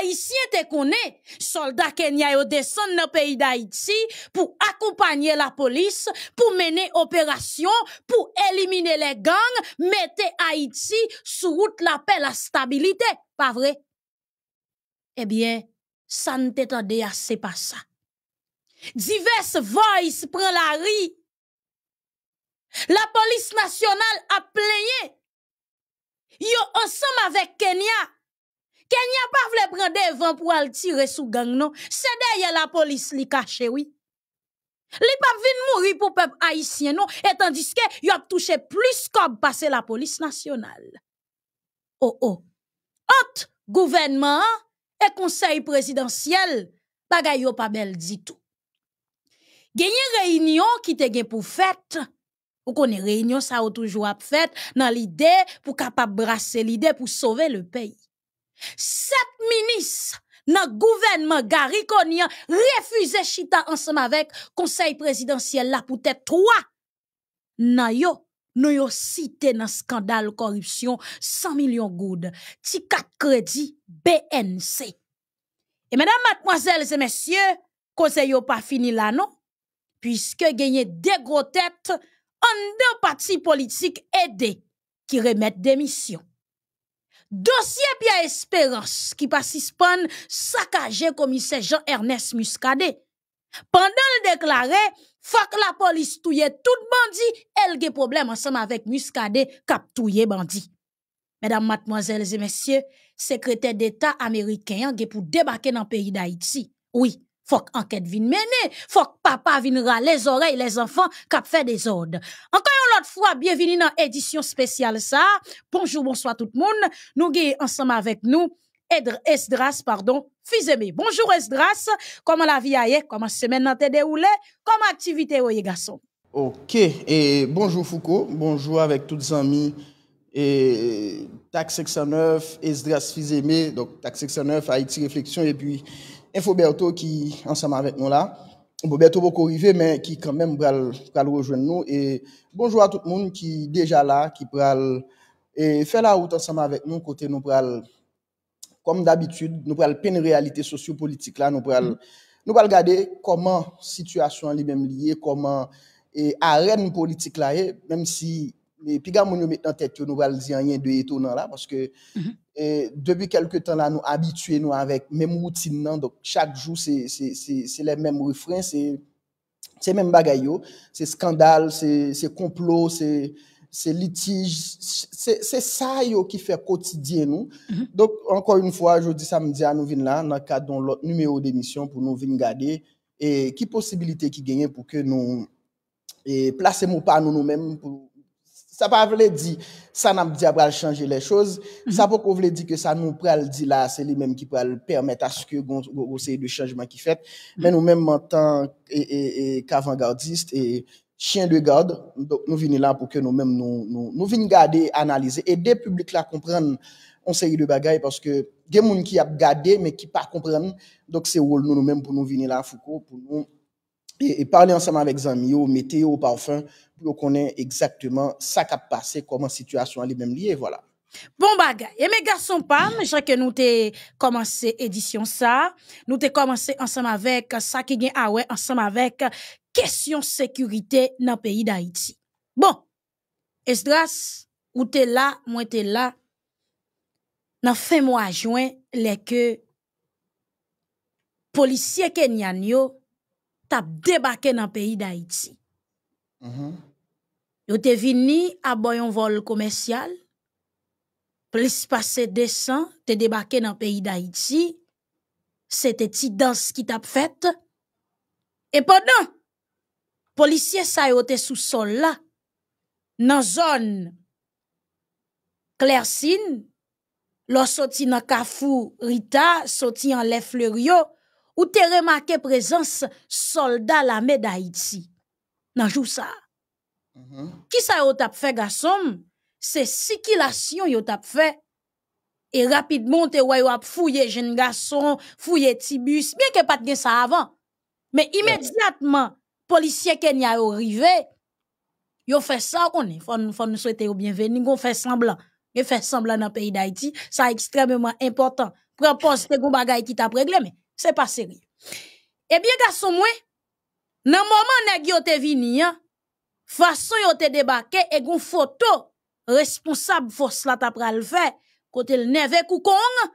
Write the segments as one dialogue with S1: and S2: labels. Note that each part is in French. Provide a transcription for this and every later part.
S1: Haïtiens, te connaît soldats Kenya descendent dans le pays d'Haïti pour accompagner la police, pour mener opération pour éliminer les gangs, mettre Haïti sur route la paix la stabilité. Pas vrai Eh bien, ça ne pas ça. se ça Divers prend la rue La police nationale a plié. Yo ensemble avec Kenya n'y a pas de prendre devant pour aller tirer sous gang non c'est derrière la police li caché oui li pas de mourir pour peuple haïtien non et tandis que y a touché plus comme passer la police nationale oh oh Autre gouvernement et conseil présidentiel bagay a pas belle du tout une réunion qui te faite, pour fête ou réunion ça toujours été fait dans l'idée pour capable brasser l'idée pour sauver le pays Sept ministres dans le gouvernement gariconien refusé Chita ensemble avec conseil présidentiel là pour être trois. yo, nous cité dans scandale corruption 100 millions de ti 4 crédit BNC. Et mesdames, mademoiselles et messieurs, conseil yo pas fini là non, puisque gagné des gros têtes en deux partis politiques aidés qui remettent des missions. Pierre-Espérance, qui Esperance pas suspend saccager commissaire Jean-Ernest Muscadet. pendant le faut que la police touye tout bandit elle ge problème ensemble avec Muscadet kap touye mesdames mademoiselles et messieurs secrétaire d'État américain pour débarquer dans le pays d'Haïti. Oui, Fok vienne vin mené, fok papa vin les oreilles les enfants kap fait des ordres. Encore une autre fois, bienvenue dans édition spéciale ça Bonjour, bonsoir tout le monde Nous sommes ensemble avec nous. Esdras, pardon, aimé Bonjour Esdras, Comment la vie aille, comment semaine t'a déroulé, comment activité Comment garçon.
S2: Ok, et bonjour Foucault, Bonjour avec toutes amis et tax 609, Esdras aimé, donc tax 609, Haïti Réflexion et puis... Enfo Berto ki ansama avèk nou la. Bo Berto bo korive men ki kanmen pral rejoen nou. E bonjou a tout moun ki deja la, ki pral fè la route ansama avèk nou kote nou pral, kom d'abitude, nou pral pen realite sosyo-politik la. Nou pral gade koman situasyon li men liye, koman arèn politik la e, mèm si... E pi gwa moun yo met nan tet yo nou val diyan yon dwe eto nan la, paske mhm. e, debi kelke tan la nou abitue nou avèk, mèm moutin nan, dok chak jou se lè mèm refren, se mèm bagay yo, se skandal, se komplot, se litij, se sa yo ki fè kotidye nou. Mhm. Dok anko yon fwa, jodi samdiya nou vin la, nan kadon lot numèo denisyon pou nou vin gade, e ki posibilite ki genye pou ke nou e plase mou pa nou nou mèm pou Sa pa vle di, sa nanm di ap ral chanje le choz, mhm. sa pa po vle di ke sa nou pral di la, se li menm ki pral permet aske bon se yi de chanjman ki fet, mhm. men nou menm mantan e kavangardist, e, e chen de gade, nou vini la pou ke nou menm nou vini gade, analize, e de publik la komprende konseyi de bagay, paske gen moun ki ap gade, menm ki pa komprende, dok se wol nou menm pou nou vini la foko, pou nou e parle ansaman vek zami yo, mete yo, parfan yo, pour qu'on exactement ça qui a passé, comment situation est même liée, voilà.
S1: Bon bagay, et mes garçons pas je que nous t'ai commencé édition ça, nous avons commencé ensemble avec ça qui vient ah ouais, ensemble avec question sécurité dans le pays d'Haïti. Bon, Esdras, ou t'es là, moi t'es là, dans fin mois juin, les que policiers kenyans, ont débarqué dans le pays d'Haïti. Vous êtes venu à un vol commercial. Plus passé vous te débarqué dans le pays d'Haïti. C'était une danse qui t'a fait. Et pendant, policier policiers policiers sous sol là. la zone Claircine, sont sorti dans Kafou Rita, sorti en les Fleurio, ou as remarqué présence soldat soldats d'Haïti dans jour ça. Mm-hmm. Qui ça au t'a fait garçon C'est circulation eu t'a fait et rapidement te fouillé jeune garçon, fouillé tibus, bien que pas de ça avant. Mais immédiatement policier Kenya arrivé, ils ont fait ça qu'on est faut nous souhaiter au bienvenu, fait semblant. ont fait semblant dans le pays d'Haïti, ça extrêmement important. Prends poste, c'est un problème. qui t'a réglé, mais ce n'est pas sérieux. Eh bien, garçon, moi, Nan moment nèg yo te vini, hein, façon yo te débarqué et gon photo responsable force la t'a pral faire côté le neve koukong, hein,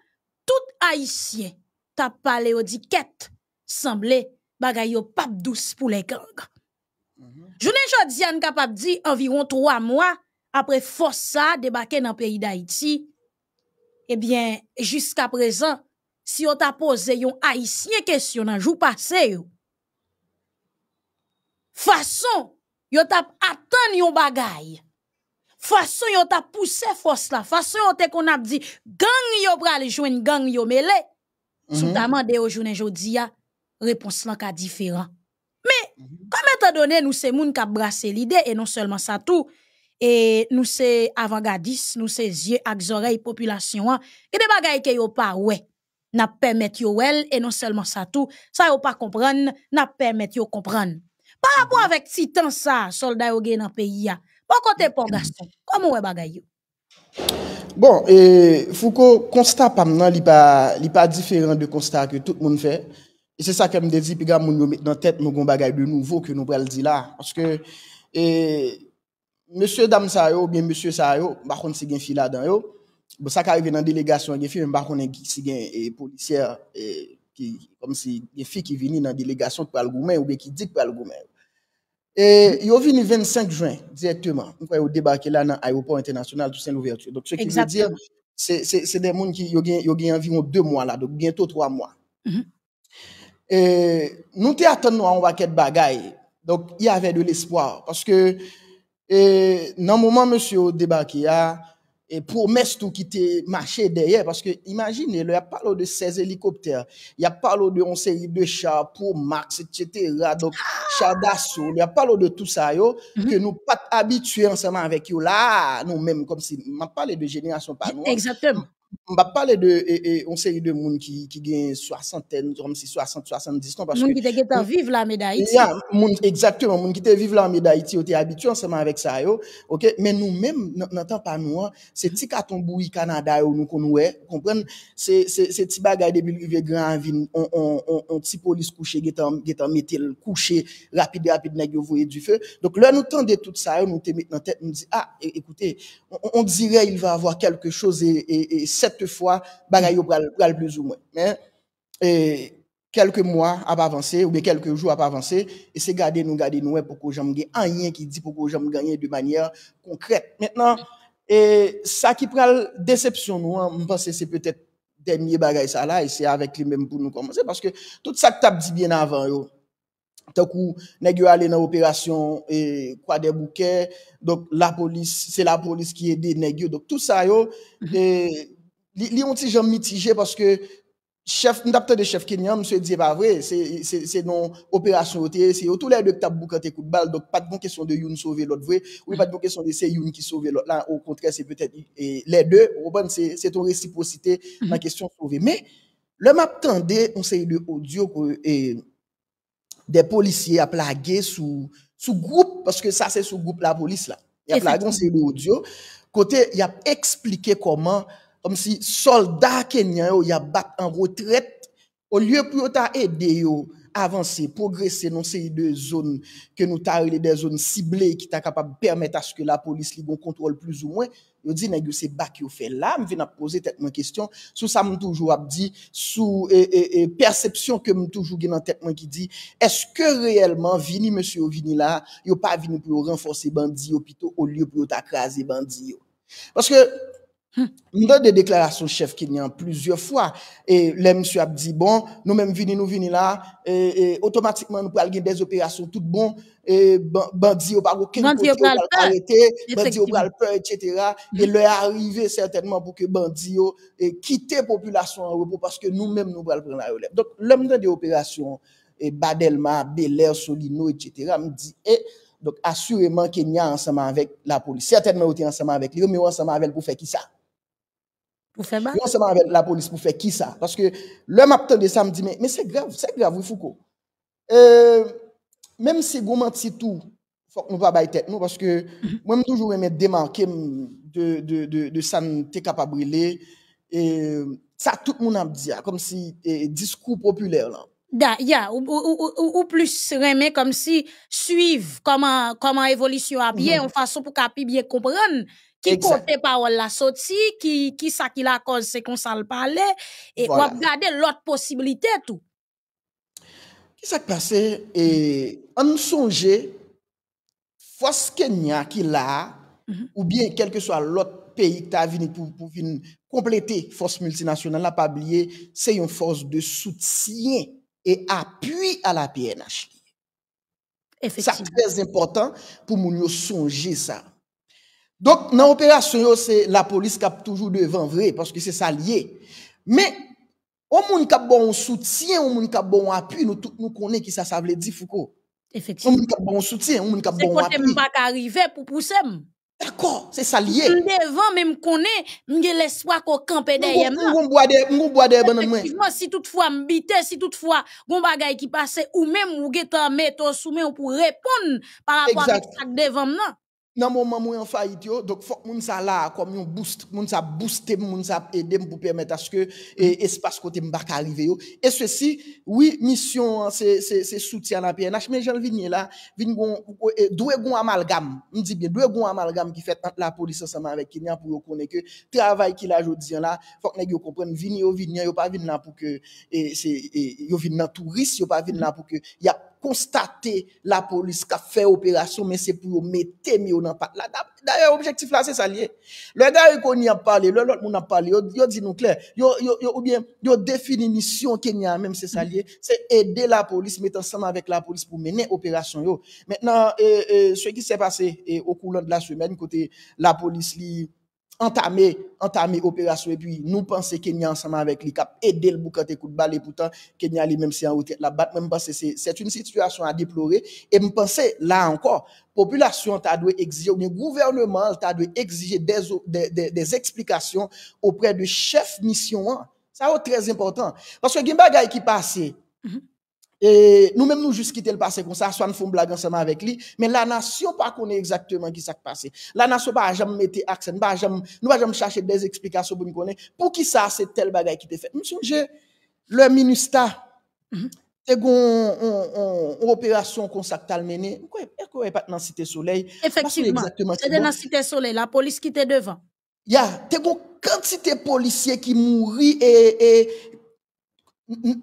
S1: tout haïtien t'a parlé aux diquette semblé bagay yo pap douce pour les gangs. Mhm. n'ai jamais dit jodian capable dire environ trois mois après force ça débarqué dans le pays d'Haïti. Eh bien, jusqu'à présent, si on t'a posé yon haïtien question dans jour passé, façon yo tap yon bagay. façon yo tap pousse force la. façon yo te qu'on ap di, gang yo pral jwen gang yo mele. Mm -hmm. Sou taman de yo jounen jodi ya, lan ka différent mais comme étant mhm. donné nous c'est moun kap brase lide, et non seulement sa et nous sommes avant-gardistes nous se yeux ak oreilles population et des de bagay ke yo pa wè n'a permettre yo et e non seulement ça tout ça yo pas comprendre n'a permettre yo comprendre Pa rabo avèk si tan sa solday ou gen nan peyi ya, pon kote pon gaston, komon wè bagay yo?
S2: Bon, fou kon konstat pam nan, li pa diferent de konstat ke tout moun fè. E se sa kem de zi piga moun nou met nan tèt moun goun bagay bè nou vò ke nou pral di la. Aske, monsye dam sa yo, monsye sa yo, bakon si gen fi la dan yo, bo sa ka yve nan delegasyon, gen fi mwen bakon si gen potisyèr, kon si gen fi ki vini nan delegasyon pou al goumen ou be ki dik pou al goumen. Et il vini venu le 25 juin directement. On ont débarqué là dans l'aéroport international de saint Louverture. Donc, ce qui veut dire, c'est des gens qui ont gagné environ deux mois là, donc bientôt trois mois. Mm Et nous attendons un paquet de bagailles. Donc, il y avait de l'espoir. Parce que, dans le moment où monsieur débarqué, et pour tout qui était marché derrière. Parce que, imaginez, il y a l'eau de 16 hélicoptères, il y a pas de 11 série de chars pour Max, etc. Donc, chars d'assaut, il y a pas l'eau de tout ça, yo, mhm. que nous pas habitués ensemble avec eux là, nous-mêmes, comme si, on parlait de génération par nous. Exactement on va parler de et, et on série de monde qui qui gagne soixantaine comme si 60 70 ans parce monde que monde qui
S1: était vivre la médaille yeah,
S2: monde exactement monde qui te vivre la médaille on était habitué ensemble avec ça yo OK mais nous même n'entend pas nous hein. c'est mm-hmm. petit carton bouilli Canada nous connait comprendre c'est c'est c'est petit bagaille depuis rivière Grand vin on on on, on petit police couché guetan guetan mettait le couché rapide rapide nèg yo voyer du feu donc là nous tendez tout ça nous te mettre dans tête nous dit ah écoutez on, on, dirait il va avoir quelque chose et, et, et fwa, bagay yo pral plus ou mwen. Et, kelke mwa ap avanse, oube, kelke jou ap avanse, et se gade nou gade nou pou ko jom gen anyen ki di pou ko jom genyen de manyan konkret. Et, sa ki pral decepsyon nou, mwen pense se peut-et denye bagay sa la, et se avek li men pou nou komanse, parce que tout sa tab di bien avan yo. Takou, negyo ale nan operasyon e kwa de bouke, c'est la polis ki ede negyo, tout sa yo, le mm-hmm. Li yon ti jan mitije paske chef, mdapte de chef kenyan, mse diye pa vwe, se non operasyon ote, se yon tou le yon tabou kante kout bal, donk pat bon kesyon de yon souve lot vwe, ou pat bon kesyon de se yon ki souve lot la, ou kontre se peutet le de, ou ban se ton resiposite nan kesyon souve. Me, le map tende, yon se yon de audio e de polisye a plage sou sou group, paske sa se sou group la polis la. Yon plage, yon se yon de audio. Kote, yon ap explike koman om si soldat kenyan yo ya bat an rotret o liyo pou yo ta ede yo avanse, progrese, non se yi de zon ke nou ta yi de zon sible ki ta kapab permette aske la polis li bon kontrol plus ou mwen yo di nagyo se bak yo fe la, mwen ap pose tetman kestyon, sou sa moun toujou ap di sou e, e, e, percepsyon ke moun toujou genan tetman ki di eske reyelman vini monsi ou vini la yo pa vini pou yo renforce bandi yo pito o liyo pou yo ta kreaze bandi yo paske Dans des déclarations chef qu'il y a plusieurs fois, et le monsieur a dit, bon, nous même venons, nous venons là, et, automatiquement, nous prenons des opérations tout bon, et bandits, au pas aucun arrêter, arrêté, bandits peur, etc. Et leur arrivé certainement pour que bandits et la population en repos parce que nous-mêmes, nous pral prendre la relève. Donc, l'homme dans des opérations, et Badelma, Belair, Solino, etc., me dit, eh, donc, assurément, qu'il Kenya ensemble avec la police. Certainement, était ensemble avec lui, mais ensemble avec pour faire qui ça? pou fè ban. Jou anseman avè la polis pou fè ki sa. Paske lè m ap tonde sa m di men, men se grave, se grave ou fou ko. Euh, Mem se gomant si tou, fòk nou pa bay tèt nou, paske mhm. m wèm toujou remè demanke de sa n te kapabrile. Sa tout moun ap di ya, kom si diskou populèr lan.
S1: Da, ya, ou plus remè kom si suiv koman evolisyon ap biye mhm. ou fason pou kapi biye komprèn. qui compte parole la soti qui qui ça qui la cause c'est qu'on s'en parlait et on a regarder l'autre possibilité tout
S2: qui s'est passé et en songe force Kenya qui là mhm. ou bien quel que soit l'autre pays qui a venu pour pour compléter force multinationale n'a pas oublié c'est une force de soutien et appui à la PNH. C'est très important pour nous songer ça. Donc, dans l'opération, c'est la police qui est toujours devant, vrai, parce que c'est ça lié. Mais, au monde qui a bon soutien, au monde qui a bon appui, nous tous nous connaissons qui ça, ça veut dire Foucault. Effectivement. Au monde qui a bon soutien, au monde qui a bon appui.
S1: C'est pas arrivé pour pousser. D'accord, c'est ça lié. devant, même je connais, l'espoir qu'on campe derrière moi. Je bois des bonnes mains. Effectivement, si toutefois je si toutefois je bagaille qui passe, ou même ou je t'en mets ton soumet pour répondre par rapport à ce devant moi dans le moment où en faillite, donc faut que moun ça
S2: là comme un boost, moun ça booster, moun ça aider pour permettre à ce que espace côté arrive arriver Et ceci, oui, mission hein, c'est c'est soutien à la PNH, mais j'en viens là, vinn gon doué amalgame. On dit bien doué amalgame qui fait la police ensemble avec Kenya pour reconnaître que travail qu'il a aujourd'hui hein, là, faut que nèg compreniez, comprenne vinn yo pas vinn là pour que c'est yo vinn là touriste, pas vinn là pour que y a constater la police qui a fait opération, mais c'est pour mettre mieux dans pas. D'ailleurs, objectif là, c'est ça lié. Le gars, il a parlé, l'autre, on a parlé, il dit nous clair, ou bien, il défini mission a même c'est ça c'est aider la police, mettre ensemble avec la police pour mener opération, Maintenant, euh, euh, ce qui s'est passé au cours de la semaine, côté la police, li, entamer entamer opération et puis nous pensons Kenya ensemble avec lui cap aider le de coup de balle et pourtant lui-même c'est en retraite la battre. même parce c'est c'est une situation à déplorer et me penser là encore population t'a dû exiger le gouvernement t'a dû exiger des, des, des, explications auprès du chef mission ça c'est très important parce que il y a qui passent mm-hmm. Et nous-mêmes, nous juste quitter le passé comme ça, soit nous faisons blague ensemble avec lui, mais la nation pas connaît exactement qui s'est passé. La nation pas jamais mettre accent, pas jamais, nous pas jamais chercher des explications pour nous connaître. Pour qui ça, c'est tel bagaille qui était fait. Nous songe, le ministre, c'est mhm. une opération qu'on s'est
S1: mené. Pourquoi pas dans Cité Soleil? Effectivement. C'est dans la Cité Soleil, la police qui était devant.
S2: Il y a une quantité de policiers qui mourent et,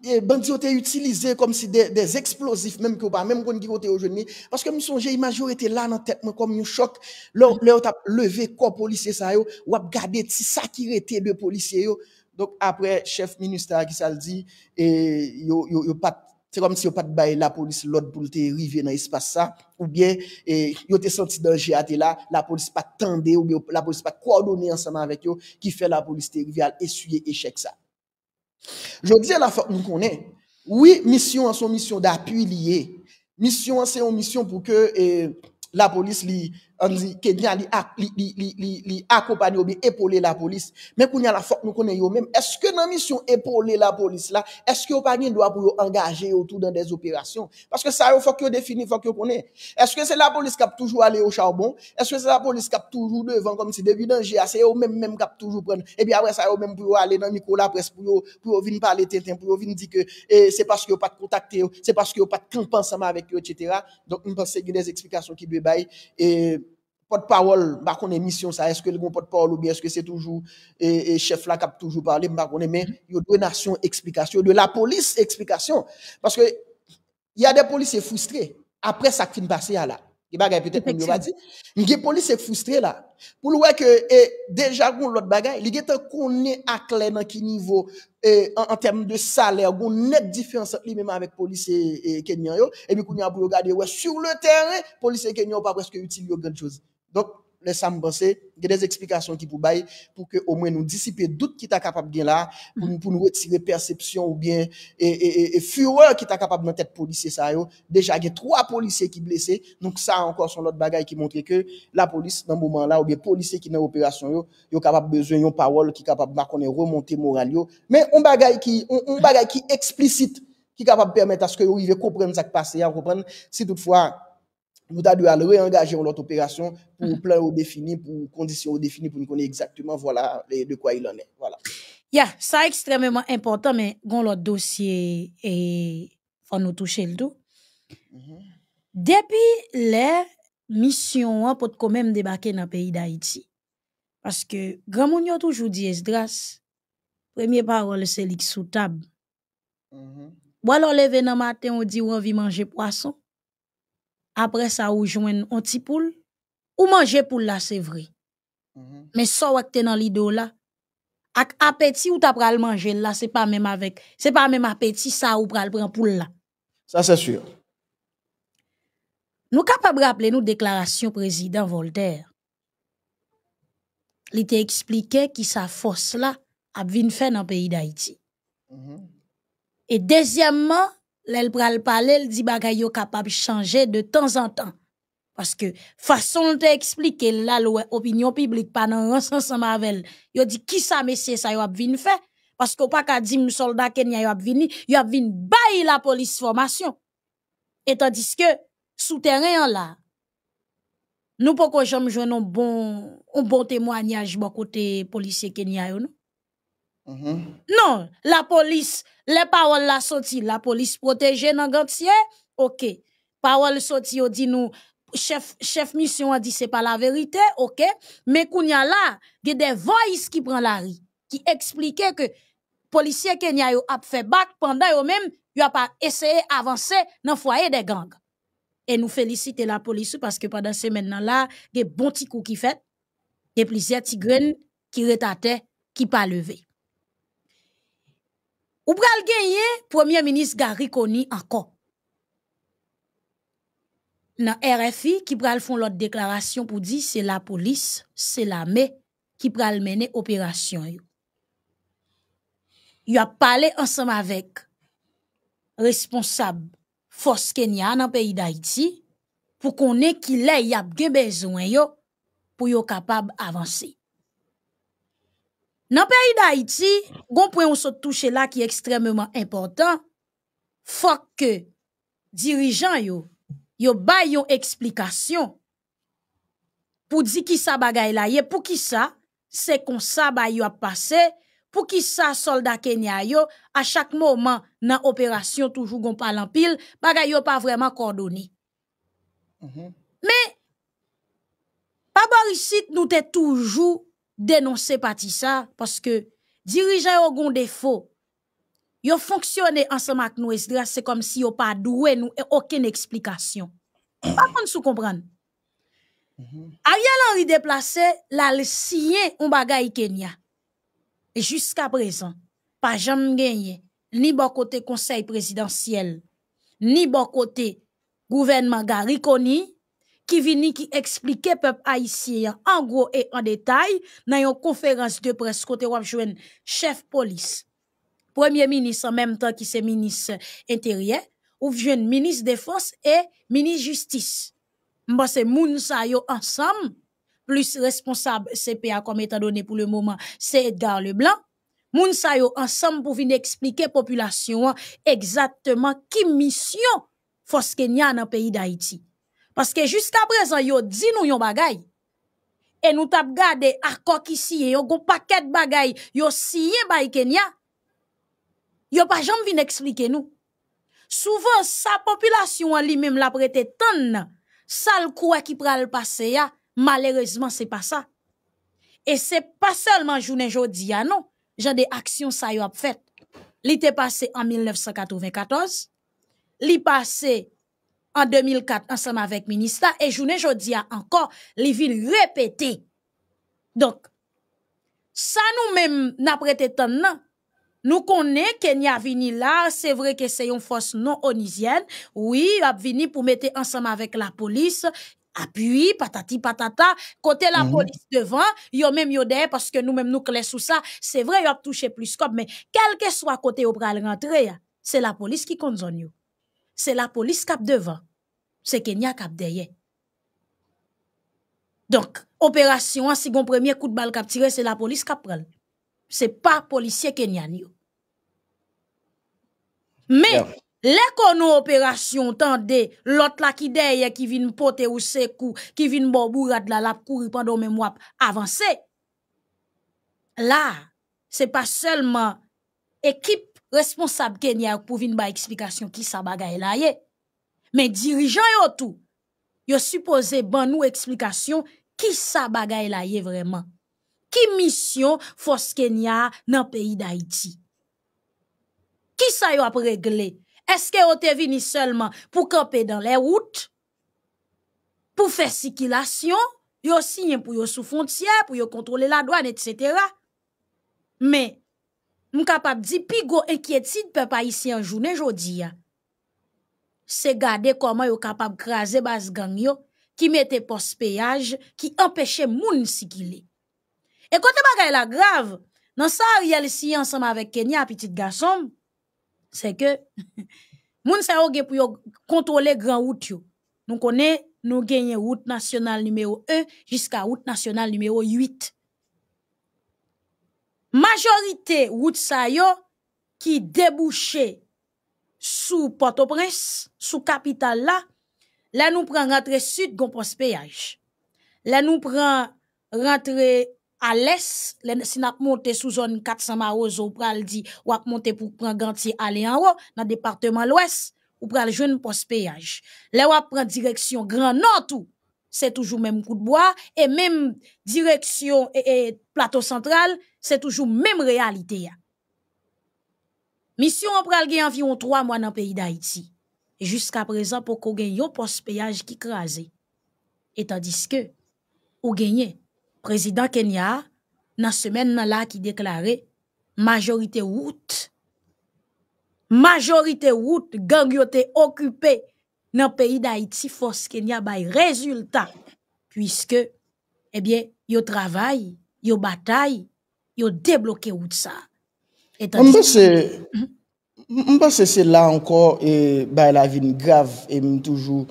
S2: et bandits ont été utilisés comme si des, explosifs, même que pas, même qu'on dit aujourd'hui. Parce que je me songeais, image là dans la tête, comme un choc. Là, on a levé corps policier, ça, ou a gardé ça qui était de yo. Donc, après, chef ministre qui s'est dit, et yo, pas c'est comme si on pas de bail la police l'autre pour te arriver dans l'espace. ça ou bien et yo te senti danger à là la police pas tendé ou bien la police pas coordonné ensemble avec yo qui fait la police te arriver essuyer échec ça je dis à la fois nous connaît. Oui, mission en son mission d'appui lié, Mission c'est une mission pour que eh, la police on dit Kenya li, li, li, li accompagner épauler la police mais qu'on y a la force nous connaissons même est-ce que dans mission épauler la police là est-ce que pas gain droit pour engager autour dans des opérations parce que ça il faut que définir faut que connaît est-ce que c'est la police qui a toujours aller au charbon est-ce que c'est la police qui a toujours devant comme si depuis danger ah, c'est eux même même qui a toujours prendre et puis après ça eux même pour aller dans micro la presse pour pour venir parler tintin pour venir dire que eh, c'est parce que pas de contacter c'est parce que pas de camp ensemble avec eux etc. donc je pense que des explications qui doivent et porte-parole, m'a bah, connais mission ça, est-ce que le bon porte-parole ou bien est-ce que c'est toujours et, chef là qui a toujours parlé, pas bah, connais mais mm-hmm. il y a deux nations explication, de la police explication parce que il y a des policiers frustrés après ça qui à là. Il bagages, peut-être comme va dire. Il y a des policiers frustrés là. Pour le que déjà gon l'autre bagaille, il est à clair niveau en, termes de salaire, gon nette différence lui-même avec policiers et yo et puis qu'on y a pour regarder sur le terrain, policiers sont pas presque utile grand chose. Donc, les penser, il y a des explications qui pour pour que au moins nous dissiper doute qui t'a capable de là pour, nous retirer perception ou bien et, et, et fureur qui t'a capable dans tête policier ça Déjà il y a trois policiers qui blessés. Donc ça encore son autre bagaille qui montre que la police dans moment là ou bien policier qui dans opération yo, yo capable besoin yon parole qui capable de remonter moral yo. Mais un bagaille qui un bagaille qui explicite qui capable permettre à ce que yo arrive comprendre ça qui passe, comprendre si toutefois nous avons dû engager notre opération pour mm-hmm. plan au défini, pour conditions au pour nous connaître exactement voilà, de quoi il en est. Voilà.
S1: Yeah, ça extrêmement important, mais dans l'autre dossier, et faut nous toucher le dos. Mm-hmm. Depuis les missions, pour quand même débarquer dans le pays d'Haïti. Parce que, grand monde toujours dit Esdras, première parole, c'est l'ex sous table. Mm-hmm. Ou alors, dans matin, on dit, on vit manger poisson après ça ou joue un petit poule ou manger poule là c'est vrai mm-hmm. mais ça ou t'es dans l'ido là ak appétit ou à le manger là c'est pas même avec c'est pas même appétit ça ou pral prendre poule là ça c'est sûr nous capable rappeler nous déclaration président Voltaire il était expliqué qui sa force là a vinn faire dans pays d'Haïti mm-hmm. et deuxièmement l'elle pral parler, elle dit bagay yo capable changer de temps en temps. Parce que, façon d'expliquer expliquer la loi, opinion publique, pendant dans un sens marvel, yo dit qui ça, messieurs, ça yo ap vin fait. Parce que, pas qu'à dire, soldat Kenya yo ap vini, yo ap vin bail la police formation. Et tandis que, souterrain là, nous pouvons jamais jouer un bon, un bon témoignage, bon côté policier Kenya yo, non? Mm-hmm. Non, la police, les paroles la sorti, la police protégée dans gantier, OK. Parole sorti, on dit nous chef chef mission a dit c'est pas la vérité, OK, mais a là, il y a des voices qui prend la rue qui expliquent que policiers Kenya yo a fait bac pendant eux même yo a pas essayé avancer dans foyer des gangs. Et nous féliciter la police parce que pendant ces maintenant là, des bons petits coup qui fait, a plusieurs tigres qui retataient, qui pas levé. Ou pral genye, premier-ministre gari koni anko. Nan RFI ki pral fon lot deklarasyon pou di se la polis, se la me, ki pral mene operasyon yo. Yo ap pale ansam avek responsab fos kenya nan peyi da iti pou konen ki le yap gen bezwen yo pou yo kapab avanse. le pays d'Haïti, point pou on toucher touche qui est extrêmement important, faut que yo, yo bayon explication pour dire di qui sa bagay la Pour pou ki sa se kon ça yo Pour qui pou ki Kenya yo, chaque moment moment, nan toujours' toujou gon pile, pile, bagay yo pas vraiment coordonné, mm-hmm. mais pas Mais, pa nous pas parti ça parce que dirigeants au un défaut. Yo fonctionné ensemble avec nous, c'est comme si yo pas doué nous et aucune explication. Mm-hmm. Pas qu'on sous comprendre. Mm-hmm. Ariel Henry déplacé la sien un bagay Kenya. Et jusqu'à présent, pas jamais gagné ni bon côté conseil présidentiel, ni bon côté gouvernement Gariconi, qui vini qui expliquer peuple haïtien, en gros et en détail, dans une conférence de presse côté wap un chef police, Premier ministre en même temps qui se ministre intérieur, ou vieux ministre défense et ministre justice. ministre c'est moun sa yo ensemble, plus responsable CPA comme étant donné pour le moment, c'est Edgar Leblanc, moun sa yo expliquer pour venir population population exactement qui mission y a dans le pays d'Haïti. Paske jusqu aprezen yo di nou yon bagay. E nou tap gade akok isi, yo go paket bagay, yo siye bay Kenya. Yo pa jom vin eksplike nou. Souven sa popilasyon an li mem la prete ton, sa l kwa ki pra l pase ya, malerezman se pa sa. E se pa selman jounen jodi ya nou, jan de aksyon sa yo ap fet. Li te pase en 1994, li pase... En 2004, ansame avèk minista, e jounè jodi an, ankon, li vil repete. Donk, sa nou mèm naprete tan nan. Nou konè, ken y avini la, se vre ke se yon fos non onizyen, wè ap vini pou mette ansame avèk la polis, apuy, patati patata, kote la mhm. polis devan, yon mèm yode, paske nou mèm nou kles ou sa, se vre yon ap touche plus kop, men, kelke swa kote yon pral rentre, se la polis ki konzon yon. Se la polis kap devan, se kenya kap deye. Donk, operasyon an sigon premye kout bal kap tire, se la polis kap prel. Se pa polisye kenya niyo. Me, le kono operasyon tan de lot la ki deye ki vin pote ou seku, ki vin bo burad la lap kou ripan do men wap avanse. La, se pa selman ekip. responsab kenyak pou vin ba eksplikasyon ki sa bagay la ye. Men dirijan yo tou, yo suppose ban nou eksplikasyon ki sa bagay la ye vreman. Ki misyon fos kenyak nan peyi da iti? Ki sa yo ap regle? Eske yo te vini selman pou kope dan le wout? Pou fe sikilasyon, yo sinyen pou yo sou fontyer, pou yo kontrole la doan, etc. Men, Nou kapap di pi go enkyetid pe pa isi an jounen jodi ya. Se gade koman yo kapap graze bas gang yo, ki mete pospeyaj, ki empeche moun si gile. E kote bagay la grav, nan sa riyal si ansam avek Kenya apitit gasom, se ke moun sa yo ge pou yo kontrole gran wout yo. Nou kone nou genye wout nasyonal nimeyo e, jiska wout nasyonal nimeyo ywit. Majorite wout sa yo ki debouche sou Port-au-Prince, sou kapital la, la nou pran rentre sud goun pospeyaj. La nou pran rentre al es, la sin ap monte sou zon 400 maroz ou pral di wap monte pou pran ganti ale anwo nan departement l'wes, ou pral joun pospeyaj. La wap pran direksyon Grand Nantou, se toujou menm koutboa, e menm direksyon plato sentral, Se toujou mèm realite ya. Misyon ou pral gen yon vyon 3 mwa nan peyi da iti. Juska prezan pou kon gen yon pospeyaj ki kreaze. Etan diske ou genye prezident Kenya nan semen nan la ki deklare majorite wout. Majorite wout gang yo te okupe nan peyi da iti fos Kenya bay rezultat. Puiske ebyen eh yo travay, yo batay. yo débloqué tout ça. Je mm-hmm.
S2: pense que c'est là encore, et, bah, la vie grave, et m'm toujours,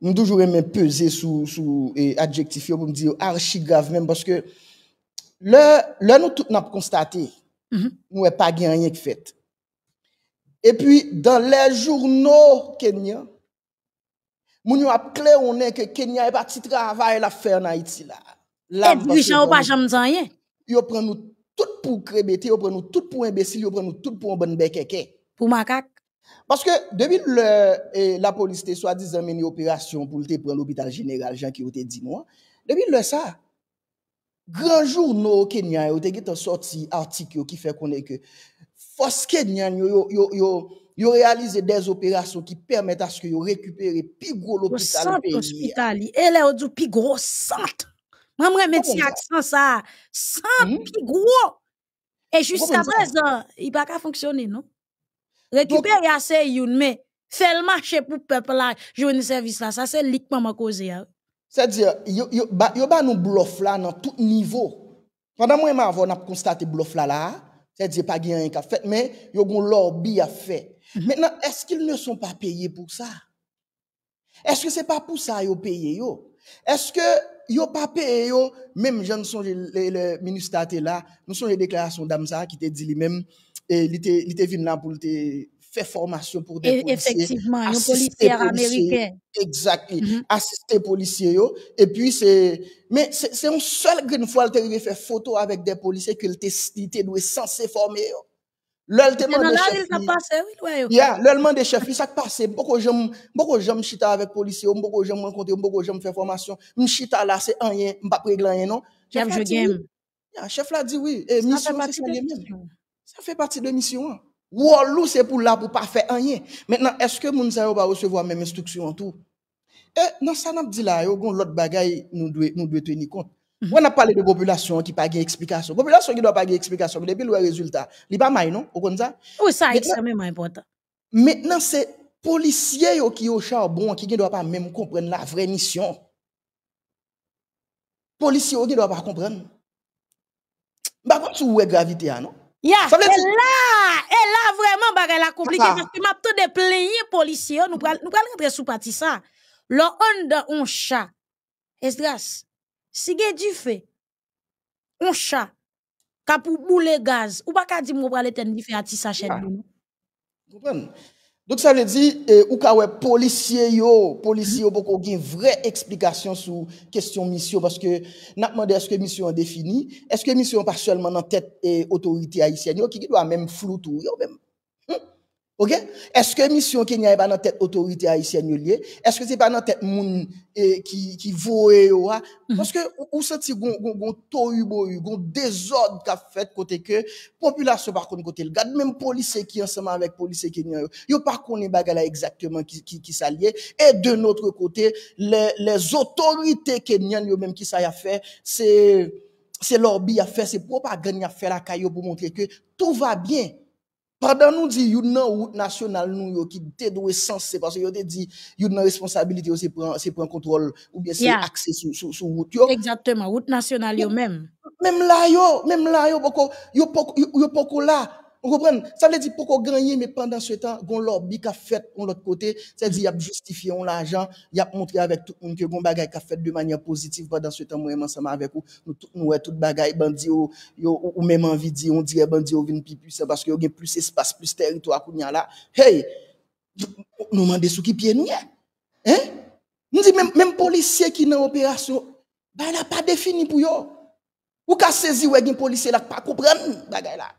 S2: m'm toujours aimé peser sous, sous adjectif pour me dire archi grave, même parce que le nous n'a pas constaté, mm-hmm. nous est pas rien que fait. Et puis, dans les journaux kenyans, nous avons clair on est que Kenya est pas petit travail à faire en Haïti là. Là, et puis, pas
S1: jamais rien.
S2: Ils prend tout pou krebeti yo prenou, tout pou imbesil yo prenou, tout pou anbènbekeke. Pou makak? Paske devil eh, la poliste soa dizanmeni operasyon pou lte pren l'Hopital General, jan ki yo te di mwen, devil lè sa, granjou nou o kenyan yo te git an sorti artik yo ki fè konèk yo. Fos kenyan yo realize dez operasyon ki permèt aske yo rekupere pi gro l'Hopital General. O sante hospitali,
S1: e lè o djou pi gro sante hospitali. Je me remets oh! accent ça. Sans pi mmh plus gros. Et jusqu'à présent, il n'y pas qu'à fonctionner, non? Récupérer assez, mais fais le marché pour le peuple, jouer un service là, ça c'est l'équipement à cause. Hein. C'est-à-dire, il y a bluff là dans tout niveau.
S2: Pendant que je a constaté le bluff là, là c'est-à-dire pas qu'il y a un fait, mais il y a un lobby mmh Maintenant, est-ce qu'ils ne sont pas payés pour ça? Est-ce que ce n'est pas pour ça qu'ils payé yo? Est-ce que Yo pape yo, mèm jen nou sonjè le ministate la, nou sonjè deklarasyon damsa ki te di li mèm, e li te vin nan pou li te fè formasyon pou de e, polisye. Efectiveman, yon polisye ar amerikè. Eksakli, asiste polisye yo, e pi se, mèm se yon sol gen fwa l te rive fè foto avèk de polisye ki l te stite nou e sanse formye yo. L'elle demande chef. Eh il
S1: passé,
S2: chef. Il s'est passé. Beaucoup de gens me chita avec policiers, beaucoup j'aime rencontrer, beaucoup j'aime faire formation. M'chita là, c'est un yen, pas régler rien, non? Je chef là dit oui. Et ça mission, fait partie de Ça fait partie de mission, Ou hein. Wallou, c'est pour là, pour pas faire un yé. Maintenant, est-ce que nous va recevoir même instruction en tout? Eh, non, ça n'a pas dit là, y l'autre bagaille, nous doit nous devons tenir compte. Mhm. On a parlé de population qui pas d'explication. explication. Population qui doit pas gain explication, mais depuis le résultat, il pas mal non, au Oui, oh, ça est extrêmement important. Maintenant c'est policiers qui au charbon qui ne doit pas même comprendre la vraie mission. Policiers qui ne doit pas comprendre. Bah quand tu une gravité hein, non
S1: Ya, yeah, et là, et là vraiment bagay la compliqué ah. parce que m'a de plaigner policiers, nous pral nous pas rentrer sous partie, ça. L'on on un chat. Esdras, si vous du fait, un chat, a pou boule gaz, ou ne pouvez pas dire que vous avez fait un petit sachet.
S2: Donc ça veut dire, que eh, ou policiers, policiers policier yo, une vraie explication sur la question mission, parce que, n'a demandé est-ce que mission est définie, est-ce que mission pas seulement en tête et eh, autorité haïtienne, qui doit même flou tout, même. Ok? Est-ce que mission Kenyan e ba nan tet otorite Aisyen yo liye? Est-ce que te ba nan tet moun e, ki voe yo? Mhm. Parce que ou senti goun to yu bo yu, goun dezod ka fet kote ke, populasyon par kon kote, gade menm polise ki anseman vek polise Kenyan yo, yo par kon ne bagala exactement ki sa liye. Et de notre kote, les otorite Kenyan yo menm ki sa ya fe, se lorbi ya fe, se propa ganyan fe la kayo pou montre ke tou va bien. Pardon, nous dit, you une route nationale nous yo qui doué sens, parce que yo te dit, responsabilité c'est pour c'est contrôle ou bien c'est accès sur sur route
S1: yo. Exactement, route nationale yo même.
S2: Même là yo, même là yo poko yo beaucoup yo là vous comprenez Ça veut dire pourquoi gagner, mais pendant ce temps, on lobby qui a fait de l'autre côté. cest veut dire qu'il y a justifié l'argent, il y a montré avec tout le monde que bon bagaille qui a fait de manière positive pendant ce temps, moi, ensemble avec vous, nous, tout, nous, tout bagaille, bandit, ou, ou, même envie de dire, on dirait bandit, ou vient plus parce qu'il y a plus espace, plus territoire qu'on y a là. Hey! Nous demandons sous qui pied nous Hein? hein? Nous disons, même, même policier qui est en opération, il bah, n'a pas défini pour eux. Ou qu'à saisir, ou un
S1: policier là, pas comprendre, bagaille là.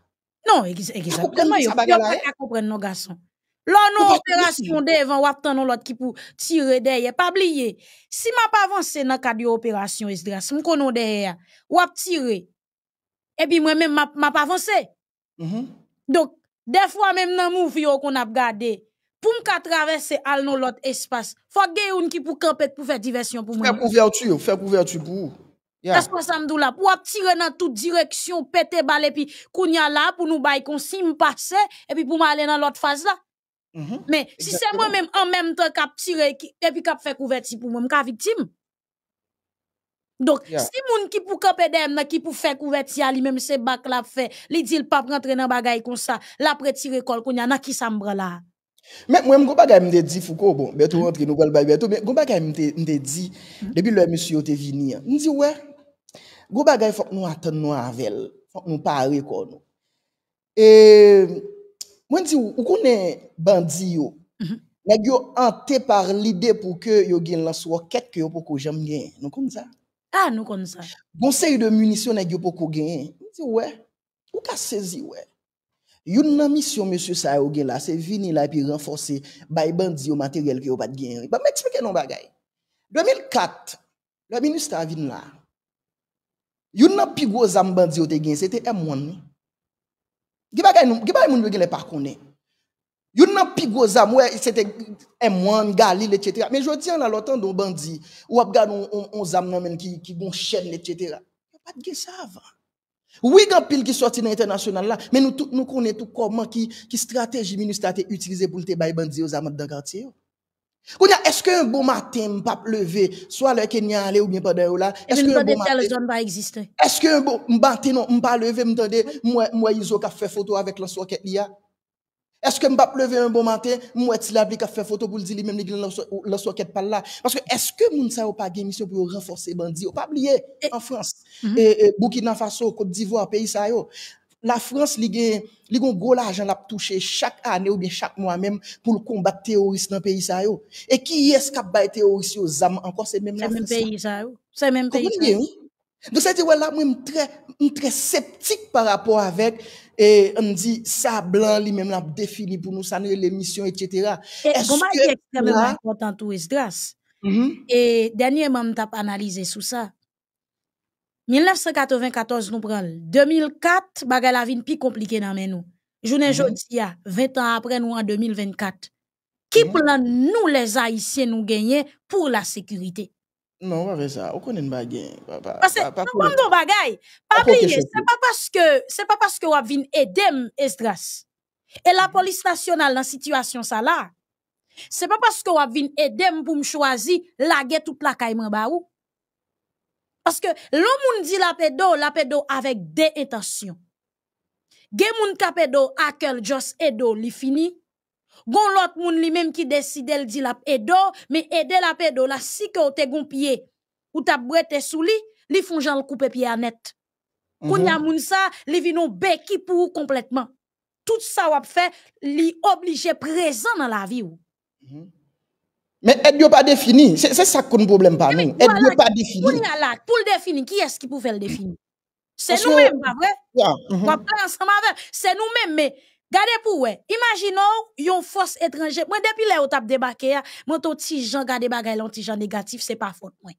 S1: Non, exactement. Vous comprenez pas nos garçons. Là, nous opération devant, nous attendons l'autre qui pour tirer derrière. Pas oublié. Si je pas avancé dans le cadre de l'opération, je suis derrière. Ou tiré. Et puis moi-même, je n'ai pas avancé. Mm-hmm. Donc, des fois, même dans le mouvement qu'on a gardé, pour me traverser à l'autre espace, il faut que quelqu'un qui pour camper pour faire diversion pour moi. Faire couverture,
S2: faire couverture pour vous. Yeah. Parce que
S1: samdou là, pour tirer dans toute direction, péter balle, et puis a là, pour nous bailler consigne passer, et puis pour m'aller dans l'autre phase là. Mm-hmm. Mais si c'est moi-même en même temps qui tiré, et puis qui fait couverture pour moi, je victime. Donc, si moun qui pou kapé dem qui ki pou fè couverture li même se bac la fait, li dit pas rentrer dans bagay comme ça, la tirer kol kounya na qui sambre là.
S2: Mais moi, je bagay m'te dit, Foucault, bon, bientôt mm. rentre, nous allons le bientôt, mais je bagay m'te dit, mm. depuis le monsieur est venu, hein, m'te dit, ouais, Gou bagay fok nou aten nou anvel, fok nou pare kon nou. E, mwen di ou, ou konen bandi yo, mhm. neg yo ante par lide pou ke yo gen lan sou waket ke yo poko jam gen, nou kon sa?
S1: A, ah, nou kon sa.
S2: Gonsei de munisyon neg yo poko gen, mwen di ou we? Ou ka sezi we? Yon nan misyon monsiou sa yo gen la, se vini la pi renfose, bay bandi yo materyel ke yo bat gen. Ba mwen ekspeke nou bagay. 2004, la minister vin la. Yon nan pigou o zam bandi yo te gen, se te M1. Giba yon moun yo gen le parkoune. Yon nan pigou o zam, se te M1, Galil, etc. Men joti an alotan don bandi, wap gan on zam nan men ki gon chen, etc. Pat gen sa avan. Ouwi gan pil ki sorti nan internasyonal la, men nou konen tou koman ki strateji mi nou state utilize pou nte bay bandi yo zamat da gati yo. est-ce qu'un bon matin, pas lever, soit le Kenya allé ou bien pas d'ailleurs là, est-ce qu'un bon matin, est-ce qu'un bon matin, non, pas lever, m'tendez, moi, moi, ils ont fait photo avec la qu'elle y Est-ce que pas lever un bon matin, moi, Tilabli qui a faire photo pour le dire, même la qu'elle pas là. Parce que est-ce que moun sa ou pas gagné mission pour renforcer bandit, ou pas oublier, en France, mhm. et, Burkina Faso, Côte d'Ivoire, pays ça yo la France, il y a un gros l'argent l'a touché chaque année ou bien chaque mois même pour le combat terroriste dans le pays. Ça, Et qui est-ce qui a terroriste aux âmes encore? C'est même pays ça.
S1: C'est même pays. C'est même pays.
S2: Donc, cest dit, là, moi, je suis très sceptique par rapport avec, et on dit, ça blanc, lui-même, l'a défini pour nous, ça les
S1: l'émission, etc. Et comment est extrêmement important, tout, Esdras? Mm-hmm. Et dernièrement, je suis analysé sous ça. 1994 nous prenons. 2004, bagay la vin pi pire nan men nou. Jounen mm -hmm. jodi 20 ah, ans après nous, en 2024. qui mm -hmm. plan les haïtiens nous gagnons pour la sécurité
S2: Non, wavè nous ou konen bagay. que, nou pas don
S1: bagay. pas parce que que a vin edem estras. Et la police nationale, situation situation ça là pas pas parce que vin edem pour choisir la guerre toute la kayman m'en ou. Parce que l'homme dit la pédo, la pédo avec des intentions. Gen moun kapedo akel jos edo li fini. Gon l'autre moun li même ki décide di la édo, mais ede la pedo la si que ou te gon pied ou ta brete sou li, li fon jan le koupe pied anet. Mm Koun moun sa, li vinon beki pou ou kompletman. Tout sa wap fait li oblige présent dans la vie ou. Mhm.
S2: Mais aide pas défini. C'est ça qu'on problème pas nous. Aide pas défini. Pour
S1: le définir, qui est-ce qui pouvait le définir C'est nous-mêmes, pas vrai mhm. C'est nous-mêmes mais Gardez pour ouais. Imaginons une force étrangère. Moi depuis là on a débarqué, hein. moi ton petit Jean garder bagay, ton négatif, c'est pas faute moi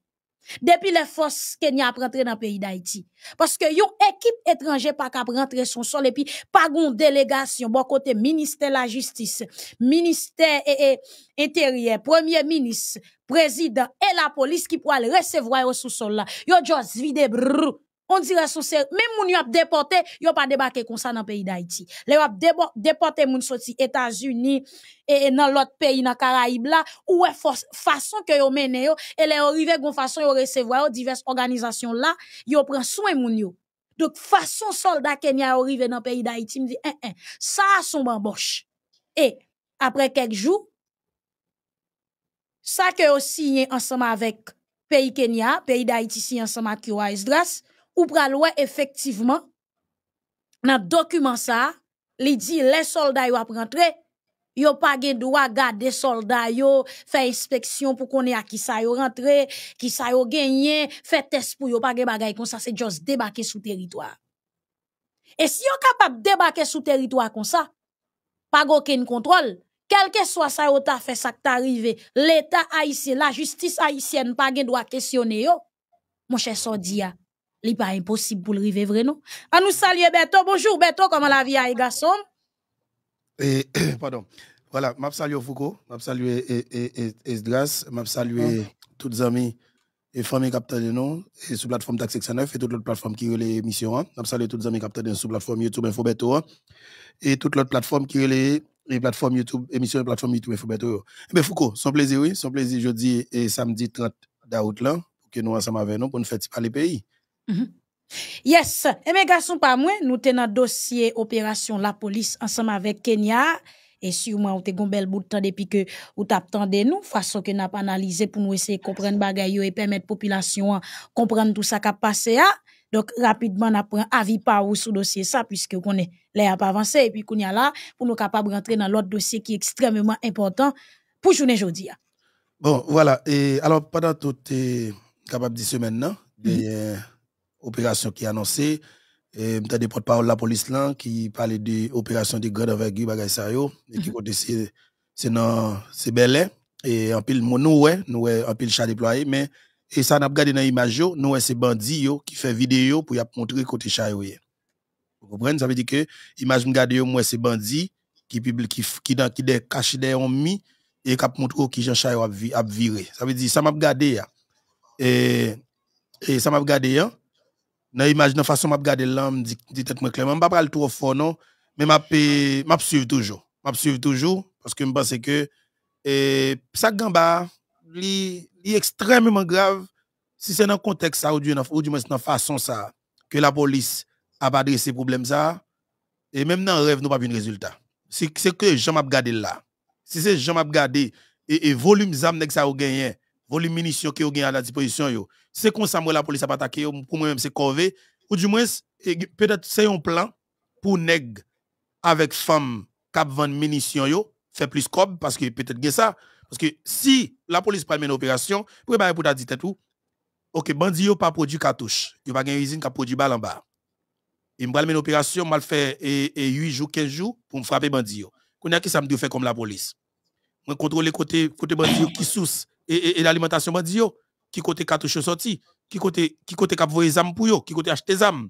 S1: depuis les forces y a rentré dans le pays d'Haïti. Parce que une équipe étrangère pas qu'à rentrer son sol et puis pas une délégation, bon côté ministère de la justice, ministère et, intérieur, premier ministre, président et la police qui pourra le recevoir sous sol là. Yon juste vide brrr, on dirait son même moun yo ap déporté, yo pas débarqué comme ça dans le pays d'Haïti. Les yo ap déporté moun sorti États-Unis et, dans l'autre pays dans Caraïbes là, ou est façon que yo mené et les arrivé gon façon yo recevoir diverses organisations là, yo prend soin moun yo. Donc façon soldat Kenya arrivé dans le pays d'Haïti, me dit hein, hein, ça son bamboche. Et après quelques jours ça que yo signé ensemble avec pays Kenya, pays d'Haïti ensemble avec Yoa Esdras, ou pral effectivement dans document ça il dit les soldats yo ap rentrer yo pa gen droit garder soldats yo faire inspection pour qu'on à qui ça yo rentrer qui ça yo gagner faire test pour yo pa gen bagay comme ça c'est juste débarquer sous territoire et si êtes capable débarquer le territoire comme ça pas aucun contrôle quel que soit ça yo ta fait ça l'état haïtien la justice haïtienne pas gen droit questionner mon cher Sodia, n'est pas impossible pour le river vraiment. non. À nous saluer Beto, bonjour Beto, comment la vie a e garçon
S3: et, pardon. Voilà, m'a salué Foucault, m'a salué e, e, Esdras, m'a salué ah. toutes les amis et famille Capitaine de nous et sur plateforme X9 et toutes les plateformes qui relaient l'émission. M'a salué toutes les amis Capitaine de sur plateforme YouTube InfoBeto Beto et toutes les plateformes qui relaient les plateformes YouTube, émission plateforme YouTube InfoBeto. Mais ben, Foucault, son plaisir, oui, son plaisir jeudi et samedi 30 d'août là, pour que nous ensemble avec nous pour nous faire parler pays. Mhm.
S1: Yes, et eh mes garçons, pas moins, nous tenons dossier opération La Police ensemble avec Kenya. Et sûrement, on avez un bel bout de temps depuis que vous attendez nous, façon que n'a pas analysé pour nous essayer de comprendre les et permettre la population de comprendre tout ça qui a passé. Hein. Donc, rapidement, nous avons avis par vous sur dossier ça, puisque vous est l'air pas avancé. Et puis, qu'on y là, pour nous capables rentrer dans l'autre dossier qui est extrêmement important pour journée aujourd'hui. Hein.
S3: Bon, voilà. Et alors, pendant tout euh, capable capables de semaine, mm opération qui est annoncée. Et m'ta des porte-parole la police là qui parlait opération de grande envergure bagay ça yo et qui mhm. côté c'est c'est dans c'est Belay et en pile nous ouais nous en pile chat déployé mais et ça n'a pas gardé dans image yo nous c'est bandit yo qui fait vidéo pour y montrer côté chat Vous comprenez ça veut dire que image regardé yo moi c'est bandit qui publie qui qui dans qui des caché des on mi, et qui montre qui Jean chat a viré. Ça veut dire ça m'a gardé et et ça m'a gardé dans l'image, dans la façon dont je regarde l'homme, je ne pas trop fort, non, mais je suis toujours. Je toujours parce que je pense que ça gamba, est extrêmement grave si c'est dans le contexte ça, ou du moins dans la façon ça, que la police a adressé ces problème et même dans le rêve, nous n'avons pas vu de résultat. Si c'est que je m'a là, si c'est je m'a regardé et, le volume d'armes que ça a gagné, volume munitions que a à la disposition, yo, c'est comme ça que la police a pas attaqué, pour moi-même, c'est corvé. Ou du moins, peut-être c'est un plan pour nèg avec femme cap vendre munitions yo, fait plus cob, parce que peut-être que ça. Parce que si la police pas une opération, pour bah, pour dit tout, ok, bandit yo pas produit cartouche, yo pas une usine qui produit balle en bas. Il me une opération, mal fait et, 8 jours, 15 jours pour me frapper bandit. yo. Qu'on a qui ça me fait comme la police. Moi contrôler côté côté bandi yo qui sous et, l'alimentation bandi yo qui côté cartouche sorti, qui côté qui côté cap voyer zam pour yo, qui côté acheter zam.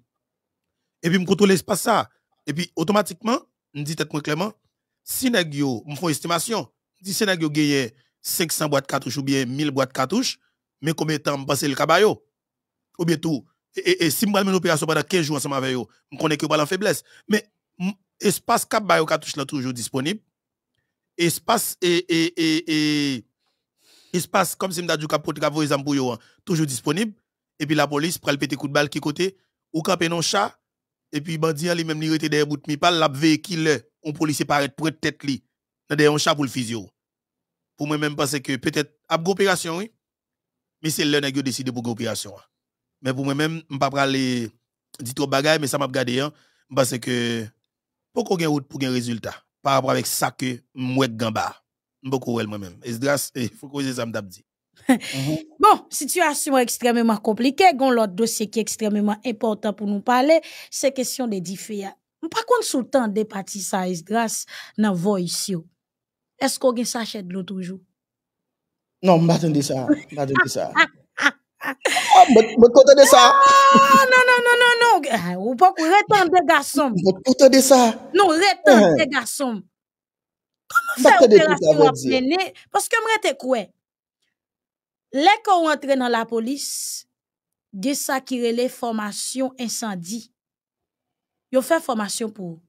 S3: Et puis me contrôle l'espace ça. Et puis automatiquement, me dit tête clairement, si nèg yo, me estimation, si nèg yo gagne 500 boîtes cartouches ou bien 1000 boîtes cartouches, mais combien de temps me passer le cabayo Ou bien tout. Et, si je fais pendant 15 jours ensemble avec eux, je connais que pas faiblesse. Mais espace cap cartouche là toujours disponible. Espace et, et, et il se passe comme si Mdadjou Kapot Kavo yo toujours disponible. Et puis la police prend le petit coup de balle qui côté, ou campé non chat. Et puis bandi hein, lui-même, li rete derrière bout de mipal, la véhicule, on policier paraît pour tête li, derrière un chat pour le physio. Pour moi-même, penser que peut-être, ab opération, oui. Mais c'est le nègre décidé pour opération. Hein. Mais pour moi-même, je ne pas aller dire trop bagaille, mais ça m'a regardé, parce hein. que, pour qu'on ait route pour un résultat, par rapport avec ça que, mouek gamba beaucoup elle moi-même. Esdras, il faut que je me dit.
S1: Bon, situation extrêmement compliquée. Gon l'autre dossier qui est extrêmement important pour nous parler, c'est question des différents. Par contre, sous le temps des parties ça, Esdras, dans voice Est-ce qu'on a sachet de l'eau toujours?
S2: Non, ne ça, pas ça.
S1: ne kote de ça. Non, non, non, non, non peut ah, pas kou retan de gasom Mwen kote de ça. Non, retan de garçons. Comment faire opération Parce que moi, te quoi? Les qu'on rentre dans la police, de ça qui relève formation incendie. Yo fait formation pour.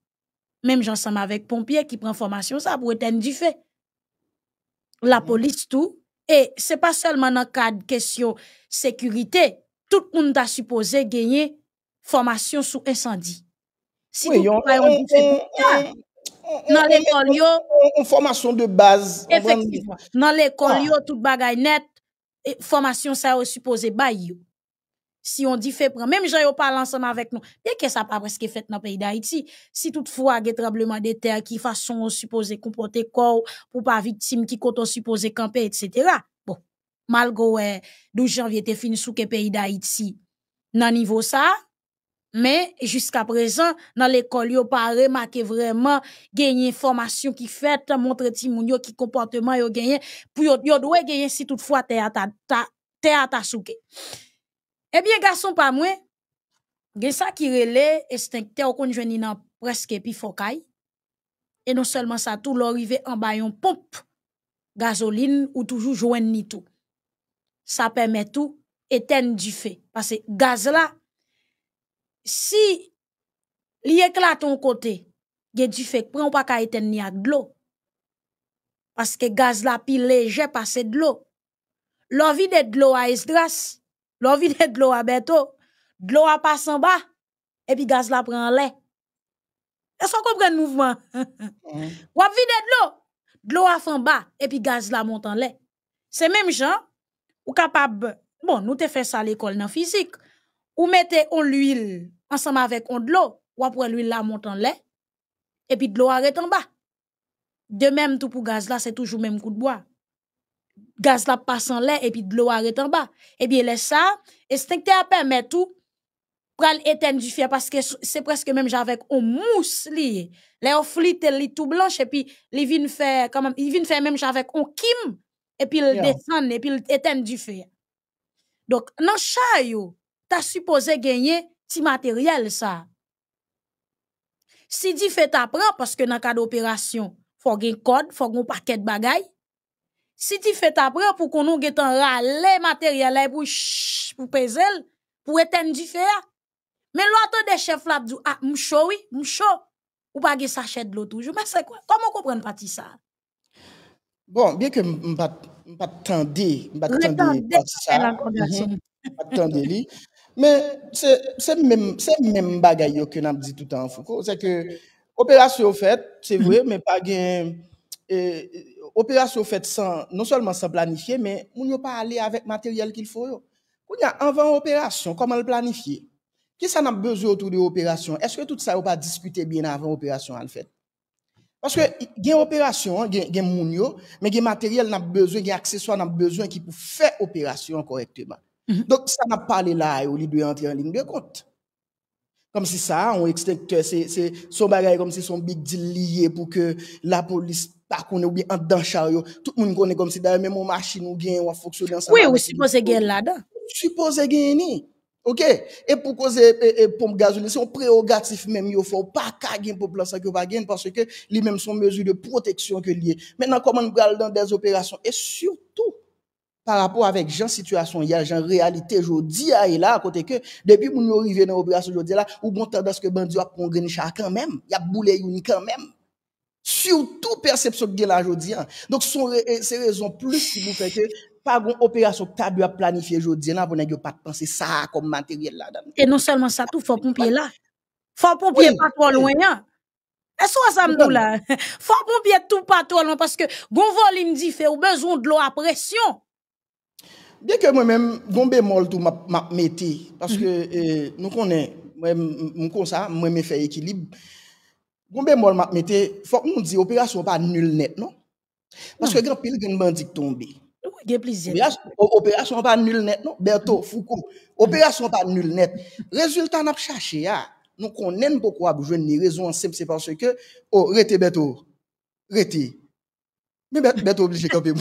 S1: Même sommes avec pompier qui prend formation ça pour éteindre du fait. La mm. police tout. Et c'est pas seulement dans le cadre de question sécurité. Tout le monde a supposé gagner formation sous incendie. Si oui, yon, Nan l'ekol yo. On formasyon de base. Effectivement. Dans l'ekol ah. yo, tout bagay net, formasyon sa yo suppose yo. Si on dit fait pran. même jan yo pal ansam avec nou. Ye ke sa pa preske fait nan peyi pays iti. Si toutfwa ge tremblement de ter ki fason suppose kompote kou pou victime qui ki supposé camper, kampe, etc. Bon. malgré we 12 janvier te fin sous que peyi d'Haïti nan nivou mais jusqu'à présent, dans l'école, yo pas remarqué vraiment gagner formation qui fait montrer timoun yo qui comportement yo gagné pour yo, doit gagner si toutefois te à ta te a ta souke. Eh bien garçon pas moi, C'est ça qui relait instincteur ou konjwen ni nan presque puis fokay. Et non seulement ça tout l'arrivé en bayon pompe gasoline ou toujours joine ni tout. Ça permet tout éteindre du fait parce que gaz là si l'éclaton éclate ton côté a du fait prend pas ka éteindre ni ak de l'eau parce que gaz la pile léger passé de l'eau l'eau vide de l'eau à Esdras l'eau vide de l'eau à Beto de l'eau à passe en bas et puis gaz la prend l'air est-ce qu'on comprend le mouvement Ou mm. vide de l'eau de l'eau à en bas et puis gaz la monte en l'air c'est même gens ou capable bon nous te fait ça à l'école dans physique ou mettez on l'huile ensemble avec on de l'eau, ou après l'huile là monte en lait, et puis de l'eau arrête en bas. De même, tout pour gaz là, c'est toujours même coup de bois. Gaz là passe en lait, et puis de l'eau arrête en bas. Et eh bien, laisse ça, extincteur permet tout, pour éteindre du feu parce que c'est presque même j'avais on mousse les les on flite li tout blanche, et puis, il vient faire, quand même, il vient faire même j'avais on kim, et puis il descend, et puis il éteint du feu. Donc, non chayou ta supposé gagner ti matériel ça. Si di fait apprend parce que dans cas d'opération, faut gagner code, faut gagner paquet de bagaille. Si fais fait apprend pour qu'on nous get en matériel pour pour peser, pour éteindre du fer, Mais l'autre des chefs là dit ah moucho oui, ou pas gagner sachet de l'eau toujours. Mais c'est quoi Comment comprendre partie ça
S2: Bon, bien que m'pas m'pas tendé, ça. Men, se men bagay yo ke nan ap di tout an foko, se ke operasyon fèt, se vre, men pa gen operasyon fèt non solman san planifiye, men moun yo pa ale avèk materyel ki l fò yo. Ou gen, anvan operasyon, koman l planifiye? Ki sa nan ap bezo otou de operasyon? Eske tout sa ou pa diskute bien anvan operasyon an fèt? Paske gen operasyon, gen moun yo, men gen materyel nan ap bezo, gen akseswa nan ap bezo ki pou fè operasyon korekteban. Mhm. Donk sa nan pale la yo li dwe antre an ling de kont. Kam si sa, son bagay kom si son big deal liye pou ke la polis pakounen ou bi antre dan charyon. Tout moun konen kom si da yon mèmou machin ou gen ou a fokso dan sa bagay. Ou si pose gen la da? Ou si pose gen ni. Ok? E pou koze pompe gazouni, son preogatif mèm yo fò, ou pa ka gen pou plan sa ke wagen parce ke li mèm son mezu de proteksyon ke liye. Mè nan kom an bral dan des operasyon e surtout par rapport avec Jean situation, il y a Jean réalité jodi hein, et là à côté que depuis mon arrivé dans opération jodi là ou bon tendance que bandi a prendre chacun même, il y a boulé uni quand même. Surtout perception de la jodi. Hein. Donc son c'est raison plus qui vous fait que pas une opération que tu as planifié
S1: jodi là pour hein, ne pas penser ça comme matériel là Et non seulement ça tout faut pompier là. Faut pompier pas trop loin. Hein? Est-ce ça me là? Faut pompier tout pas trop loin parce que bon volume dit fait ou besoin de l'eau à pression. Bien que moi-même,
S2: bon bémol tout m'a mettez parce que mhm. eh, nous connaissons, moi, Je ça, moi, me fait équilibre. Bon bémol m'a Il faut que nous disions, opération pas nulle net, non? Parce que grand pile, grand bandit tombé. opérations ne Opération pas nulle net, non? Berto, Foucault, opération pas nulle net. Résultat, n'a pas cherché, ah. Nous connaissons pourquoi besoin de raison simple, c'est parce que, oh, rete Berto, rete. Mais Berto, obligé de camper.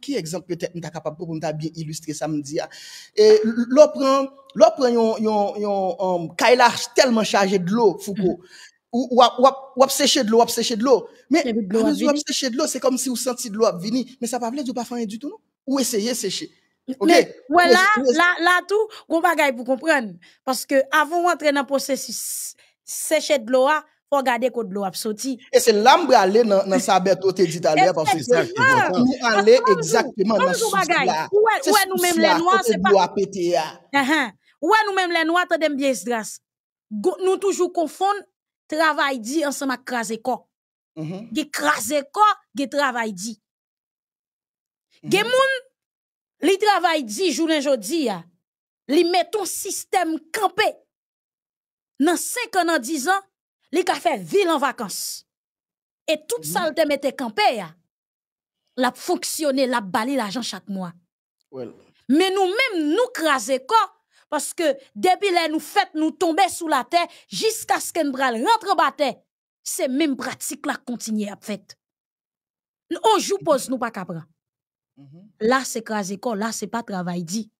S2: Qui exemple peut-être nous capable pour nous bien illustrer dit. Hein? Et l'on prend l'on prend un um, kailage tellement chargé de l'eau Foucault. Mm-hmm. Ou, ou, ou, ou, sécher de l'eau, ou sécher de l'eau. Mais, ou sécher de l'eau, c'est comme si vous sentiez de l'eau venir. Mais ça ne veut pas faire du tout, non?
S1: Ou essayer de sécher. Okay. là là là tout, la tou, pour comprendre. Parce que d'entrer d'entrer le processus processus sécher de l'eau, pour regarder quand l'eau a sorti. Et c'est là que aller dans dans Sabeto te dit à l'heure parce que c'est nous aller exactement dans ce là. Ouais, nous mêmes les noirs c'est pas péter. Ouais, nous mêmes les noirs t'aime bien Nous toujours confondre travail dit ensemble avec craser corps. Mm-hmm. Gè krasè corps, gè travay les Gè moun, li travail dit, jounen jodi ya, ah, li ton système campé. Nan 5 ans, en 10 ans, les cafés, ville en vacances. Et tout ça, mhm. le le te campé, la fonctionne, la balé l'argent chaque mois. Mais nous-mêmes, nous craser corps, Parce que depuis là, nous faites nous tomber sous la terre jusqu'à ce qu'un bras rentre en C'est même pratique la continuer à faire. On joue pose nous pas capra. Mhm. Là, c'est crasé quoi? Là, c'est pas travail dit.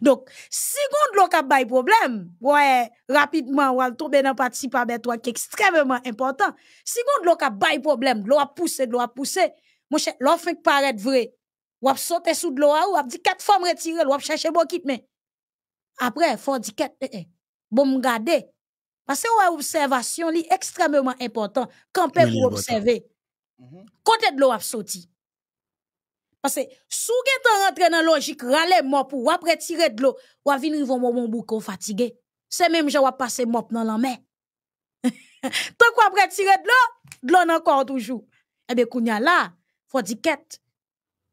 S1: Donc, si vous avez un problème, ouais, rapidement, allez tomber dans parti par toi qui est extrêmement important. Si vous avez un problème, l'eau a poussé, l'eau a poussé, mon cher, l'eau paraître vrai. Vous a sauté sous l'eau, ou a dit quatre femmes retirées, retirer, a cherché bon kit, mais après, faut dire quatre, eh, eh, bon, me garder. Parce que observation, li extrêmement important. Quand on peut observer, mhm. côté de l'eau a sauté. Parce que, sous gen t'en dans la logique, rale moi pour après tirer de l'eau, ou à venir yon mon fatigué. C'est même j'ai passé passe mort dans la mer. Tant qu'on après tirer de l'eau, de l'eau encore toujours. Eh bien, a là, faut diket.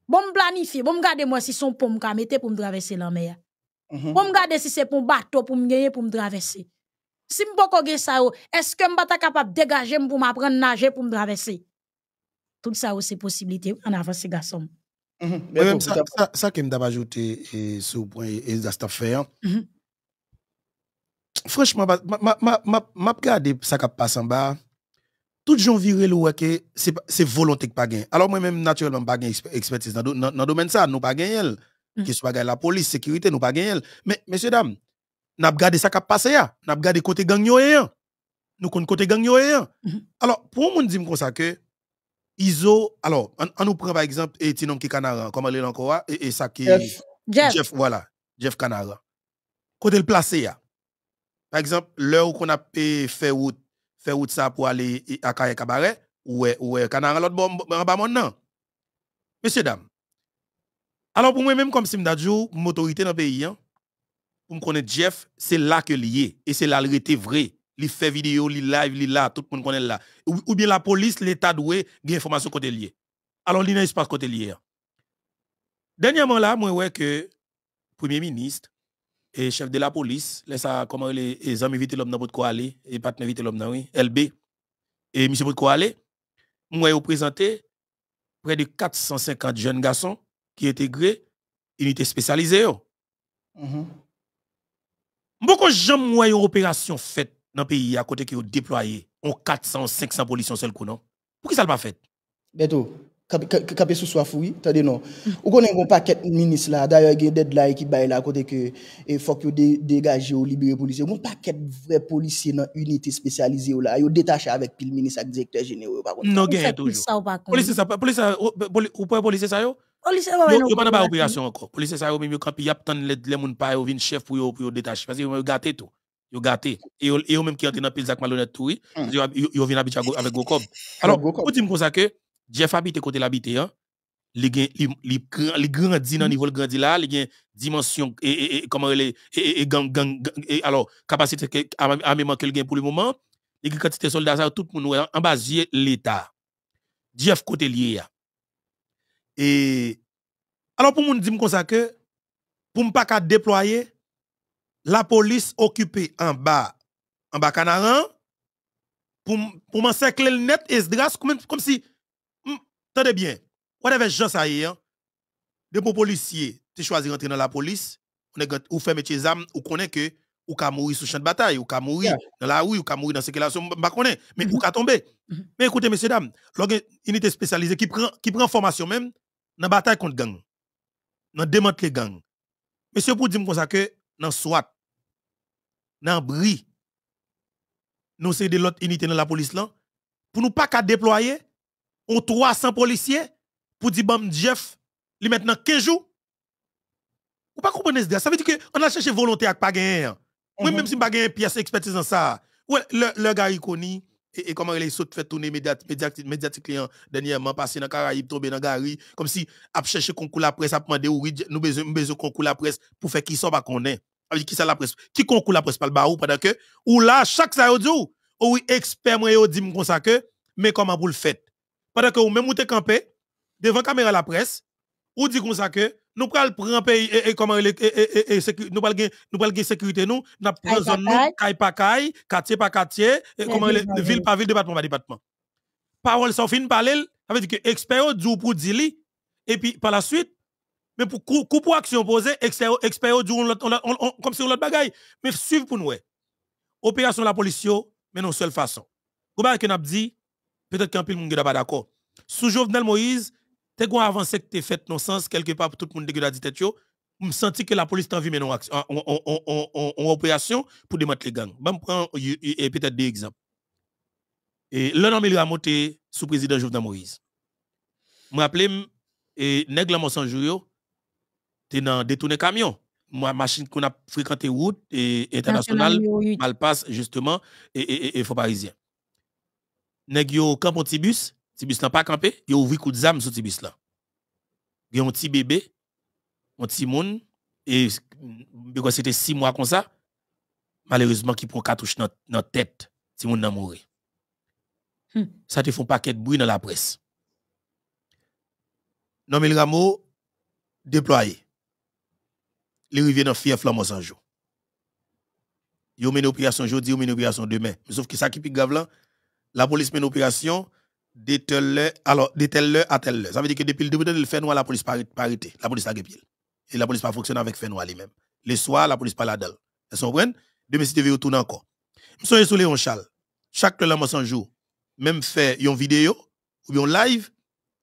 S1: Bon planifier, bon garder moi si son pomme ka mette pour me traverser la mer. Mhm. Bon garder si c'est pour bateau pour me gagner pour me traverser. Si peux pas faire ça, oh, est-ce que être capable de dégager pour m'apprendre nager pour me traverser? Tout ça, oh, c'est possibilité en avance, garçons Mhm. même ça,
S3: ça, ça, que je vais ajouter euh, sur point et cette affaire. Mm -hmm. Franchement, je regarder ça qui passe en bas. Tout gens viré le que c'est volonté que pas gagne. Alors moi-même, naturellement, pas gagne expertise dans le domaine ça, nous pas pouvons mhm. Que ce soit la police, sécurité, nous pas gagner. Mais, messieurs, dames, n'a regardé ça qui passe là. N'a regardé côté gang nous connaissons côté gang mhm. Alors, pour moi, dit comme ça que Iso, alors, on, nous prend par exemple et eh, Etinom qui Canara, comment il encore, eh, et, eh, et ça qui. Jeff. Jeff. voilà. Jeff Canara. Côté le placé, par exemple, l'heure où on a fait route, fait route ça pour aller à Kaya Cabaret, ou ouais, Canara, l'autre bon, en bas non. Messieurs, dames. Alors, pour moi-même, comme Simdadjou, autorité dans le pays, hein, pour me connaître Jeff, c'est là que lié, et c'est là le vrai il fait vidéo, il live, il là, tout le monde connaît là. Ou, bien la police, l'État doué, des informations côté lié. Alors, il y a pas côté lié. Dernièrement là, moi, ouais que Premier ministre et chef de la police, laisse comment les, amis vite l'homme dans votre aller, et pas vite l'homme dans, oui, LB, et monsieur votre aller, moi, vous présenté près de 450 jeunes garçons qui intégrés, unités spécialisées. spécialisés -hmm. Beaucoup de gens, moi, une opération faite dans le pays à côté qui ont déployé en 400 500 policiers seul coup non pour qui ça le pas fait
S2: Beto kapé ce soif oui dit non ou connaît un paquet ministre là d'ailleurs il y a deadline qui bail là à côté que il faut que dégager ou libérer policiers un paquet vrai policiers dans unité spécialisée là sont détaché avec le ministre avec directeur général par
S3: contre non toujours police ça policier Vous oh, pouvez policier ça yo
S2: vous pas pas dans
S3: opération encore police ça yo même quand il y a tant les gens pas venir chef pour pour détacher parce qu'ils ont gâté tout yo gâté et yo même qui entre dans avec malonet tout yo yo vient habiter avec Gokob alors vous dire comme ça que Jeff habite côté eh? l'habité hein li li li dans niveau grandit hmm. là li gen dimension et eh, eh, comment les et gang gang alors capacité que armement qu'il gain pour le moment les quantité soldats ça tout monde en basier l'état Jeff côté lié et alors pour moun dire comme ça que pour me pas déployer la police occupée en bas, en bas Canaran, pour, pour m'encercler le net et se comme, comme si, tenez bien, quoi gens ça y est, hein. de policiers, policier, tu choisis rentrer dans la police, on est, ou fait métier ou connaît que, ou qu'à mourir sous champ de bataille, ou qu'à mourir dans la rue, ou qu'à mourir dans circulation, bah connaît, mais mm-hmm. ou qu'à tomber. Mm-hmm. Mais écoutez, messieurs, dames, l'unité unité spécialisée qui prend, qui prend formation même, dans la bataille contre gang, dans démanteler gang. Monsieur, pour dire comme ça que, dans SWAT, dans BRI, nous c'est de l'autre unité dans la police là, pour nous pas qu'à déployer, on 300 policiers pour dire bam Jeff, lui maintenant 15 jours. comprenez pas comprendre ça. Ça veut dire qu'on a cherché volonté à pas gagner. Moi, même mhm. si je n'ai pas gagné pièce expertise dans ça, le, gars il connaît, et, et, comment il saute fait tourner médiatique médiatique client dernièrement passé dans Caraïbes tombé dans Gary comme si a chercher concours la presse a demandé nous besoin besoin concours la presse pour faire qui sort pas qu'on qui ça la presse, qui concourt la presse par le barou pendant que, ou là, chaque ça ou oui, expert, dit comme que, mais comment vous le faites? Pendant que vous même ou êtes campé, devant caméra la presse, ou dit comme que, nous prenons prendre pays et comment nous prenons nous sécurité nous n'a pas zone nous caille par caille quartier par quartier comment ville par ville département par département parole sont fin parler ça veut que pour dire et puis par la suite mais pour coup pour action posée, expert du comme si on l'autre bagaille. Mais suivre pour nous. Opération la police, mais non seule façon. Vous que dit, peut-être qu'un pile monde n'est pas d'accord. Sous Jovenel Moïse, t'es avez avancé que t'es fait non sens quelque part pour tout le monde qui a dit tête me senti que la police t'en envie mais non en opération pour démanteler les gangs. Je prend et peut-être des exemples. Et l'un en il a monté sous président Jovenel Moïse. Je me rappelle et nèg de t'es dans détourné camion. Moi, machine qu'on a fréquenté route et internationale, mal passe justement, et, et, et, faux parisien. Nèg yo bus tibus, tibus n'a pas campé, yo ouvri coup de zam sur tibus là. a un petit bébé, un petit monde, et c'était six mois comme ça, malheureusement qui prend cartouche dans la tête, si on n'a mouru. Hmm. Ça te fait pas paquet de bruit dans la presse. Nomil Rameau, déployé les rivières dans fief là, sans jour. Ils une opération aujourd'hui, ils mené opération demain. Mais sauf que ça qui pique grave là, la police mène opération de telle alors de telle heure à telle heure. Ça veut dire que depuis le début de l'année, la police la police arrêté. la police pas gagné. Et la police pas fonctionne avec la noir lui-même. Le soir, la police pas la dalle. Est-ce qu'on Demain, si tu retourner encore. Monsieur sur Léon Charles, chaque là, sans jour, même fait une vidéo ou bien live,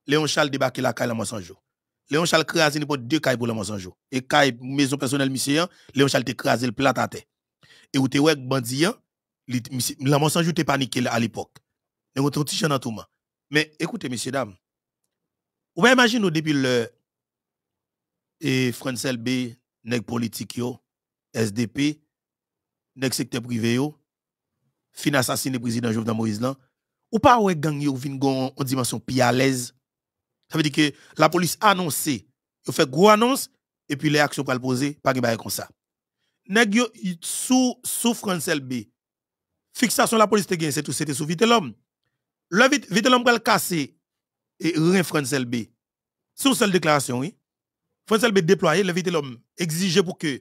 S3: Léon Charles débarque la caille là, sans jour. Léon Charles crasé pas deux cailles pour le mensonge. Et caille maison personnelle monsieur, hein, Léon Charles crasé le plat à terre. Et où te ouais bandit, le mensonge te paniqué à l'époque. Et on t'en dans tout Mais écoutez messieurs dames. Ou bien imaginez depuis le et France LB nèg politique yo, SDP, nèg secteur privé yo, fin assassiné président Jovenel Moïse là. Ou pas ouais gang yo vin gon dimension pi à l'aise ça veut dire que la police a annoncé, il fait gros annonce, et puis les actions qu'elle pose, pas de comme ça. Nèg sous France LB. Fixation la police te gagne, c'est tout, c'était sous vite l'homme. Le vite, vite l'homme qu'elle casser et rien France LB. Sous seule déclaration, oui. France LB déployé, le vite l'homme exigé pour que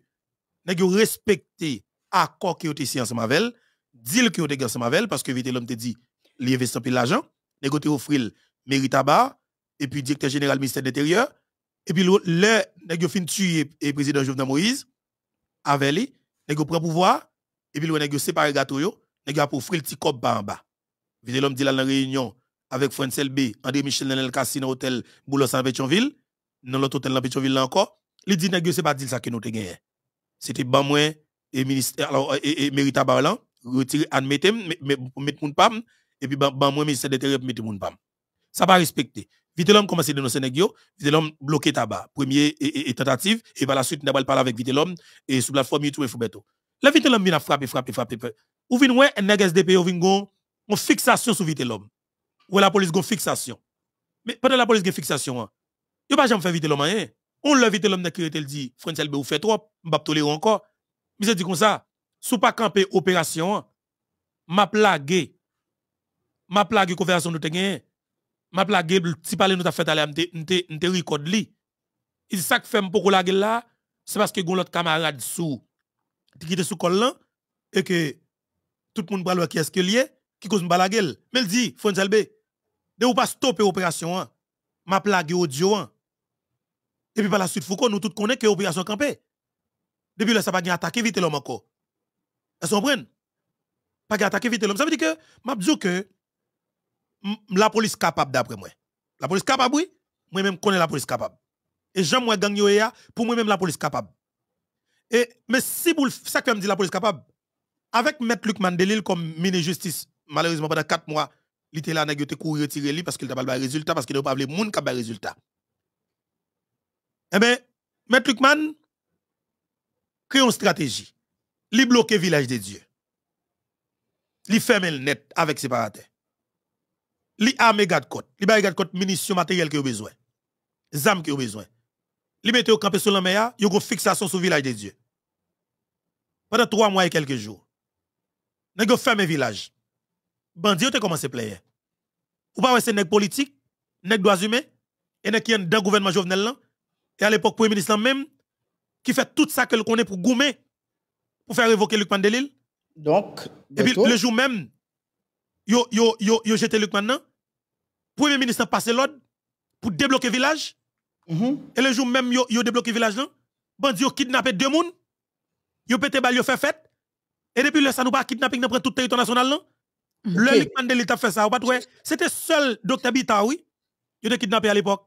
S3: nèg yo respecte accord qui est ici ensemble avec elle, deal qui est en ensemble avec parce que vite l'homme te dit, il investit l'argent, nèg te le mérite à bas et puis directeur général ministère de l'Intérieur, et puis le, nèg fin tuer et eh, président Jovenel Moïse, avec lui, pris prend pouvoir, et puis le a séparé gâteau yo, a pour le petit cop en bas. Vite l'homme dit la réunion avec France B André Michel dans le casino hôtel Boulos en Pétionville, dans l'autre hôtel dans Pétionville encore, il dit nèg c'est pas dit ça que nous te gagné. C'était ban et ministère alors et, mérita Barlan, retirer admettre mettre moun pam et puis ban ministère de l'Intérieur mettre moun pam. Ça pas respecté. Vitelhomme commence à dénoncer vite l'homme bloqué tabac, premier et, tentative, et par la suite, n'a pas parlé avec l'homme et sur la plateforme YouTube et Foubeto. Là, l'homme vient frapper, frapper, frapper. Ou vient, ouais, Neg SDP, ou vient, on fixation sur Vitelhomme. Ou la police, une fixation. Mais pendant la police, une fixation, hein. Yo pas jamais fait Vitelhomme, hein. On l'a Vitelhomme, qui elle dit, François trop, ou fait trop, m'a tolérer encore. Mais c'est dit comme ça, sous pas camper opération, hein, m'a plagué, m'a plagué conversation de te m'a plagué le petit parler nous t'a fait aller m'te m'te record li et ça que fait m'poko la là c'est parce que gon l'autre camarade sous qui était sous col là et que tout le monde parle qui est-ce que lié qui cause m'ba la gueule mais il dit Fonzel B de ou pas stopper opération hein. m'a plagué audio an. Hein. et puis par la suite Foucault nous tout connaît que opération camper. depuis là ça pas attaquer vite l'homme encore est-ce qu'on pas attaquer vite l'homme ça veut dire que m'a dit que la police capable d'après moi. La police capable, oui. Moi-même, connais la police capable. Et j'aime moi gang e pour moi-même, la police capable. Et, mais si vous, ça que me dit la police capable, avec M. Luc Mandelil comme ministre de justice, malheureusement, pendant 4 mois, il était là, il été courir retirer lui parce qu'il n'a pas le résultat, parce qu'il n'a pas le monde qui a le résultat. Eh bien, M. Luc crée une stratégie. Il bloque village des dieux Il ferme le net avec ses parataires li armé garde côte li garde côte munitions matériel que ont besoin zam que ont besoin li mette au campé sur la mer yo go fixation sur village de Dieu pendant trois mois et quelques jours nèg go fermé village bandi yo te commencé plaire ou pas c'est nèg politique nèg droits humains et nèg qui dans dans gouvernement Jovenel et à l'époque premier ministre même qui fait tout ça que le pour goumer pour faire évoquer Luc Mandelil
S2: donc et puis le
S3: jour même yo, yo, yo, yo jeté Luc maintenant. Premier ministre a passé l'ordre pour débloquer village. Mm-hmm. Et le jour même, yo, yo débloquer village là. Bandi yo kidnappé deux moun. Yo pété bal, yo fait fête. Et depuis le ça nous pas kidnapping dans tout territoire national là. Le Luc Mandel a fait ça, C'était seul Dr. Bita, oui. Yo était kidnappé à l'époque.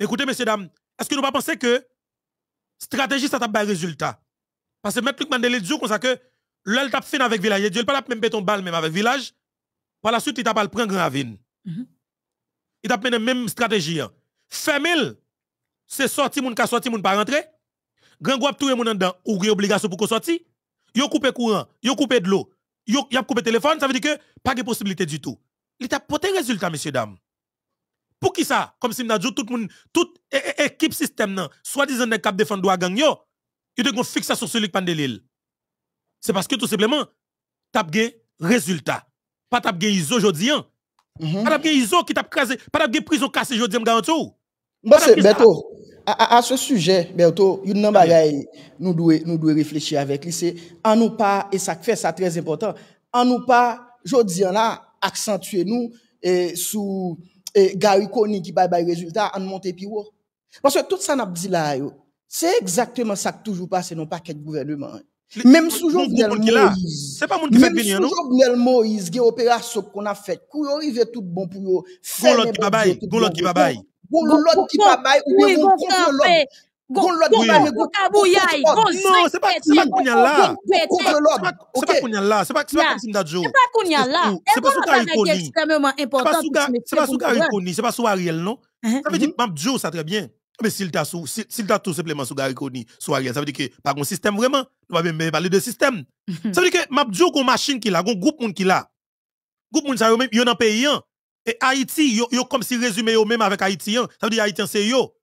S3: Écoutez, messieurs, dames, est-ce que nous pas penser que stratégie ça t'a pas résultat? Parce que Maître Luc Mandel dit comme ça que l'el tape fin avec village. Il a pas la même béton balle même avec village. Par la suite, il t'a pas le grand mhm. Il t'a même stratégie. Hein. Femil, c'est sorti moun ka sorti moun pas rentré. Grand groupe tout moun en dedans, obligation pour qu'on sorti. Yo coupé courant, yo coupé de l'eau, yo y a coupé téléphone, ça veut dire que pas de possibilité du tout. Il t'a porté résultat messieurs dames. Pour qui ça Comme si m'a dit tout monde, toute équipe système nan, Soit disant un cap défendre droit gang yo, yo te gon fixation sur de Pandelil. C'est parce que tout simplement t'as gagné résultat pas tap gen ISO jodi an. Hein. Mhm. Pas tap gen ISO qui tap krasé, pas tap gen prison cassée jodi m garanti
S2: Bon c'est Beto. À, ce sujet, Berto, il y a bagaille nous devons nous devons réfléchir avec lui. C'est en nous pas, et ça fait ça très important, en nous pas, je dis hein, là, accentuer nous et, sous et, Gary Koni qui bail bail résultat en monter haut. Parce que tout ça n'a pas dit là, c'est exactement ça que toujours passe dans le paquet de gouvernement. Même sous Jovenel Moïse, c'est pas mon qui fait venir, non. Moïse, opération qu'on a fait. Pour y tout bon pour l'autre qui babaye, gon l'autre qui babaye. l'autre qui babaye ou bien l'autre. qui Non, c'est pas c'est pas là.
S3: C'est pas c'est pas c'est C'est pas C'est
S1: pas C'est C'est pas sous
S3: c'est pas sous Ariel non. Uh-huh. Ça veut dire uh-huh. ça très bien. Mais s'il t'a tout simplement sous Gary Kony, sous ça veut dire que pas un système vraiment. Nous va même parler de système. ça veut dire que m'a dit qu'on machine qui là, qu'on groupe moun qui là. Groupe moun ça yo même pays hein. et Haïti yo, comme si résumé yon même avec Haïtiens hein. Ça veut dire Haïtien c'est yo.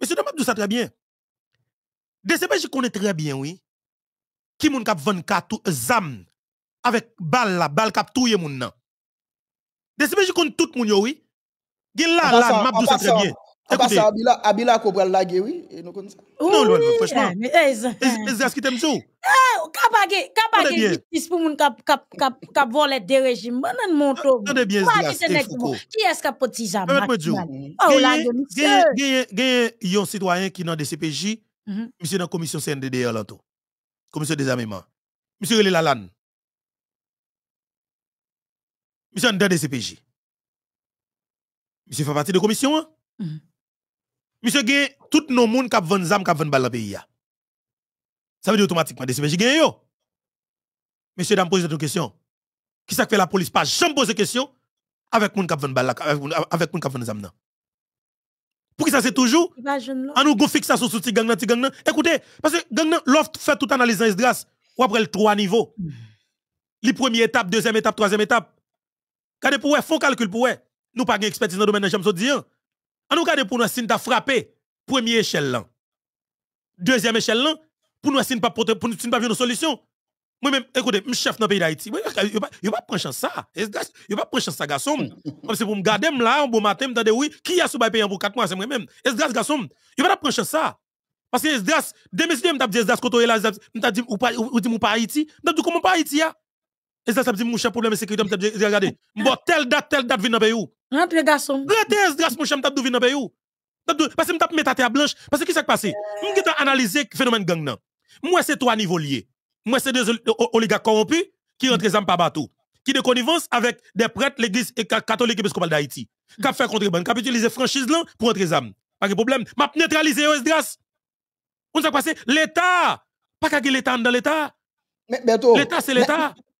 S3: Mais c'est m'a dit ça très bien. DCP je connais très bien oui. Qui moun k'ap 24 zam avec balle la balle k'ap touye moun nan. DCP je connais tout le monde oui.
S2: Gen la la m'a dit ça très bien. A pa abila, lage
S1: Non, Kabage, de oh, la,
S3: un citoyen qui n'a pas de CPJ. Mhm. Monsieur la commission CNDD Commission CPJ. Monsieur fait partie de commission hein? mhm. Monsieur gagne tout nos monde qui vend zam qui vend balle dans pays Ça veut dire automatiquement des CPJ gagne yo. Monsieur dame posez une question. Qui ça fait la police pas jamais poser question avec monde qui vend balle avec monde qui vend zam Pour qui ça c'est toujours En nous fixe ça sur gang nan gang nan. Écoutez parce que gang l'offre fait toute analyse en esdras ou après le trois niveaux. Les première étape, deuxième étape, troisième étape. Regardez pour faut calcul pour ouais. Nous pas d'expertise expertise dans le domaine de la chambre en nous pour pour nous sin échelle Deuxième échelle pour nous sin pas une solution. Moi même écoutez, suis chef dans pays d'Haïti, je pas vais pas prendre ça. Il pas prendre ça garçon. Comme c'est pour me garder là un beau matin oui, qui a sous payé pour 4 mois c'est moi même. Esdras garçon, pas prendre ça. Parce que Esdras, demain si m't'a dit Esdras là, dit ou pas pas Haïti, comment pas Haïti ya. Hein? dit mon chef problème sécurité, regardez, bon telle date date Rentre, garçon. Rentre, grâce mon chum, t'as deviné dans pays Parce que je mettre à terre blanche. Parce que qui s'est passé? Je vais analyser le phénomène gang. Moi, c'est trois niveaux liés. Moi, c'est deux oligarques corrompus qui rentrent les par bateau. Qui de connivence avec des prêtres, l'église catholique et épiscopale d'Haïti. Qui fait contrebande, qui utilise franchise là pour rentrer les âmes. Pas de problème. Je vais neutraliser grâce. On s'est passé l'État. Pas qu'à l'État dans l'État. L'État, c'est l'État.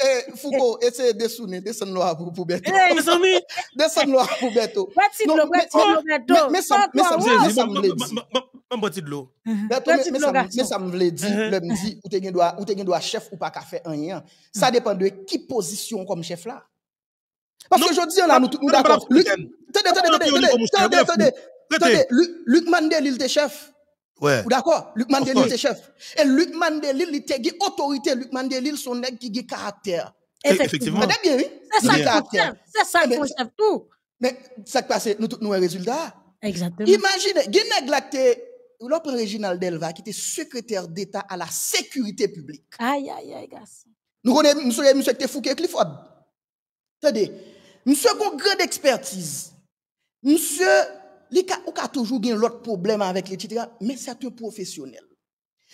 S2: Eh, Foucault, essaye de souner, descendre noir pour, Beto. Eh, mes amis! pour Beto. Mais ça, mais ça, hein, mais ça, me dit. de l'eau. Mais ça, me voulait dit, hein, hein. le me dit, ou t'es doit, chef ou pas café, faire rien? Ça dépend de qui position comme chef là. Parce que je dis là, nous d'accord. ça attendez, attendez, attendez, Luc Mandel, il était chef. Ouais. D'accord? Luc Mandelil, c'est chef. Et Luc Mandelil, il était autorité. Luc Mandelil, son nègre qui a caractère. Eh, effectivement. C'est bien, oui. C'est ça, caractère. C'est ça, eh le ben, chef, tout. Mais ça qui passe, nous avons nous, un résultat. Exactement. Imaginez, il y a un Réginald Delva qui était secrétaire d'État à la sécurité publique. Aïe, aïe, aïe, garçon. Nous connaissons, monsieur, monsieur, qui Fouquet Clifford. Attendez, monsieur, a un grande expertise. Monsieur, il a, a toujours eu l'autre problème avec les titres, mais c'est un professionnel.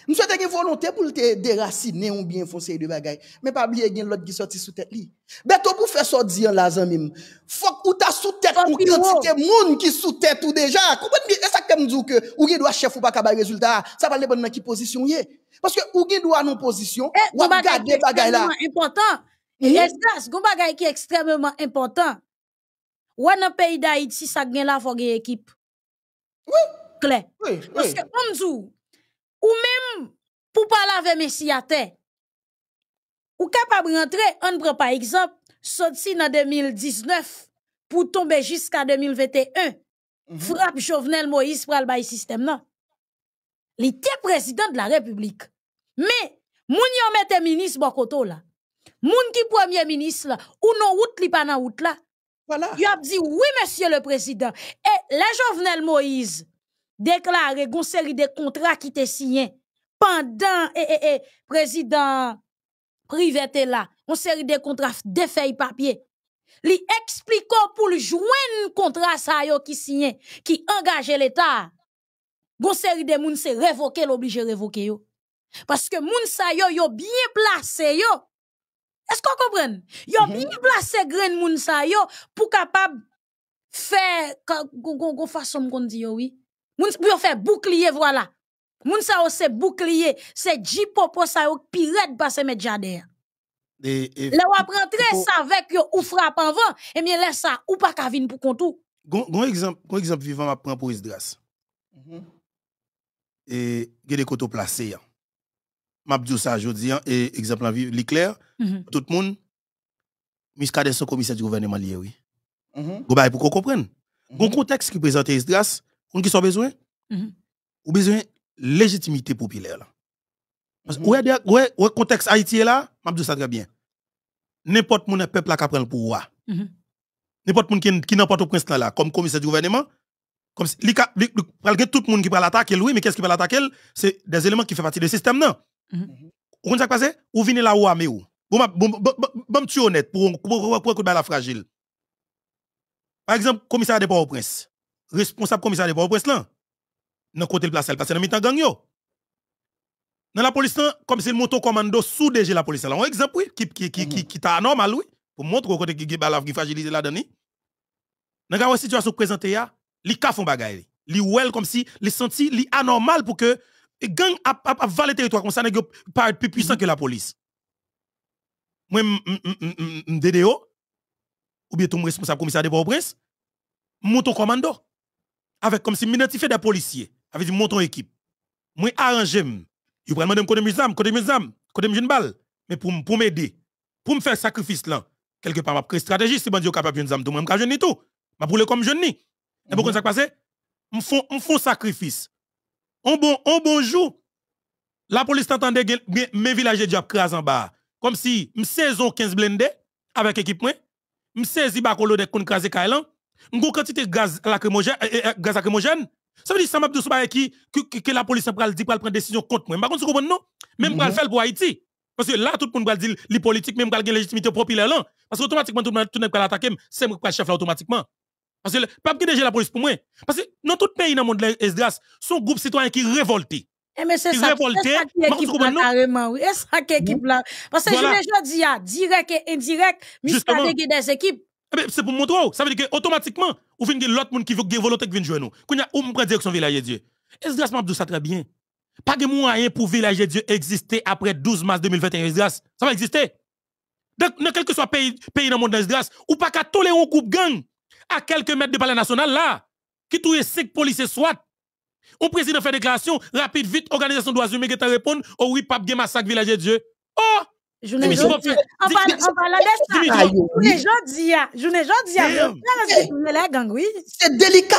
S2: Nous avons une volonté pour le déraciner ou bien foncer de bagaille. Mais pas oublier qu'il y l'autre qui sorti sous tête. Li. Beto pour faire sortir la zone, il faut que tu sous tête ou qu'il y ait qui sous tête ou déjà. comprends ça que as dis que ou qu'il doit chef ou pas le résultat? Ça va dépendre de qui position Parce que ou qu'il doit
S1: non position, eh, ou qu'il garder bagaille là. C'est extrêmement important. c'est hmm? qui est extrêmement important. Ou en peyi da sa gen la fò gen Oui. Kle. Oui, que, pour konzou, ou pour pou avec ve mesi ate, ou kapab rentre, on pa exemple, soti nan 2019, pour tomber jusqu'à 2021, Frappe Jovenel Moïse pral système, système. Il était président de la République. Mais, moun yon mette ministre bokoto la. Moun ki premier ministre la, ou non wout li pa nan il a dit oui, monsieur le président. Et la Jovenel Moïse déclaré une série de contrats qui étaient signés pendant et, eh, eh, eh, président privé était là. Une série de contrats de feuilles papier. Li explique pour le un contrat ça qui signé, qui engage l'État. Gon série de moun se révoqué, l'oblige révoquer yo. Parce que moun sa yo yo bien placé est-ce qu'on comprend? Yo bien mhm. mm -hmm. placé grain moun sa yo pour capable faire gon façon qu'on dit oui. Moun pour faire bouclier voilà. Moun sa yo c'est bouclier, c'est jipopo sa yo pirate passer mes jader.
S4: Là
S3: on
S1: après très ça avec yo ou frappe en vent, et eh bien laisse ça ou pas kavine pour tout.
S3: Gon, gon exemple, gon exemple vivant m'a prend pour Isdras. Mm -hmm. Et gè des coteaux placés. Hein dit ça aujourd'hui, et exemple en vie, l'éclair, mhm. tout le monde, Miskade son mhm. commissaire mhm. e e du gouvernement lié,
S4: oui.
S3: pour qu'on comprenne. Bon contexte qui présente Estras, on qui sont besoin, ou besoin légitimité populaire là. Parce que, ouais, ouais, contexte Haïti là, dit ça très bien. N'importe mon peuple qui prend le pouvoir. N'importe moun qui n'importe prince là, comme commissaire du gouvernement, comme tout le monde qui va l'attaquer, oui, mais qu'est-ce qui va l'attaquer? C'est des éléments qui font partie du système, non? Vous comprenez ce qui Ou venez là où à ou. Bon, bon, tu honnête pour que pour la fragile. Par exemple, commissaire de Port-au-Prince, responsable commissaire de Port-au-Prince là, dans côté de place, parce que dans mi-temps gang yo. Dans la police comme c'est moto commando sous DG la police là. Un exemple qui est mhm. anormal oui, pour montrer côté qui balaf qui fragilise là-dedans Dans la situation présentée là, li ka font bagaille. Li well comme si li senti li anormal pour que et gang a valé territoire comme ça, n'est pas plus puissant que la police. Moi, DDO, ou bien tout responsable commissaire de Port-au-Prince, commando. Avec comme si m'identifie des policiers, avec une monte équipe. Moi, arrangé, il prends demander côté mes âmes, côté mes âmes, côté mes balle. Mais pour, pour m'aider, pour me faire sacrifice là, quelque part, ma prise stratégie, si pas capable de jeune tout, moi, je jeune tout. Ma boule comme jeune ni. Et pourquoi mhm. ça passe? un faux sacrifice on bon, on bonjour. La police t'entendait mes villages diap cras en bas. Comme si m'saison 15 blindés avec équipement. M'saisi bakolo de kon krasé kailan. M'gon quantité gaz lacrymogène euh, euh, gaz lacrymogène. Ça veut dire ça m'a qui que la police va dit pral prendre décision contre moi. Par contre, vous comprenez non Même mhm. le faire pour Haïti. Parce que là, tout le monde va dire, les politiques, même quand il a légitimité populaire là. Parce que tout le monde va attaquer, c'est moi qui chef automatiquement. Parce que pas que déjà la police pour moi. Parce que dans tout pays dans le monde, Esdras, son groupe citoyen qui est révolté.
S1: Et eh, mais c'est ça, c'est ça qui est carrément, oui. C'est ça qui équipe là. Parce que voilà. je dis, hein, direct et indirect, mis qui des équipes.
S3: Eh ben, c'est pour montrer, ça veut dire que automatiquement, ou avez l'autre monde qui veut volonté qui vient jouer nous. Qu'on a prenez me prend direction village Dieu. Esdras m'a dit ça très bien. Pas de moyen pour village Dieu exister après 12 mars 2021 Esdras. Ça va exister. Donc, quel que soit pays pays dans le monde d'Esdras, ou pas qu'à tolérer un groupes gang à quelques mètres de palais national là, qui touille cinq policiers soit. Ou président fait déclaration, rapide, vite, organisation doit humains qui répond, oh oui, pape, massacre, village
S1: de Dieu. Oh! Je ne Je ne
S2: Je ne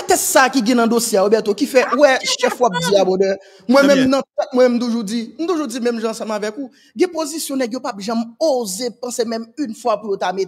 S2: C'est ça qui pas, dans le dossier, Roberto, qui fait, ah, ouais, chef diable. Ah, moi-même, moi-même, toujours dit, toujours dit, même gens ensemble avec vous, des pas, j'aime oser penser même une fois pour t'amener.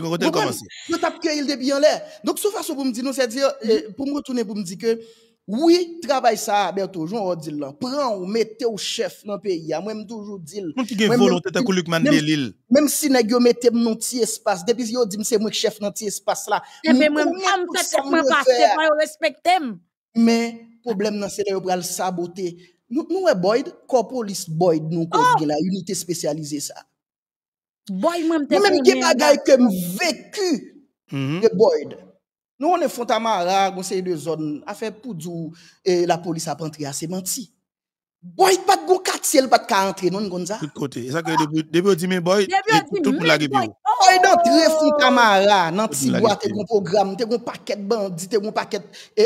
S2: quand avons commence. Nous avons cueilli le en l'air. Donc, sous façon pour me dire, nous, c'est-à-dire, eh, pour me retourner, pour me dire que, oui, travail ça, bientôt. j'en ai dit là. Prends ou mettez au chef dans le pays. Hein. Moi, même toujours dit. Qui a volonté de Luc
S4: Même
S2: si nous mettez mon petit espace, depuis que dit c'est moi qui chef dans petit espace là. Eh ben, Mais moi, je suis pas respecter. Mais, problème, c'est là, pour le saboter. Nous, nous, eh, Boyd, police Boyd, nous, oh! la unité spécialisée ça. Boy, même des bagages que j'ai vécu mm-hmm. de Boyd. Nous, on est Fontamara, conseil de zone, a fait poudou, et la police a rentré a c'est menti. Boy, pas de gokat, si elle pas de rentrer, non, Gonza. Tout
S3: côté. Et ça, que depuis on dit, mais boyd tout le monde l'a
S4: Boy,
S2: oh! d'entrer Fontamara, dans le petit bois, t'es un programme, t'es un paquet de bandits, t'es un paquet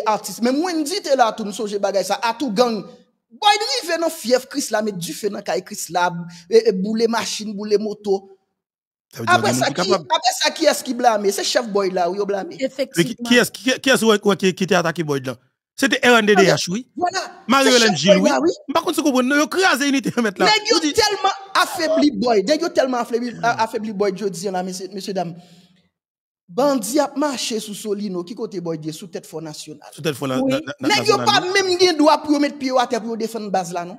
S2: d'artistes. Mais moi, je dis, t'es là, tout le monde, j'ai ça, à tout gang. Boyd il y fièvre Chris, là, mais du fait, dans le Chris, là, boule machine, boule moto. Après ça, qui, est-ce qui blâme C'est chef Boyd là, oui il blâme. Effectivement. Qui
S3: est-ce qui, qui, qui, attaqué Boyd là C'était RNDDH, oui.
S2: Voilà. Marie-Hélène oui.
S3: Par contre, vous vous crasez une là. tellement
S2: affaibli Boyd. Vous tellement affaibli euh, Boyd, je dis là, monsieur dames. Bandi a marché sous Solino, qui côté Boyd, sous tête tête Fondationale.
S3: National. Mais pas
S2: même le droit pour mettre pied à terre pour défendre base là, non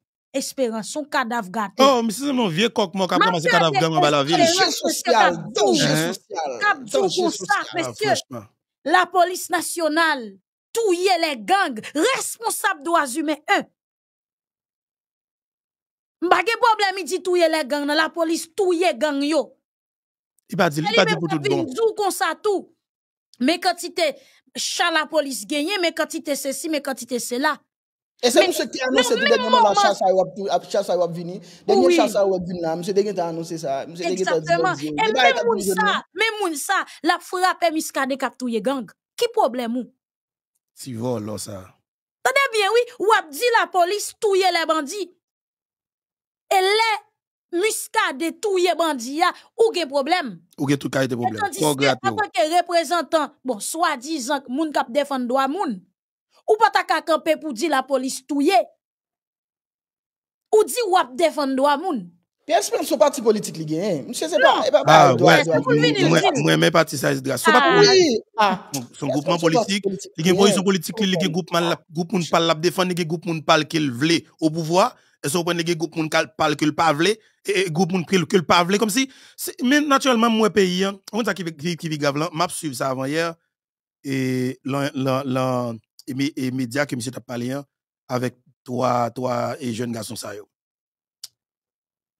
S1: espérance, son cadavre gâté. Oh, mais
S3: c'est mon vieux coq, mon c'est cadavre dans la
S1: social, danger social. Ah, la police nationale, touiller les gangs, responsable droits humains, eux. Mbage problème, il dit touiller les gangs, la police touiller gang yo.
S3: Il va dire, il va dire pour tout
S1: Il Mais quand il te, la police gagne, mais quand il ceci, mais quand il te cela. Et c'est pour qui a annoncé tout dernièrement la chasse
S2: à Wap, la chasse à Wap Vini. Dernière oui. chasse à Wap monsieur Degent a annoncé ça. Exactement. Et même ça,
S1: même moun ça, la frappe miscade kap gang. Qui problème ou?
S3: Si là, ça.
S1: Tendez bien, oui, Wap dit la police touye les bandits. Et les muscade touye bandits, ou gen problème?
S3: Ou gen tout kaye de problème. Et tandis que, en tant
S1: que représentant, bon, soi-disant, moun kap défend droit moun. Ou pas ta camper pour dire la police touye. Ou dit ap défendre droit moun. Pièce même son parti politique li gen.
S2: Monsieur c'est pas pas ah, ouais. Moi même
S3: parti ça c'est ah. ah. Son oui. Son groupement politique, li gen position politique, li gen groupement groupe moun parle la défendre, il groupe moun parle qu'il vle au pouvoir. Et son qu'on prend groupe moun parle qu'il pas vle et groupe moun qu'il pas vle comme si mais naturellement moi pays hein, on ça qui qui grave là, m'a suivre ça avant hier et et, et médias que monsieur t'a parlé avec toi, toi et jeune garçon ça yo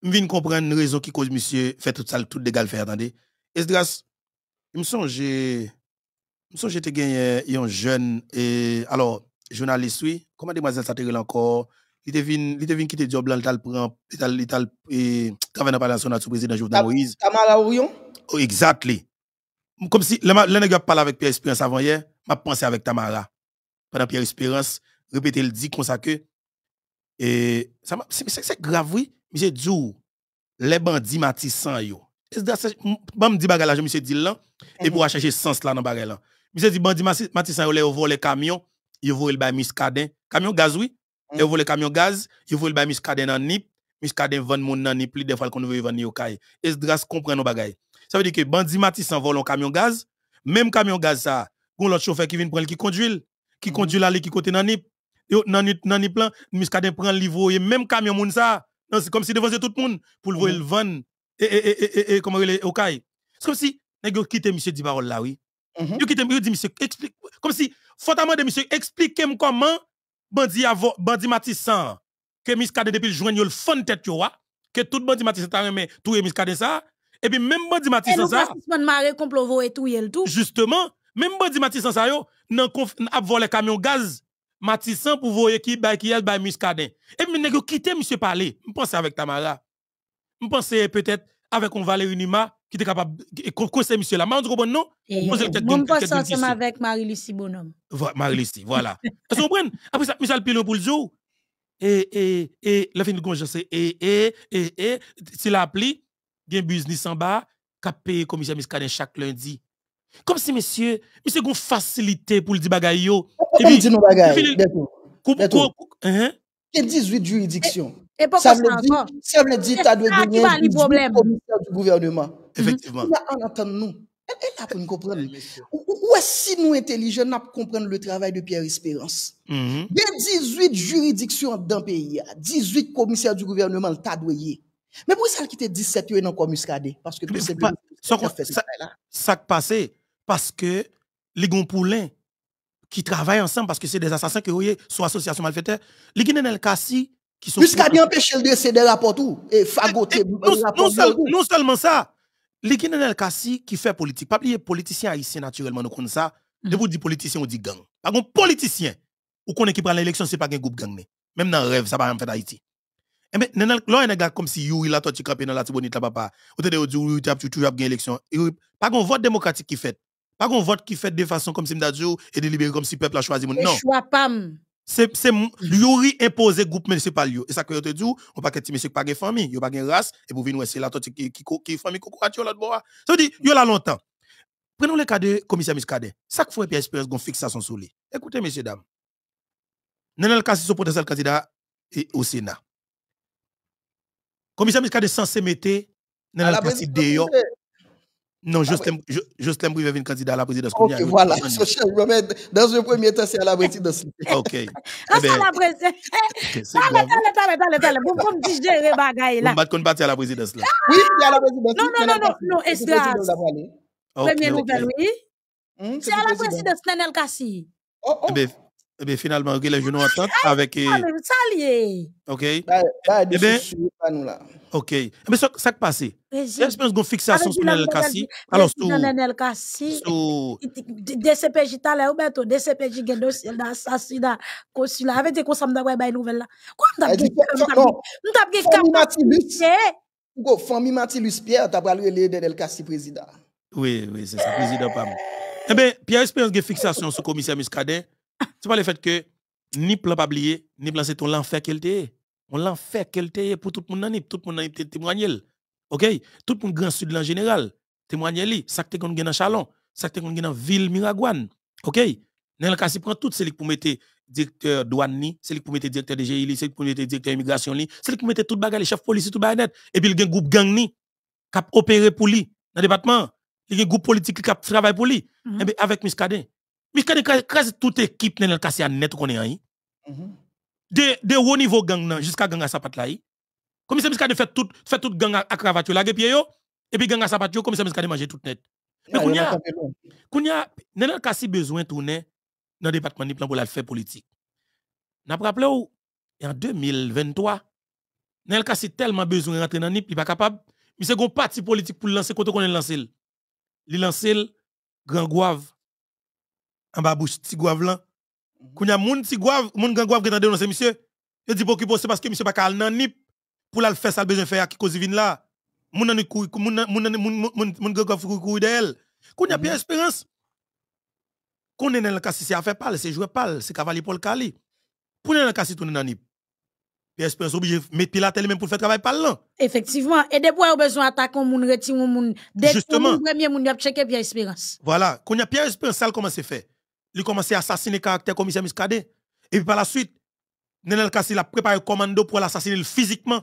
S3: viens comprendre raison qui cause monsieur fait tout ça tout dégal faire attendez Esdras me songe me que j'étais gagné un jeune et alors journaliste oui comment demoiselle ça encore il devine il devine quitter job là il prend il il et dans parler national sous président Jovenel Moïse Tamara Ouyon? oh exactly comme si le gars parle avec Pierre Espérance avant hier m'a pensé avec Tamara pendant Pierre Espérance, répéter le dit comme ça que et ça c'est grave oui, monsieur Djou, les bandits matissants yo. Bam di bagay la, je monsieur dit là et pour mhm. chercher sens là dans bagay Monsieur dit bandits matissants yo les volent les camions, ils volent le Miscadin, camion gaz oui, ils mhm. volent le camion gaz, ils volent le Miscadin en nip, Miscadin vend mon nan nip, des fois qu'on veut vendre yo kay. Esdras comprend nos bagay. Ça veut dire que bandits matissants volent camion gaz, même camion gaz ça, gon l'autre chauffeur qui vient prendre qui conduit qui conduit là, qui côté Nanip nip, nan nan nip là, miskade prend livre, même camion moun ça, c'est comme si devant tout le monde, pour le voir mm-hmm. le van, et, et, et, et, comment il est, okay. C'est comme si, vous quittez M. monsieur dit là, oui. Vous mm-hmm. quitte M. dit monsieur, explique, comme si, faut de monsieur, expliquez-moi comment, bandi avo, bandi matissan, que miskade depuis le joint y'a le fond de tête ah. que tout bandi matissan ta tout est miskade ça, et puis même bandi matissan ça. Justement,
S1: même bandi matissan
S3: ça yo, nan konf, ap vole gaz, Matissan pour voir qui bay qui est bay Muscadin. Et puis nèg quitter monsieur parler. Je pense avec Tamara. Je pense peut-être avec on Valérie Nima qui était capable conseiller monsieur là. Mais on non. Je eh, pense ensemble avec
S1: Marie-Lucie Bonhomme.
S3: Marie-Lucie, voilà. Vous comprenez Après ça Michel Pilon pour le jour. Et et et la fin de congé c'est et et et et si l'appli gain business en bas cap payer commissaire Miscadin chaque lundi comme si monsieur, monsieur gon facilité pour le dire bagay yo. Et puis dit nous hein?
S2: 18 juridictions et, et ça veut dire ça veut dire tu dois gagner le problème commissaire du gouvernement. Effectivement. Là entend nous. là pour nous comprendre. Ou est si nous intelligents n'a comprendre le travail de Pierre Espérance. Mm-hmm. Il y a 18 juridictions dans pays, 18 commissaires du gouvernement t'a doyé. Mais pour ça qui était 17 dans parce que tout simplement ça
S3: ça passé parce que les Poulain qui travaillent ensemble parce que c'est des assassins qui voyez sont association malfaiteur, les Guinéens Kassi qui sont jusqu'à bien
S2: empêcher de céder rapport tout et fagoter eh, eh, non,
S3: seulement ça, les Guinéens Kassi qui fait politique, pas oublier politicien haïtien naturellement nous connaissons ça. Mm. De vous dit politicien on dit gang. Par contre politicien ou connaît qui prend l'élection c'est pas un groupe gang Même dans rêve ça pas en fait Haïti. Et eh ben nan là un gars comme si Yuri la toi tu dans la Tibonite là papa. Ou te dit oh, Yuri tu as tu as gagné élection. Par contre vote démocratique qui fait pas qu'on vote qui fait des façons comme si Mdadio et délibéré comme si le peuple a choisi. Non. Choix pam. C'est Yuri imposé groupe municipal. Et ça que je te dis, on pas que monsieur pas de famille, il pas de race, et pour venir, c'est la tote qui qui famille Kokoatio là bois. Ça veut dire, il y a longtemps. Prenons le cas de commissaire Miskade. Ça qu'il faut que espérer qu'on fixe ça son soleil. Écoutez, messieurs, dames. avons le cas, si son potentiel candidat au Sénat. Commissaire Miskade est censé mettre dans la cas de non, Justin, ah ouais. Justin va à la présidence. Ok, voilà.
S2: dans un premier temps, c'est à la présidence. Ok. c'est
S1: à la présidence. Allez, allez, allez, allez, allez. Bon, comme digérer bagaille là. On
S3: va à la présidence là.
S1: Ah! Oui, c'est à la présidence. Non, non, non, non, non, Esdras. Première nouvelle, oui. C'est à la présidence, Nenel Kassi. Oh,
S3: oh et eh bien finalement, okay, les genoux en tente ah, avec. Ah, ok. Eh eh ok. Mais ça qui passe,
S1: j'espère qu'on fixation sur Nenel Kassi. Alors, sur. Nenel Kassi. Sur. DCPJ, ou l'air, Roberto. DCPJ, il dossier d'assassinat, consulat. Avec des consommateurs, ça m'a une nouvelle là. Quoi, m't'a dit? M't'a dit, capacité. Go, famille Matilus Pierre, t'as
S2: parlé de Nenel Kassi président.
S3: Oui, oui, c'est ça, président, pas Eh bien, Pierre Espérance, il fixation sur le commissaire Muscadet tu pas le fait que ni plan pas oublié, ni plan c'est ton l'enfer qu'elle On l'enfer qu'elle pour tout le monde, tout le monde était témoigné. OK? Tout le monde grand sud en général, témoigné ça que tu dans Chalon, ça que tu dans ville Miragouane. OK? Dans le cas, si prend tout c'est pour mettre directeur douane c'est lui pour mettre directeur de GILI, c'est pour mettre directeur immigration c'est lui pour mettre tout bagarre les chefs policiers tout bagarre et puis il y a un groupe gang ni qui opéré pour lui dans le département, il y a groupe politique qui travaille pour lui. Mm -hmm. Et eh bien avec mais quand quasi toute équipe n'est pas net qu'on est en De de haut niveau gang nan jusqu'à gang à sapat là. Comme ça Miska de fait toute fait toute gang à cravate là pied yo et puis gang à sapat yo comme ça Miska de manger toute net. Mais kounya ah, kounya a, pas besoin besoin tourner dans département ni plan pour la faire politique. N'a pas rappelé en 2023 n'est si tellement besoin rentrer dans nip, il pas capable. Mais c'est un parti politique pour lancer côté qu'on est lancé. Il lancé, grand goave en bas bouche Tigouave là. Mhm. Quand il y a moun Tigouave, moun Gouave monsieur, c'est parce que monsieur pas pour faire ça besoin faire qui cause là. Moun moun moun Espérance qu'on est le c'est c'est jouer c'est cavalier pour le cali. Pour Espérance obligé mettre pour faire travail
S1: Effectivement, et des fois, besoin premier moun Espérance.
S3: Voilà, Espérance ça commence à faire il commencé à assassiner caractère commissaire Miskadé. Et puis par la suite, Nenel Kassi a préparé commando pour l'assassiner physiquement.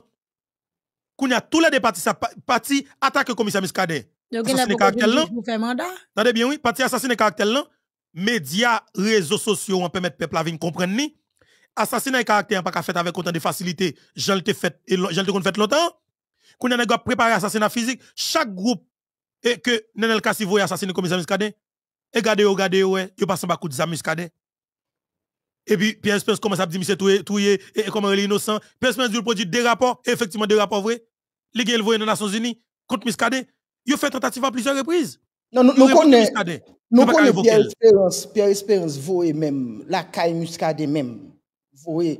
S3: Qu'on a tous les deux partis parti le commissaire Muscadet. Assassiner caractère là. Attendez bien oui, parti assassiner caractère là. Médias, réseaux sociaux on permettre peuple à venir comprendre ni. Assassiner caractère pas fait avec autant de facilité. J'en le fait et je le fait longtemps. Qu'on a préparé assassinat physique, chaque groupe et que Nenel Kassi voulait assassiner commissaire Miskadé, et eh, ou regardez, ouais, yo passe par coup de muscade. Et puis, Pierre Spence commence à dire, monsieur, tout est, et comment elle est innocent. Pierre Spence produit des rapports, effectivement, des rapports vrais. Les gars, ils voient dans les Nations Unies, contre Muscadet. Ils ont fait tentative à plusieurs reprises.
S2: Non, nous connaissons. Nous connaissons Pierre Espérance, Pierre Espérance, même, la caille muscade même. Voyez.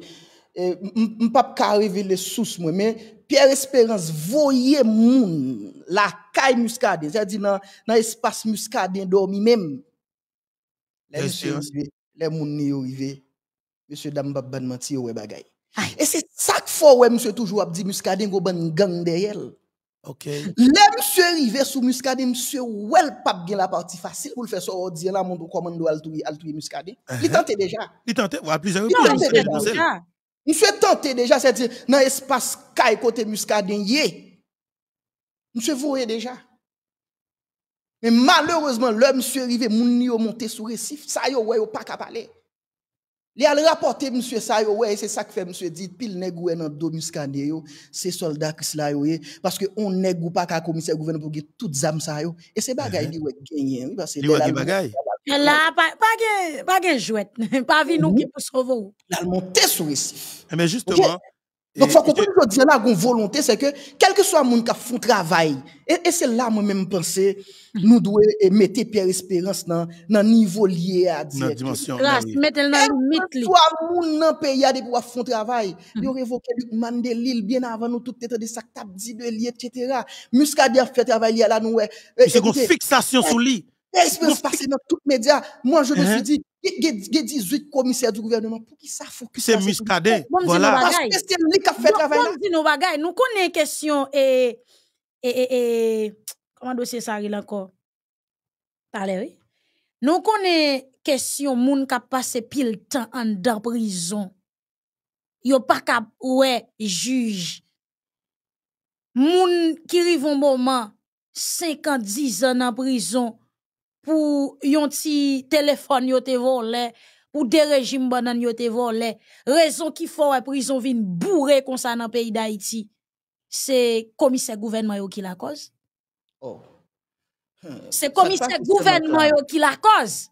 S2: Je ne peux pas les sources mais Pierre Espérance voyait moun la caille Muscadé, c'est-à-dire dans l'espace muscadé dormi même. Les moun ni arrivé. Monsieur dame babban menti ou bagay. Et c'est ça que faut ouais monsieur toujours a dit muscadé go ban gang derrière. OK. Le monsieur arrivé sous muscadé monsieur ouel pap bien la partie facile pour le faire sortir dire là mon comment doit al tuer al muscadé. Uh-huh. Il tentait déjà. Il tentait ouais plusieurs reprises déjà, c'est-à-dire, dans l'espace caille côté muscadin, monsieur voyez déjà. Mais malheureusement, l'homme monsieur arrivé, mon yo monté sur récif, ça yo ouais, pas capable parler. Il a rapporté monsieur ça yo ouais, c'est ça que fait monsieur dit pile nèg dans dans dos muscadin yo, c'est soldat qui là parce que on pas qu'à commissaire gouvernement pour toutes âmes ça yo et c'est bagaille ouais uh-huh. gagner parce que la, pa, pas
S1: pas pas nous qui Pa vi ki pou sovo
S2: La monte sur ici. Eh, mais justement. Donc, faut comprendre que je dis là, la volonté, c'est que, quel que soit le monde qui fait le travail, et, c'est là, moi-même, penser, nous devons mettre Pierre Espérance dans, le niveau lié à la Dans
S4: dimension. Grâce, mettez le dans le
S2: mythe. Soit monde dans le pays, a des pouvoir faire travail. Ils ont de l'île, bien avant nous, tout était de sac tap, dit de lié, etc. Muscadia fait travail, là, nous, ouais. Eh, c'est une fixation sur eh, lui. L'expérience passe dans les médias. moi je me suis uh-huh. dit,
S1: il y a 18 commissaires du gouvernement, pour qui ça focus
S2: C'est muscadé, voilà. Parce que c'est
S1: lui qui a fait travail Nous connaissons nous connaissons question et, et, et, comment dossier ça arrive encore? Parlez, oui. Nous connaissons question moun qui a passé pile temps en prison. a pas de ouais juge. Moun qui rive un moment 50 10 ans en prison pour yon ti téléphone yo volé, ou des régimes banan yo te volé. Raison qui font la prison vin bourré comme ça dans le pays d'Haïti, c'est commissaire gouvernement qui la cause. Oh. Hmm. C'est commissaire gouvernement qui la cause.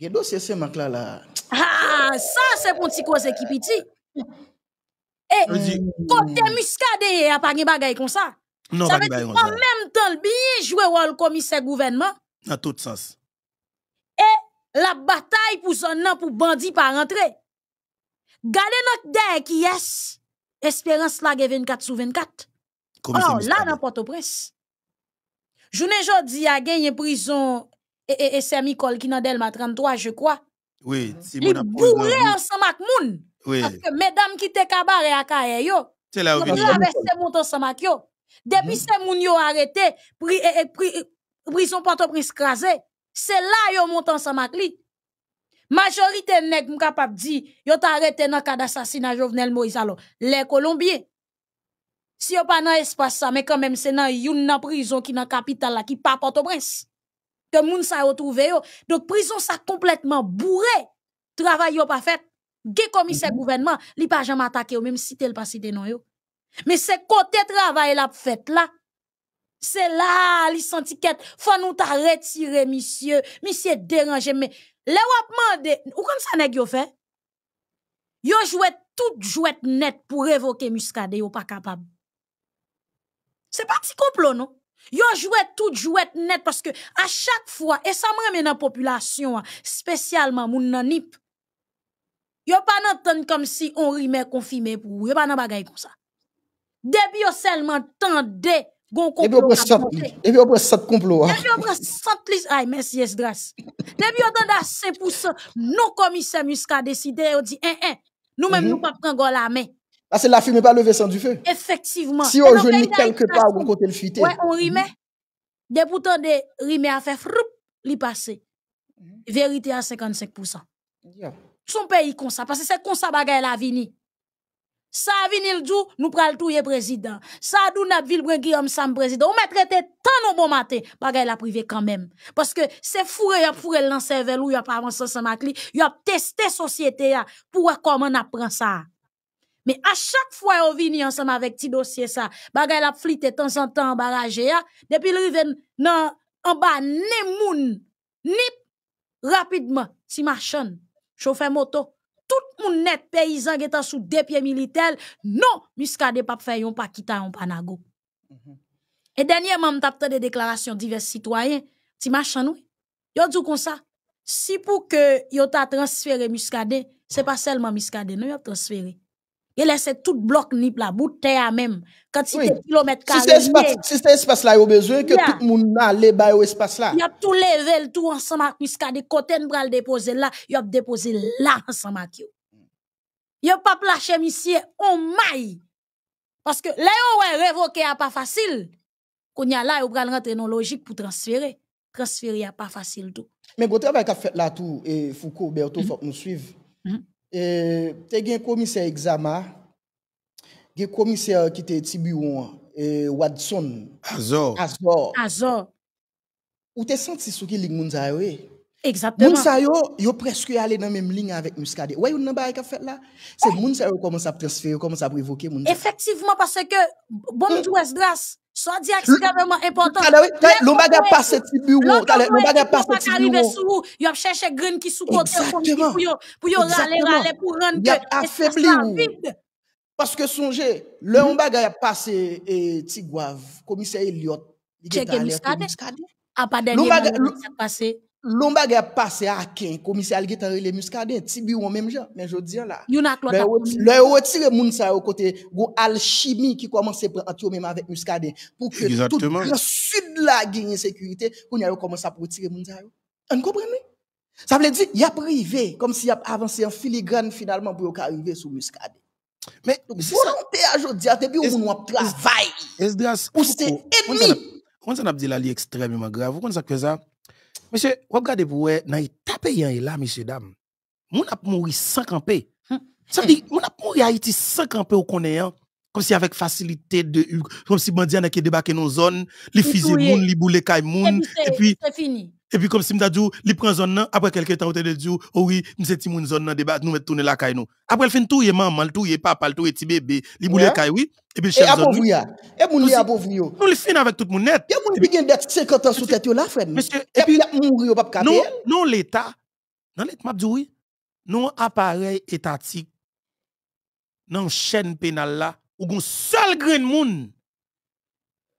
S1: Ge dossier là. Ah, ça c'est pour ti cause qui piti. Et côté muscadé a pas gen bagay comme ça.
S2: Non, ça veut dire en
S1: même temps le bien joué rôle commissaire gouvernement.
S3: Dans tout sens.
S1: Et la bataille pour son nom pour bandit pas rentrer. Gardez notre dé qui est. Espérance la 24 sur 24. Alors là, dans Port-au-Prince, journée jodi a une prison et, et, Semi qui qui dans Delma 33, je crois.
S3: Oui, mhm. si mon bourré ensemble avec moun. Oui. Parce
S1: que mesdames qui te cabaret à kaye yo. C'est là où vient. Traverser ensemble avec yo. Depuis mhm. ces moun yo arrêté, pri, pri, prison Port-au-Prince c'est là yo montent ensemble avec Majorité nèg m capable di yo t'arrêté dans cas d'assassinat Jovenel Moïse alors les Colombiens si yo pas dans espace ça mais quand même c'est dans une nan prison qui dans capitale là qui pas Port-au-Prince. Que moun sa yo trouvé yo. Donc prison ça complètement bourré. Travail yo pas fait. Ge commissaire mhm. gouvernement, li pas jamais attaqué même si tel pas cité non yo. Mais c'est côté travail la fait là c'est là, les senti Faut nous ta monsieur. Monsieur dérangé, mais, le wap ou comme ça ne fait? Yo jouet tout jouet net pour révoquer muscade, yo pas capable. C'est pas petit complot, non? Yo jouet tout jouet net parce que, à chaque fois, et ça me remet dans la population, hein, spécialement, moun nan nip, yo pas n'entendre comme si on rime confirmé pour yo pas nan comme ça. Depuis seulement et puis on prend 7 Et on
S2: prend complot. Hein. Et puis
S1: on prend 7 listes. Aïe, merci, yes, Et puis on donne à 5%, nos commissaires muscats décidé, on dit, hein, hein, nous-mêmes, nous mhm. pas la main. Parce que la
S2: fumée pas levée sans du feu.
S1: Effectivement. Si on joue quelque ben, part, on compte
S2: le fuité. Ouais, on
S1: rimait. Des boutons de rimé à faire froup, li passé. Mhm. Vérité à 55%. Son pays comme ça, parce que c'est comme ça bagaille la vie ça a il jour nous pral est président. Ça a dou n'a vil bre Guillaume Sam président. Ou mettre traité tant au bon matin, bagay la privé quand même. Parce que c'est fou, y'a foure l'an cervelle ou a pas avancé sans y a testé société pour pour comment n'a apprend ça. Mais à chaque fois y'a vini ensemble avec ti dossier ça, bagay la flite temps en temps en barrage ya, depuis l'rive nan, en bas, ni moun, ni rapidement, si machin, chauffeur moto, tout monde net paysan qui est sous deux pieds militaires, non, peut pas fait pas pa kita un panago. pas mhm. Et dernièrement, m'tapte des déclarations divers citoyens, ti machan dit comme ça, si pour que vous ta transféré ce c'est pas seulement Muscade, non, yon transféré. Il laissé tout bloc nip là, bout de terre même. Quantité oui. de kilomètres carrés. Si c'est
S2: si espace là, il y besoin que tout le monde aille dans espace là. Il y a
S1: tout level, tout ensemble puisque Miska, des côtés le déposer là, il y a déposé là ensemble avec Il n'y a pas lâché monsieur, on oh maille. Parce que là, on est révoqué, pas facile. Qu'on y a là, on va rentrer dans logique pour transférer. Transférer, pas facile tout.
S2: Mais vous travail qu'a fait là tout, et Foucault, Bertou, il mm-hmm. faut que nous suivre. E, te gen komise egzama, gen komise ki te tibiyon, e, wadson, azor, ou te senti sou ki lig mounzaywe. Mounzaywe yo preski ale nan menm linya avek mouskade. Se eh. mounzaywe yo koman sa prevoke
S1: mounzaywe. Efektivman, mounzaywe yo koman sa prevoke mounzaywe. Ça dit extrêmement important. L'on a passe ce
S2: bureau. L'ombaga passe passé bureau.
S1: Exactement. rale rale pour rendre que affaibli Parce que
S2: songez, le mm-hmm. a passé passe eh, ti tigouave, commissaire A ah, pas passé. L'ombre a passé à ken, commissaire qui t'en les muscadins, tiburon même genre, mais je dis là. Le ben, retire ben, moun au côté, go alchimie qui commence à prendre même avec muscadé pour que tout le sud la gagne sécurité, qu'on y a commencé à retirer moun sa. Vous comprenez? Ça veut dire, il y a privé, comme s'il y a avancé en filigrane finalement pour arriver sous muscadin. Mais, volonté hein, à jodi, depuis travailler. moun wap travail. Pour c'est oh, oh. ennemi. Quand ça n'a pas dit là,
S3: extrêmement grave, quand ça que ça, Monsieur, regardez pour vous, dans l'État est là, monsieur, dame, mon a mourir sans camper. Hum. Ça veut dire, mon a mourir Haïti sans camper au hein? Comme si avec facilité de, comme si Bandiana qui débarqué dans nos zones, les fusils moun, les boulets et puis. C'est fini. Et puis comme si Mdadou, il prend zone là après quelques temps, il dit, oh oui, m'se ti moun zone là débat, nous met tourner la caille nous. Après, il fin touye maman, il pas papa, tout touye ti bébé, li boule la caille, oui. Et puis, il zone.
S2: Et moun li abovou yo.
S3: Nous, il fin avec tout moun net. Et moun li gen d'être 50 ans sous tête yo la, Monsieur, et puis, il mouri yo pap kate. Non, non, l'État, non, l'État m'a dit oui, non, appareil étatique, non, chaîne pénale là, ou gon seul grain moun,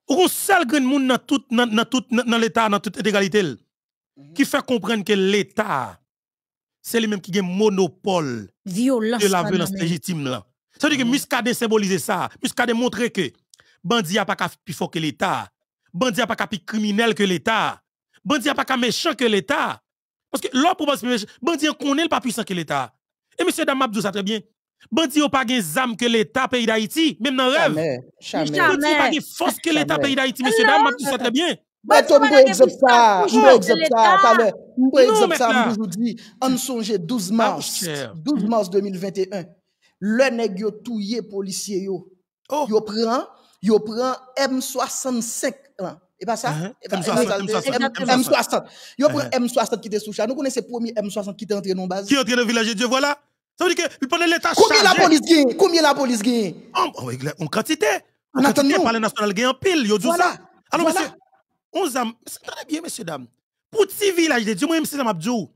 S3: ou gon seul grain moun nan tout, nan, nan tout, dans l'État, dans toute égalité. Mhm. qui fait comprendre que l'État, c'est lui-même qui a un monopole de la violence légitime. Ça veut dire que mhm. Muscadet symbolise ça. Muscadet montre que Bandi n'a pas plus fort que l'État. Bandi n'a pas plus criminel que l'État. Bandi n'a pas plus méchant que l'État. Parce que l'homme Bandi méchant. Bandi n'est pas puissant que l'État. Et monsieur Damabdou, ça très bien. Bandi n'a pas plus zam que l'État pays d'Haïti, même dans le rêve. Bandi n'a pas de force que l'État pays d'Haïti, monsieur Damabdou, ça très bien.
S2: Mwen mwen mwen egzop exemple ça, ça. sa, mwen egzop ça mwen toujou di, an sonje 12 mars, 12 mars 2021, le nèg yo touye policier yo, oh. yo pran, yo pran M65 lan, Et pas ça? Uh-huh. M60, yo pran uh-huh. M60 qui était sous chan, Nous konen se promi M60 ki te entre non base. Qui entre le village diyo Dieu, voilà. Ça veut dire pou pwene l'état chargé. Combien la police gagne? Combien oh, oh, la polis gen?
S3: An kantite, an kantite, pale nasyonal gagne en pile, yo djou Voilà. Alors, monsieur, on ans, c'est bien, messieurs, dames. Pour petit village de Dieu, moi, c'est Mabdou, oh,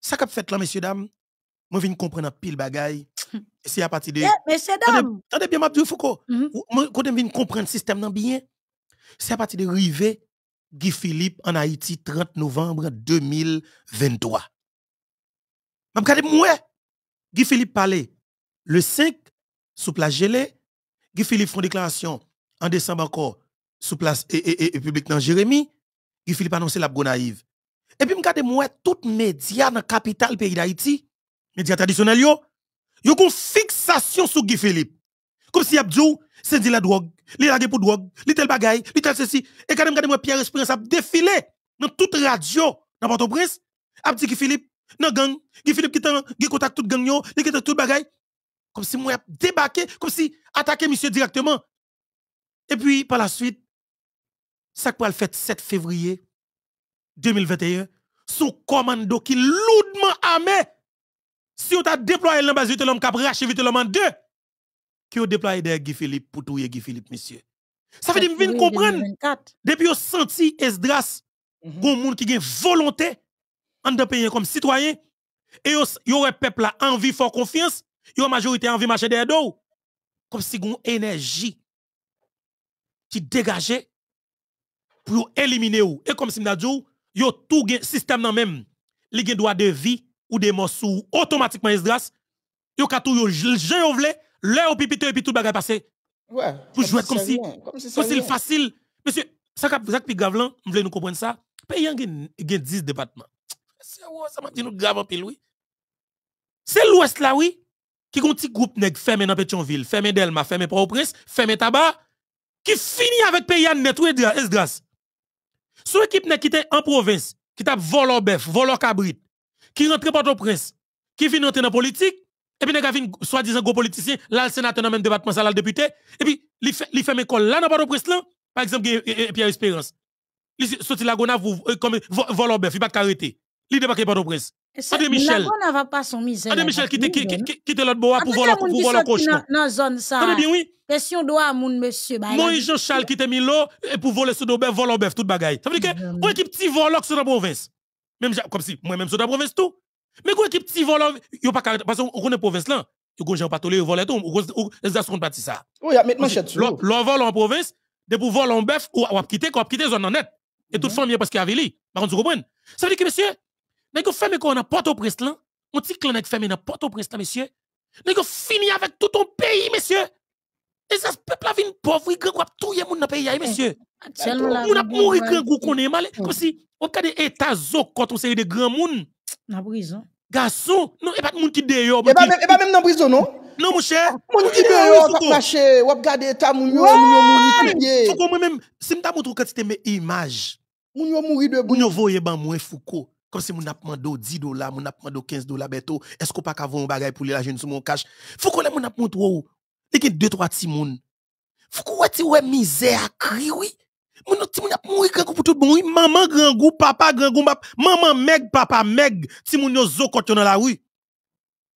S3: Ça qu'a fait là, messieurs, dames, moi, je viens comprendre pile bagaille. C'est à partir de. messieurs, dames. Attendez bien, Mabdou, Foucault. Mm-hmm. quand je viens comprendre le système, dans bien, c'est à partir de Rivet, Guy Philippe, en Haïti, 30 novembre 2023. Je regarde, moi, Guy Philippe parlait le 5 sous place gelée. Guy Philippe font déclaration en décembre encore sous place et, et, et public dans Jérémy, Guy Philippe annoncer la naïve. Et puis, je moi les médias dans la capitale pays d'Haïti, médias traditionnels, yo, yo une fixation sur Guy Philippe. Comme si Abdou, c'est de la drogue, li a pour drogue, li tel bagaille, li tel ceci. Et quand je moi Pierre Espérance a défilé dans toute radio dans Port-au-Prince, a Guy Philippe, dans gang, Guy Philippe qui t'a contact tout gang, yo, li contact tout bagaille. Comme si moi débarqué, comme si attaqué monsieur directement. Et puis, par la suite, ça qui le fait 7 février 2021, sous commando qui lourdement armé, si on t'a déployé l'ambassade de l'homme, cap raché vite l'homme 2 qui a déployé des Guy Philippe pour tout Guy Philippe, monsieur. Ça veut dire, vous comprendre, depuis vous senti Esdras, mm monde qui volonté en de payer comme citoyen, et vous peuple là envie, fort confiance, vous majorité envie marcher derrière vous. comme si vous énergie qui dégageait pour éliminer ou. Et comme si y yo tout le système nan même, li gen droit de vie ou de mort sous automatiquement esdras, yo ka tout yo jen yo vle, le ou pipite et puis tout bagay passé.
S4: Ouais. Pour jouer comme si comme c'est
S3: facile. Monsieur, ça grave, Zak vous m'vle nous comprendre ça. Pays gen 10 départements. C'est ça m'a dit nous grave en pile oui. C'est l'ouest là oui qui ont un petit groupe nèg ferme dans Pétionville, ferme Delma, ferme Port-au-Prince, fermé Tabac qui finit avec paysan net ou son l'équipe qui quitté en province, qui tape volé, bœuf, au cabrit, qui rentre pas au prince, qui vient rentrer dans la politique, et puis, il y soi-disant gros politicien, là, le sénateur dans le même département, ça, l'a le député, et puis, il fait une école là, dans le prince là, par exemple, Pierre Espérance. Il sorti la gona, euh, comme volant bœuf, il pas arrêter. Il débarque pas au prince.
S1: André Michel. Nan va pas son misère. André Michel, qui
S3: te l'autre bois pour voler pour voler cochon.
S1: Dans zone ça. Très bien oui. Question doit mon monsieur Baye. Moi Jean
S3: Charles qui te mis l'eau et pour voler sous d'obé voler bœuf toute bagaille. Ça veut dire que moi qui petit voleur sur la province. Même comme si moi même sur la province tout. Mais quoi qui petit voleur, yo pas parce qu'on connaît province là. Yo gonjan pas tolé voler tout, ou les pas parti ça.
S2: Oui, maintenant chez tout. Le
S3: vole en province, de pour voler en bœuf ou quitter, ou quitter zone honnête. Et toute famille mhm. parce qu'il y a Vili. Par contre, vous comprenez? Ça veut dire que monsieur Mwen yo fèmè kon nan Port-au-Brest lan, mwen ti klanèk fèmè nan Port-au-Brest lan, mwen yo fini avèk tout ton peyi, mwen yo. E zase pepl avin povri, mwen yo ap touye moun nan peyi yay, mwen yo ap mounri kren kou konen, mwen yo ap kade etazok konton seye de kren moun. Gason, mwen yo ap moun ti deyo. Mwen yo ap moun ti deyo, mwen yo ap kade etazok. Fouk wè mwen, si mwen ta moun troukète seme imaj, mwen yo vòye ban mwen fouk wè. Comme si mon apmando d'eau 10 dollars, mon apmando quinze 15 dollars, bientôt, est-ce qu'on pas qu'avant un bagage pour les jeunes sur mon cash? Faut qu'on ait mon appement d'eau. Il deux, trois petits moun. Faut qu'on ait ouais misère, cri, oui. Mon petit moun mouri grand pour tout bon, oui. Maman grand goût, papa grand goût, maman meg, papa meg, ti moun yo zo kote dans la rue.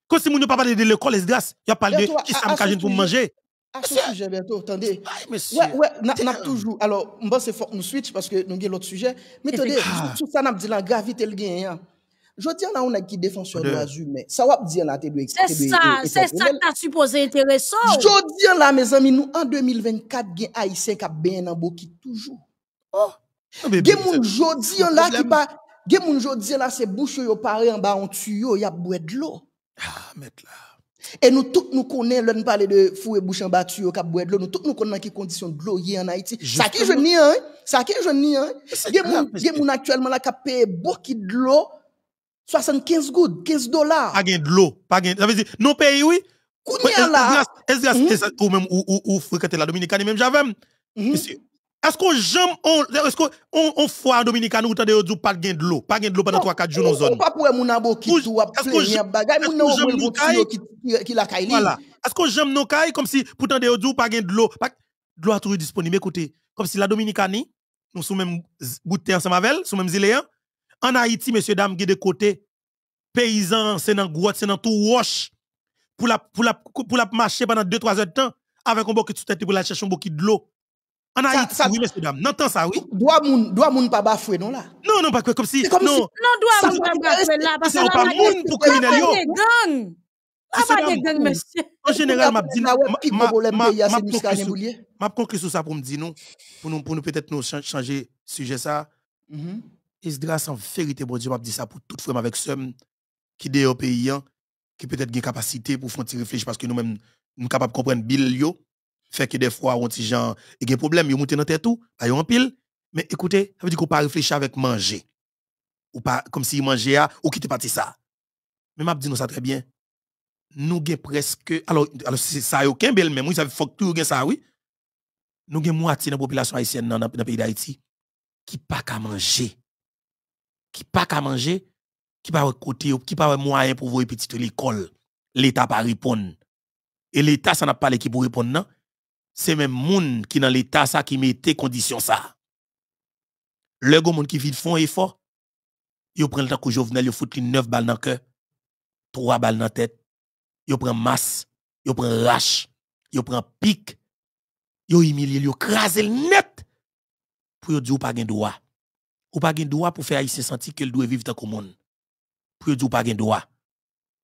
S3: Quand si mon papa de l'école, les grâces, y a pas de qui ça me pour manger.
S2: Ah, ce sujet bientôt, attendez. Oui, ouais, a toujours. Alors, bon, c'est fort, nous switch parce que nous avons l'autre sujet. Mais attendez, tout ah. ça, on a dit la gravité, le gain. Hein. Je dis, on a qui défend sur les humains. Ça, on dire là, tu dois C'est ça, c'est ça que tu supposé intéressant. Je dis là, mes amis, nous, en 2024, il y a Haïtien qui a bien en qui toujours. Oh! Il y a des gens là qui pas. Il y a là, c'est bouche, ils paré en bas, en tuyau, il y a boué de l'eau. Ah, mettre là. Et nous tous nous connaissons, nous parle de fou et bouche en battu, au cap de l'eau, nous tous nous connaissons les conditions de l'eau en Haïti. Ça qui je n'y hein? Ça qui je n'y hein? Il y a mon actuellement là qui paye beaucoup de l'eau, 75 gouttes, 15 dollars. Pas de l'eau, pas de Ça veut dire, non pays, oui. Kounia là. Est-ce que, hmm? ou même, ou, ou,
S3: ou, fréquenter la Dominicaine, même j'avais. Hmm? Monsieur, est-ce qu'on jamais on est-ce qu'on on, on dominicain ou tande ou pas de l'eau, pas de l'eau pendant 3 4 jours dans zone. Pas pour mon abo tout a plein bagay, mon abo qui
S2: qui la caille. Est-ce
S3: qu'on jamais nos caille comme si pour tande ou pas de l'eau, pas de l'eau toujours disponible écoutez, comme si la dominicanie nous sommes même bouté ensemble avec, sommes même zéléens. Hein. En Haïti messieurs dames, de côté paysans, c'est dans grotte, c'est dans tout wash pour la pour la pour la marcher pendant 2 3 heures de temps avec un boc qui tout tête pour la chercher un boc de l'eau en Haïti, ça, ça, oui, messieurs, dames. N'entends ça, oui. Doit moun, doit moun pas bafouer, non, là? Non, non, pas comme si. Comme non, si, non, doit moun pas bafouer, là, parce que. C'est pas moun pour criminel, yo.
S1: gang. Ah, pas monsieur. En général, m'a dit, m'a
S3: ma conclu sur ça pour me dire non. Pour nous, pour nous peut-être nous changer sujet ça. Esdras, mm-hmm. en vérité, bon Dieu, m'a dit ça pour toute femme avec somme qui est au pays, hein, qui peut-être une capacité pour faire réfléchir parce que nous-mêmes, nous sommes capables de comprendre Bill, yo fait que des fois, on dit gens, il y a des problèmes, ils montent dans tête tout, bah, a en pile. Mais écoutez, ça veut dire qu'on pas réfléchir avec manger. Ou pas, comme s'il mangeait, ou pas parti ça. Mais m'a dit nous ça très bien. Nous avons presque, alors, alors c'est ça, aucun bel mais moi, faut que tout ça, oui. Nous avons moitié de la population haïtienne dans le pays d'Haïti qui pas qu'à manger. Qui pas qu'à manger, qui pas côté, qui pas moyen pour voir petit l'école. L'État pas répondre. Et l'État, ça n'a pas l'équipe pour répondre, non? c'est même monde qui dans l'état ça qui mettait condition ça. Le go monde qui vide font effort, yo prend le temps que Jovenel yo fout 9 balles dans le cœur, 3 balles dans la tête, yo prend masse, yo prend rache, yo prend pique, yo humilié, yo crasé le net pour yo dire pas gen droit. Ou pas gen droit pour faire haïtien sentir qu'il doit vivre dans le monde. Pour yo dire pas gen droit.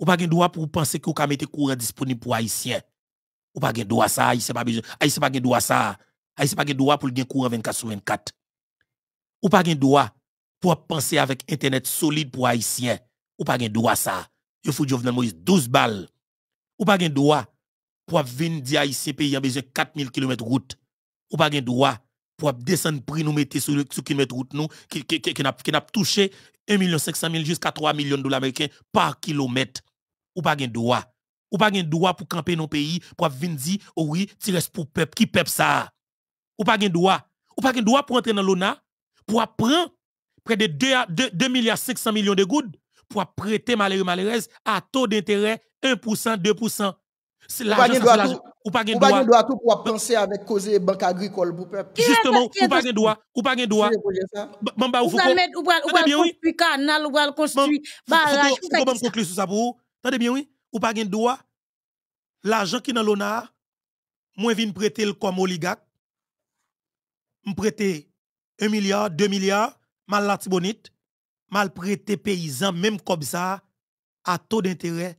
S3: Ou pas gen droit pour penser que ou ka mette courant disponible pour haïtien. Ou pas gen droit ça, Haïtien pas besoin. Haïtien pas gen droit ça. Haïtien pas gen droit pour gen courant 24 sur 24. Ou pas gen droit pour penser avec internet solide pour haïtien. Ou pas gen droit ça. Yo fou Jovenel Moïse 12 balles. Ou pas gen droit pour venir dire haïtien pays a besoin 4000 km route. Ou pas gen droit pour descendre prix nous mettre sur le de route nous qui qui qui n'a touché 1 500 000 jusqu'à 3 millions de dollars américains par kilomètre. Ou pas gen droit ou pas gen droit pour camper nos pays, pour venir dire, oh oui, tu restes pour peuple. Qui peuple ça? Ou pas gen droit. Ou pas gen droit pour entrer dans l'ONA, pour apprendre près de 2 milliards millions de gouttes pour prêter malheureux malheureuse à taux d'intérêt 1%, 2%. C'est Ou pas gen droit. Ou
S2: tout pour penser avec causer banque agricole pour peuple. Justement, ou pas gen droit, ou pas gen droit. ou ou pas construire
S1: canal ou pas construire
S3: bien oui ou pas gain droit l'argent qui dans l'ONA moi vinn prêter comme oligarque me prêter 1 milliard 2 milliards mal la tibonite mal prêter paysan même comme ça à taux d'intérêt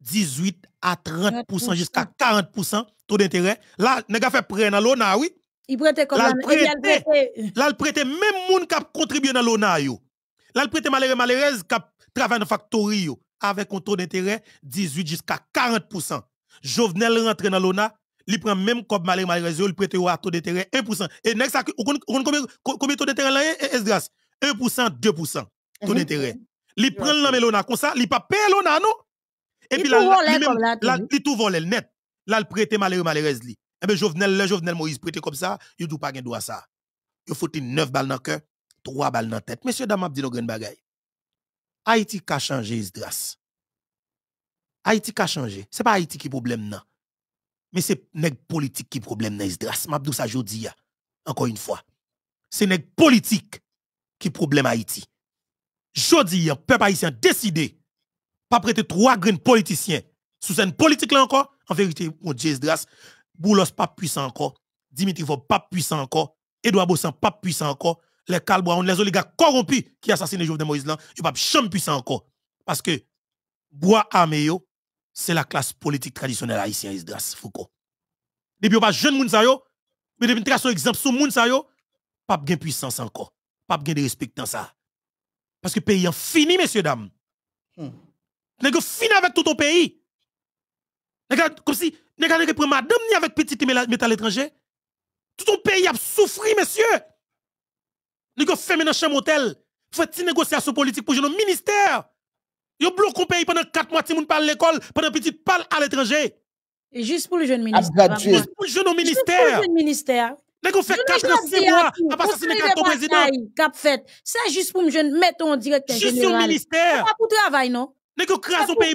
S3: 18 à 30% jusqu'à 40% taux d'intérêt là nèg fait prêt dans l'ONA oui
S1: il prête comme là
S3: il prête même moun qui contribué dans l'ONA yo là il prête malheureux malheureuse qui travaille dans factory yo avec un taux d'intérêt 18 jusqu'à 40%. Jovenel rentre dans l'ONA, il prend même comme Malé Malrezio, il prête un taux d'intérêt 1%. Et next, combien de taux d'intérêt là est 1%, 2% taux mhm. d'intérêt. Il prend l'ONA comme ça, il pas payer l'ONA, non? Et puis là, il tout vole net. Là, il prête Malé Malrezio. Et eh bien, Jovenel, le Jovenel Moïse prête comme ça, il ne doit pas gagner droit ça. Il faut 9 balles dans le cœur, 3 balles dans la tête. Monsieur dame dit nous une grandes Haïti a changé Isdras. Haïti a changé. Ce n'est pas Haïti qui problème, non. Mais c'est nèg politique qui problème non Isdras. Mabdou sa jodi Encore une fois. C'est nèg politique qui problème Haïti. Jodi le peuple haïtien décidé pas prêter trois grands politiciens sous cette politique là encore. En vérité, mon Dieu Isdras, Boulos pas puissant encore, Dimitri n'est pas puissant encore, Edouard Bossan pas puissant encore, les calbois les oligarques corrompus qui assassinaient de Moïse, ne ils pas chambre puissant encore. Parce que Bois Améo, c'est la classe politique traditionnelle haïtienne, Isdras Foucault. Depuis pas jeune moun mais depuis trace son exemple sur moun sa pas de puissance encore, pas de respect dans ça. Parce que le pays est fini, messieurs, dames. Hmm. est fini avec tout ton pays. comme si, regarde nègre, prend madame ni avec petit métal étranger. Tout ton pays a souffri, messieurs. Ils ont fermé dans chambre une négociation politique pour le ministère. Ils ont bloqué le pays pendant 4 mois, tout ne à l'école, pendant petit parle à l'étranger. Et juste pour le jeune ah, ministère. Bah, juste pour le jeune
S1: ministère. Juste pour fait 4 mois, président. C'est juste pour me jeune, général. Pas pour travail, non? pays, au pays.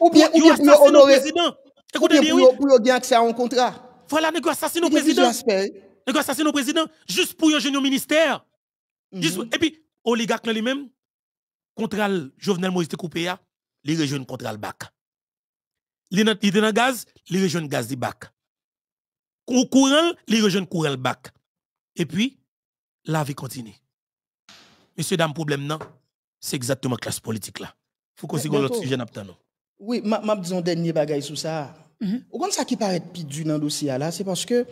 S1: Ou bien, ou bien, pour
S2: Écoutez bien, oui. Pour un contrat.
S3: Voilà, les gens le président. Ils c'est nos présidents, juste pour un au ministère. Mhm. juste... Et puis, oligarque lui-même, contre le Jovenel Moïse Coupéa, les régions contre le bac. Les dans le gaz, les régions gaz du bac. Au courant, les régions courant le bac. Et puis, la vie continue. Monsieur, le problème, non, c'est exactement la classe politique là. Faut qu'on s'y l'autre sujet,
S2: Oui, m'a, ma, ma dernier bagage sur ça. Mhm. Ou quand ça qui paraît pire du dans le dossier là, c'est parce que,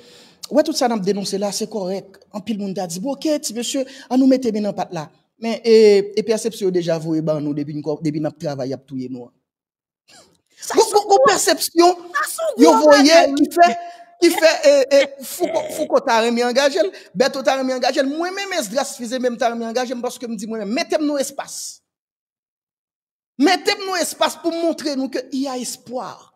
S2: ouais, tout ça n'a pas dénoncé là, c'est correct. En pile, le monde a dit, ok, monsieur, on nous bien maintenant patte là. Mais, et, et perception déjà voué, eh ben, nous, depuis depuis notre travail, y'a tout nous. Vos perception, vous voyez, qui fait, qui fait, et, faut Foucault, Foucault t'a remis engagé, Beto t'a remis engagé, moi-même, Esdras faisait même t'a remis engagé, parce que me dit moi mettez-nous espace. Mettez-nous espace pour montrer nous qu'il y a espoir.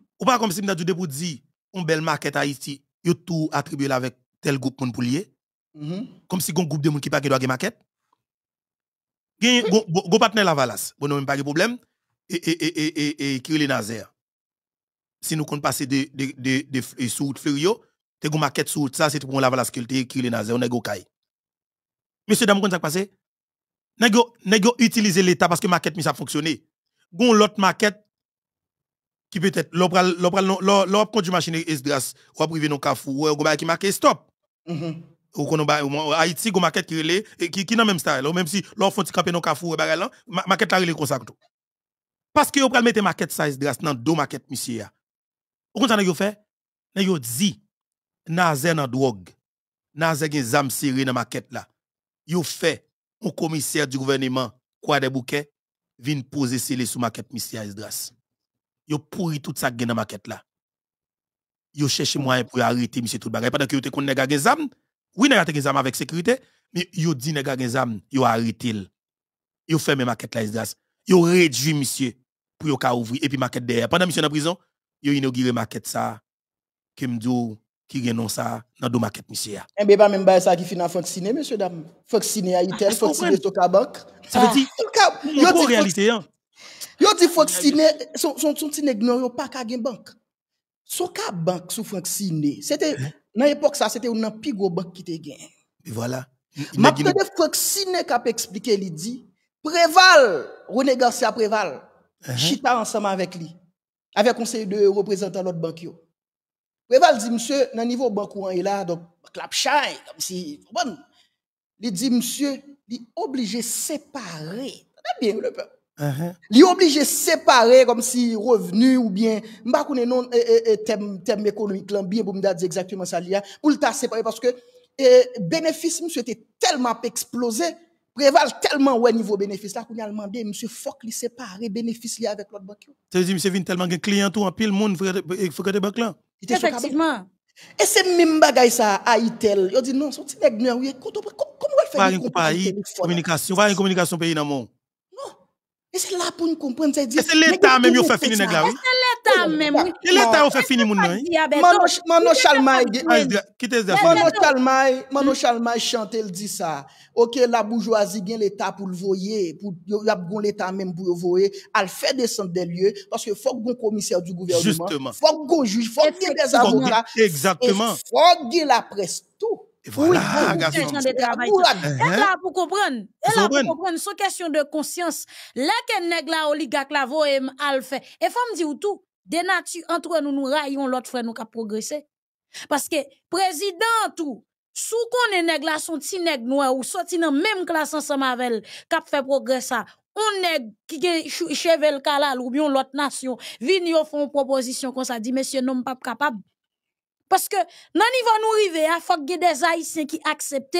S3: Ou pas comme si m'a tout de pour dire, on belle market Haïti, yo tout attribué avec tel groupe moun pou lier. Mm Comme si gon groupe de moun qui pas doit market. Gen go, go, go partenaire Lavalas, bon même pas de problème et et et et et Kirill Nazaire. Si nous compte passer de de de de sous Furio, te gon market sous ça c'est pour Lavalas qu'il te Kirill Nazaire, on est go compte Monsieur dame comment ça passé? Nego nego utiliser l'état parce que market mis a fonctionné. Gon l'autre market qui peut-être l'opral l'opral l'op conduit machine Esdras ou privé non cafou ou euh, go qui marque stop mm-hmm. ou qu'on ba Haïti go market qui relé qui qui dans même style ou même si l'op font camper non cafou ou bagay là market la relé comme tout parce que ou pral mettre market size Esdras dans deux market monsieur ou qu'on ça yo fait na yo dit nazen en drogue nazen gen zam serré dans market là yo fait au commissaire du gouvernement quoi des bouquets vient poser scellé sous market monsieur Esdras yo pourri tout ça qui dans maquette là. Yo cherche moyen pour arrêter monsieur tout bagay pendant que yo te kon nèg zam. Oui nèg te zam avec sécurité, mais yo dit nèg zam, yo arrêté l. Yo ferme maquette là Esdras. Yo réduit monsieur pour yo ka ouvrir et puis maquette derrière. Pendant monsieur en prison, yo inauguré maquette ça que dit qui gagne ça dans deux maquettes monsieur Et
S2: eh ben pas même ba ça qui finit à ciné monsieur dame. Foxine Haïtel, au banque Ça veut dire ah, yo réalité hein Yo dit Foxine son, son, son Siné ignore pas qu'à banques. banque. Son les banque sous Foxine c'était, dans l'époque ça, c'était une plus gros banque qui était gagné. Et voilà. Ma prédé Foxine Siné qui a pu expliquer, lui dit, Préval, René Garcia Préval, chita ensemble avec lui, avec conseil de représentant de l'autre banque Préval dit, monsieur, dans niveau banque courant, est là donc, clap comme si, bon. Il dit, monsieur, il est obligé de séparer. bien le peuple. Uh -huh. obligé de séparer comme si revenu ou bien, je ne sais pas thème économique, bien pou exactement ça li le pou parce que que eh, benefis bénéfice était était tellement explosé, préval tellement ouais niveau bénéfice là qu'on a demandé monsieur Fok li séparer bénéfice li avec l'autre banque.
S3: Ça veut dire monsieur a tellement de clients tout en pile monde faut que banque là.
S2: Effectivement. Et c'est même bagaille ça Haïtel. Yo dit non, un petit nèg oui, comment on fait
S3: une communication, pas une communication pays dans monde.
S1: Et c'est là pour nous comprendre. C'est l'État même qui fait, finir les gens. C'est l'État oh, même. Oh, c'est l'État qui oh.
S3: fait finir les gens. Eh, Mano
S2: Chalmay. Mano chante, il dit ça. Ok, la bourgeoisie vient l'État pour le voyer. Pour l'État même pour le voyer. Elle fait descendre des lieux. Parce que faut qu'on commissaire du gouvernement. Justement. Faut qu'on juge. Faut qu'il y ait des avocats. Exactement.
S1: Faut qu'il y ait la presse. Tout. Et voilà, oui, garçon. C'est uh-huh. là pour comprendre. Et là pour comprendre. C'est question de conscience. Là, qu'elle nèg là, oligarque là, voie, al fait. Et faut me ou tout. de nature entre nous, nous raillons l'autre frère, nous, kap progressé. Parce que, président, tout, sous qu'on est là, son petit nèg noir, ou sorti dans même classe ensemble avec cap fait progresser. On nèg qui est chevel kalal, ou bien l'autre nation, vini, yon font proposition, comme ça dit, monsieur, non, pas capable. Parce que, nan niveau nous arriver, il hein, faut que des haïtiens qui acceptent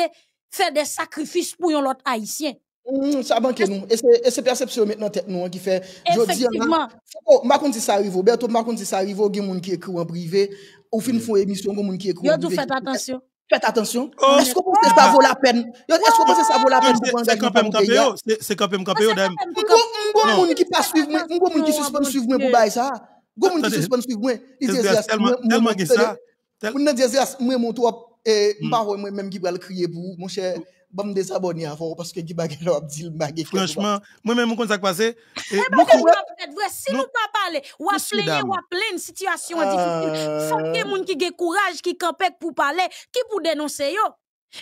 S1: faire des sacrifices pour yon l'autre haïtien. Mm, ça manque nous. Et c'est perception maintenant tête nous hein, qui fait. Hein, Effectivement. dis,
S2: ma ma si ça arrive, Berto, ma si ça arrive, au y a qui écrit en privé, au fin font émission, il y qui écrit Il faut faire attention. Faites attention. Oh. Est-ce que vous pensez que ça vaut la peine? Est-ce que vous pensez ça vaut la peine? C'est quand même campé, c'est quand même campé, d'aime. Un bon monde qui pas suivre, un bon monde qui suspend suivre pour bailler ça. Un bon monde qui suspend suivre, il dit, c'est tellement que ça ne eh, hmm. que hmm. franchement
S3: moi même ça si
S1: pas parler ou situation difficile que euh. qui courage qui pour parler qui pour dénoncer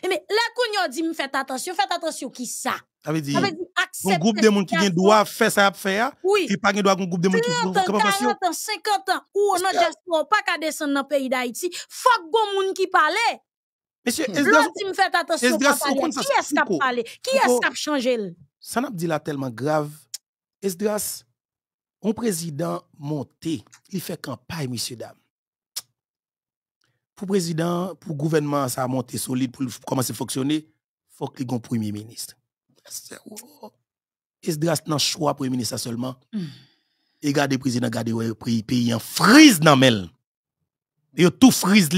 S1: mais là qu'on dit faites attention, faites attention qui ça. Ça
S3: veut dire un groupe de monde qui faire droit faire ça faire oui. et pas droit un groupe de monde qui 30 ans, 40
S1: ans, 50 ans ou ne juste pas qu'à descendre dans pays d'Haïti, faut gon monde qui parlent. Monsieur, est-ce que faites attention qui est-ce qui parler Qui est-ce qui a
S3: changé Ça n'a pas dit là tellement grave. Esdras, un président monté, il fait campagne, messieurs, dames pour le président, pour le gouvernement, ça a monté solide, pour commencer à fonctionner, il faut qu'il y ait un premier ministre. Et ce dans le choix premier ministre seulement. Hmm. Et garder le président, garder le pays en frise dans le Et tout frise,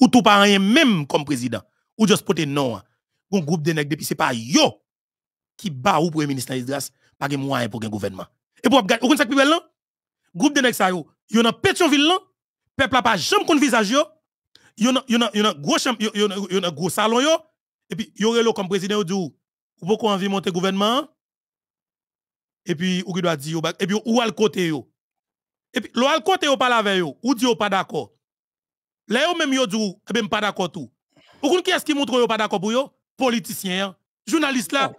S3: ou tout par rien même comme président. Ou juste porter nom. Hein. Un groupe de nègres, depuis c'est pas yo qui bat ou premier ministre Esdras, pas de moyen pour un gouvernement. Et pour garder vous connaissez là? groupe de nègres, yo, yo dans Pétionville, peuple a pas jamais qu'on visage yo yon a gros salon yon a gros salon yo, puis yon relo vous président ou di ou, ou pou kon monter gouvernement, puis puis ou ki doit et di yo ou al kote yo. puis lo al kote yo ou di ou pas d'accord. Le yo même yo di ou, et eh m ben, pas d'accord. tout. Ou est-ce qui montre yo pas d'accord pour yo? politiciens journalistes là oh.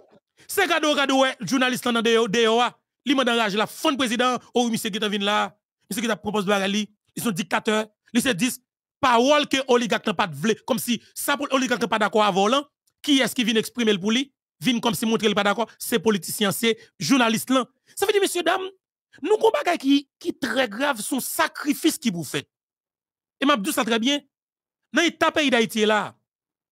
S3: Se gado gado we, jounalist là nan deyo, deyo ah. li man rage la, président, président oh, ou monsieur se gita vin là, monsieur propose de la rally sont sont dictateurs li se disent parole que oligarque n'a pas vler comme si ça pour oligarque n'a pas d'accord à volant qui est-ce qui vient exprimer le pour lui? Vient comme si montrer le pas d'accord, c'est politicien, c'est journaliste là. Ça veut dire, messieurs, dames, nous combattons qui, qui très grave son sacrifice qui vous fait. Et m'a dit ça très bien. Dans l'état pays d'Haïti là,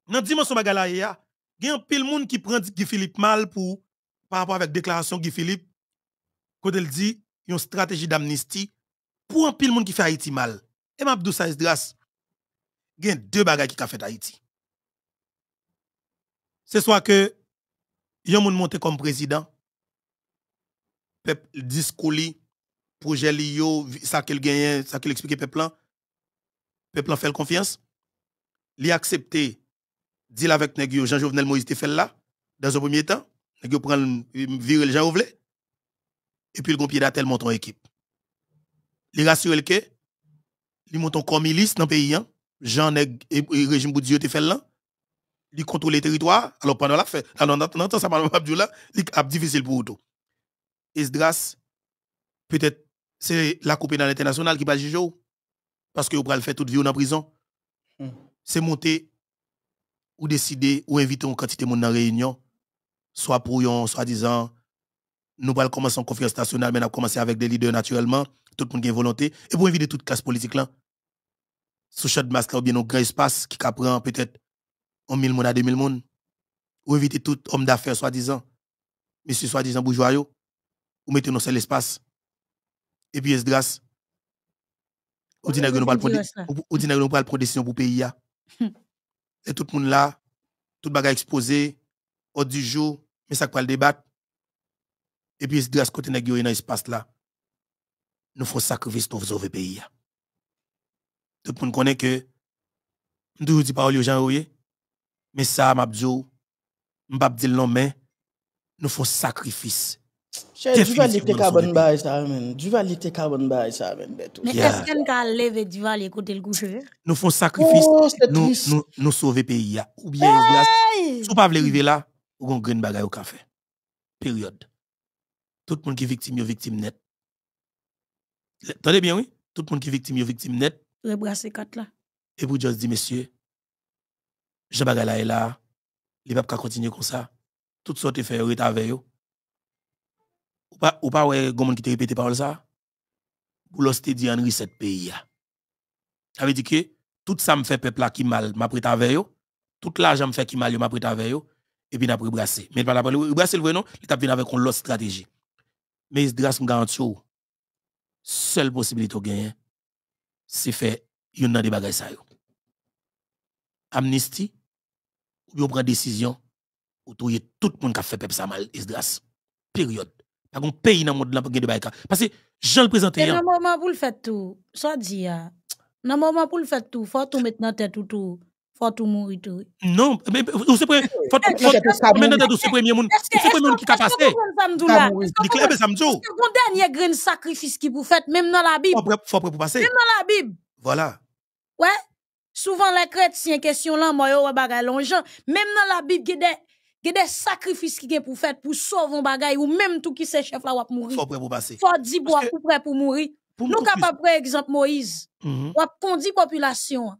S3: dans dimension bagala il y a un pile monde qui prend Guy Philippe mal pour par rapport avec déclaration Guy Philippe quand il dit une stratégie d'amnistie pour un pile monde qui fait Haïti mal. Et m'a dit ça grâce il y a deux bagages qui ont fait Haïti. C'est soit que yon moun monte comme président, peuple discouli, projet liyo, ça qu'il gagne, ça qu'il explique peuple là, peuple là fait confiance, li accepté deal avec nèg Jean-Jovenel Moïse te fait là dans un premier temps, nèg prend virer Jean Jovenel et puis le gompier d'atel tel en équipe. Li rassure le que li monton comme milice dans pays hein. Jean et, régime Boudieu te fait là, il contrôle les territoires, alors pendant la fête, ça il difficile pour tout. Esdras, peut-être, c'est la Coupe dans internationale qui va jouer parce que vous le faire toute vie en prison. Hmm. C'est monter ou décider ou inviter une quantité de monde la réunion, soit pour yon, soit disant, nous allons commencer en conférence nationale, mais nous commencer avec des leaders naturellement, tout le monde qui a volonté, et pour inviter toute classe politique là, sous de masse là ou bien un grand espace qui prend peut-être mille monde à mille monde ou éviter tout homme d'affaires soi-disant monsieur soi-disant bourgeois yo ou mettez dans seul espace et puis grâce au dit nous pas au dit nous pas prendre décision pour pays hmm. et tout le monde là tout bagage exposé hors du jour mais ça quoi le débat et puis grâce côté nèg dans espace là nous faut sacrifier pour sauver pays là tout le monde connaît que je ne dis pas aux gens, mais ça, je ne dis pas aux mais
S2: nous faisons sacrifice. Chère, duvalité carbone baye ça, amen. Duvalité carbone baye ça, amen. Mais quest est-ce
S1: qu'elle a levé duvalité écouter le goûter
S2: Nous
S3: faisons
S1: sacrifice. Oh, nous
S3: nous, sauver le pays. Ou bien, si vous ne pas arriver là, vous avez une bagaille au café. Période. Tout le monde qui est victime, est victime net. Tenez bien, oui? Tout le monde qui est victime, est victime net
S1: rebrasser quatre là.
S3: Et pour Dieu monsieur, Jean Bagala est là, il va pas continuer comme ça. Tout ça, tu avec eux. Ou pas, ou pas, ouais, pas, qui te répète parole ça. Vous l'osté dit Henri, cette pays Ça veut dire que tout ça me fait peuple qui mal, m'a prêté avec eux. Tout l'argent me fait qui mal, m'a pris avec Et puis, après pas Mais pas la le vrai nom, il t'a avec une stratégie. Mais, grâce me garantit, seule possibilité de gagner, c'est fait yon nan des bagay ça yo. Amnistie ou bien prend décision ou touye tout le monde qui a fait peuple ça mal esdras. Période. Pas un pays dans le monde là de bagay parce que Jean le présente... Et dans hein.
S1: moment pour le faire tout, soit dit hein. dans moment pour le faire tout, faut tout mettre dans tête tout tout faut tout mourir tout.
S3: Non, mais vous c'est faut tout maintenant dans ce premier monde. C'est premier monde qui a passé. Dit clair mais ça
S1: me dernier grand sacrifice qui vous faites même dans la Bible. Faut pour passer. Même dans la Bible. Voilà. Ouais. Souvent les chrétiens question là moi yo bagay longeant même dans la Bible il y a des sacrifices qui sont pour faire pour sauver un bagay ou même tout qui c'est chef là ou mourir. Faut prêt pour passer. Faut dire pour prêt pour mourir. Nous capable par exemple Moïse. On mhm. a conduit population.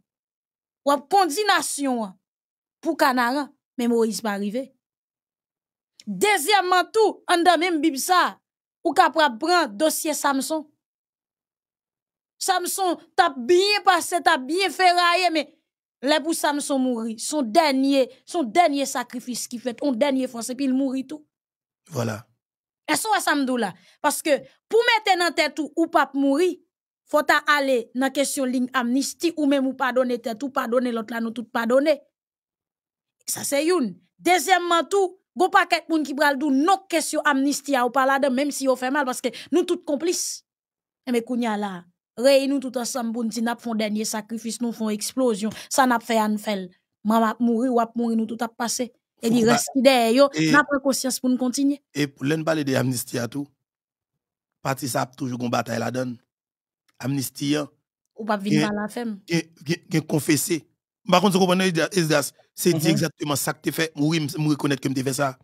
S1: Ou ap nation pour Canara, mais Moïse pas arrivé. Deuxièmement, tout en même ou kap brun dossier Samson. Samson t'as bien passé, bien bien mais mais le pou Samson mourit, Son dernier son dernier sacrifice qui fait, on dernier français puis il mourit tout. Voilà. Et so a Samdou Parce que pour mettre tête tête ou pape mourit faut aller dans question ligne amnistie ou même ou pardonner tout, pardonner l'autre là nous tout pardonner. Ça c'est une. Deuxièmement tout, gon paquet moun qui pral dou non question amnistie ou pas là même si on fait mal parce que nous tous complices. Eh, mais kounya là, nous tout ensemble pour nous n'a font dernier sacrifice, nous font explosion, ça n'a fait an fel. Maman mourir ou a mourir nous tout a passé. Et les reste derrière yo, n'a pas conscience pour nous continuer.
S3: Et l'en parler de amnistie à tout. Parti ça toujours gon bataille la donne amnistie
S1: ou pas venir la femme
S3: qui confessé par contre vous comprenez Esdras c'est dit mhm. exactement ça que tu fait oui me reconnaître que tu fais ça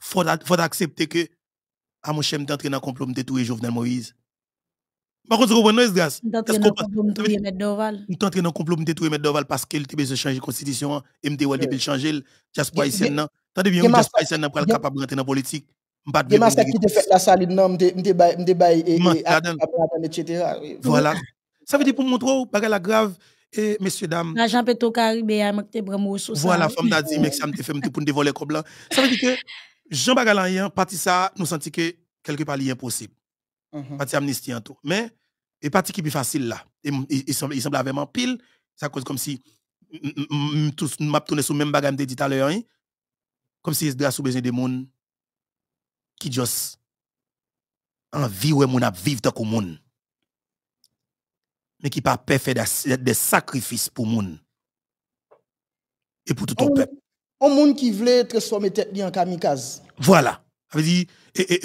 S3: faut faut accepter que à ah, mon chemin d'entrer dans complot me détruire Jovenel Moïse par contre vous comprenez Esdras est-ce qu'on pas entrer dans complot me détruire Maître Doval parce qu'il besoin de changer la constitution hein, et me dit ouais depuis changer diaspora haïtienne non hein. Tandis bien, diaspora haïtienne n'est pas capable rentrer dans la politique. Des massacres qui étaient faits
S2: la salle, non, m'te et etc. Voilà.
S3: Ça veut dire pour montrer ou la grave, et messieurs, dames.
S1: L'agent a caribéen, m'te bramo sous Voilà, femme d'a dit, mec,
S3: ça me fait pour te comme là. Ça veut dire que Jean Bagalayan, parti ça, nous sentit que quelque part, il est impossible. Parti amnistie en tout. Mais, et parti qui est facile là. Il semble, il semble vraiment pile. Ça cause comme si, m'a tourné sur même bagage, m'te dit tout à l'heure, comme si il sous a besoin de monde qui juste envie ouais mon a vivre tant monde, mais qui pas fait faire des sacrifices pour monde
S2: et pour tout ton peuple un monde qui voulait transformer tête en kamikaze
S3: voilà et, et,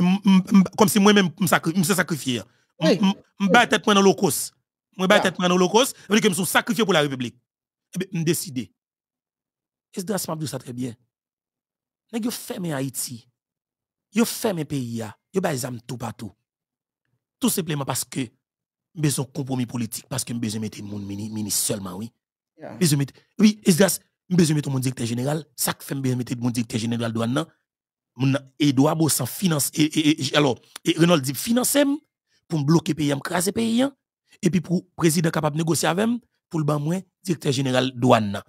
S3: comme si moi-même me sacrifier me bat tête dans l'holocauste ah. moi bat tête dans l'holocauste veut dire que me suis sacrifié pour la république et eh est me décider est-ce dit ça très bien nèg yo fermé Haïti yo ferme pays ya, yo ba tout partout. Tout simplement parce que besoin compromis politique parce que besoin mettre monde ministre seulement oui. Yeah. Besoin mettre oui, esgas besoin mettre mon directeur général, ça que fait besoin mettre mon directeur général douane non Mon Edouard Bossan finance et, et, alors et Renault dit finance pour bloquer pays craser pays hein. et puis pour président capable négocier avec pour le ban moins directeur général douane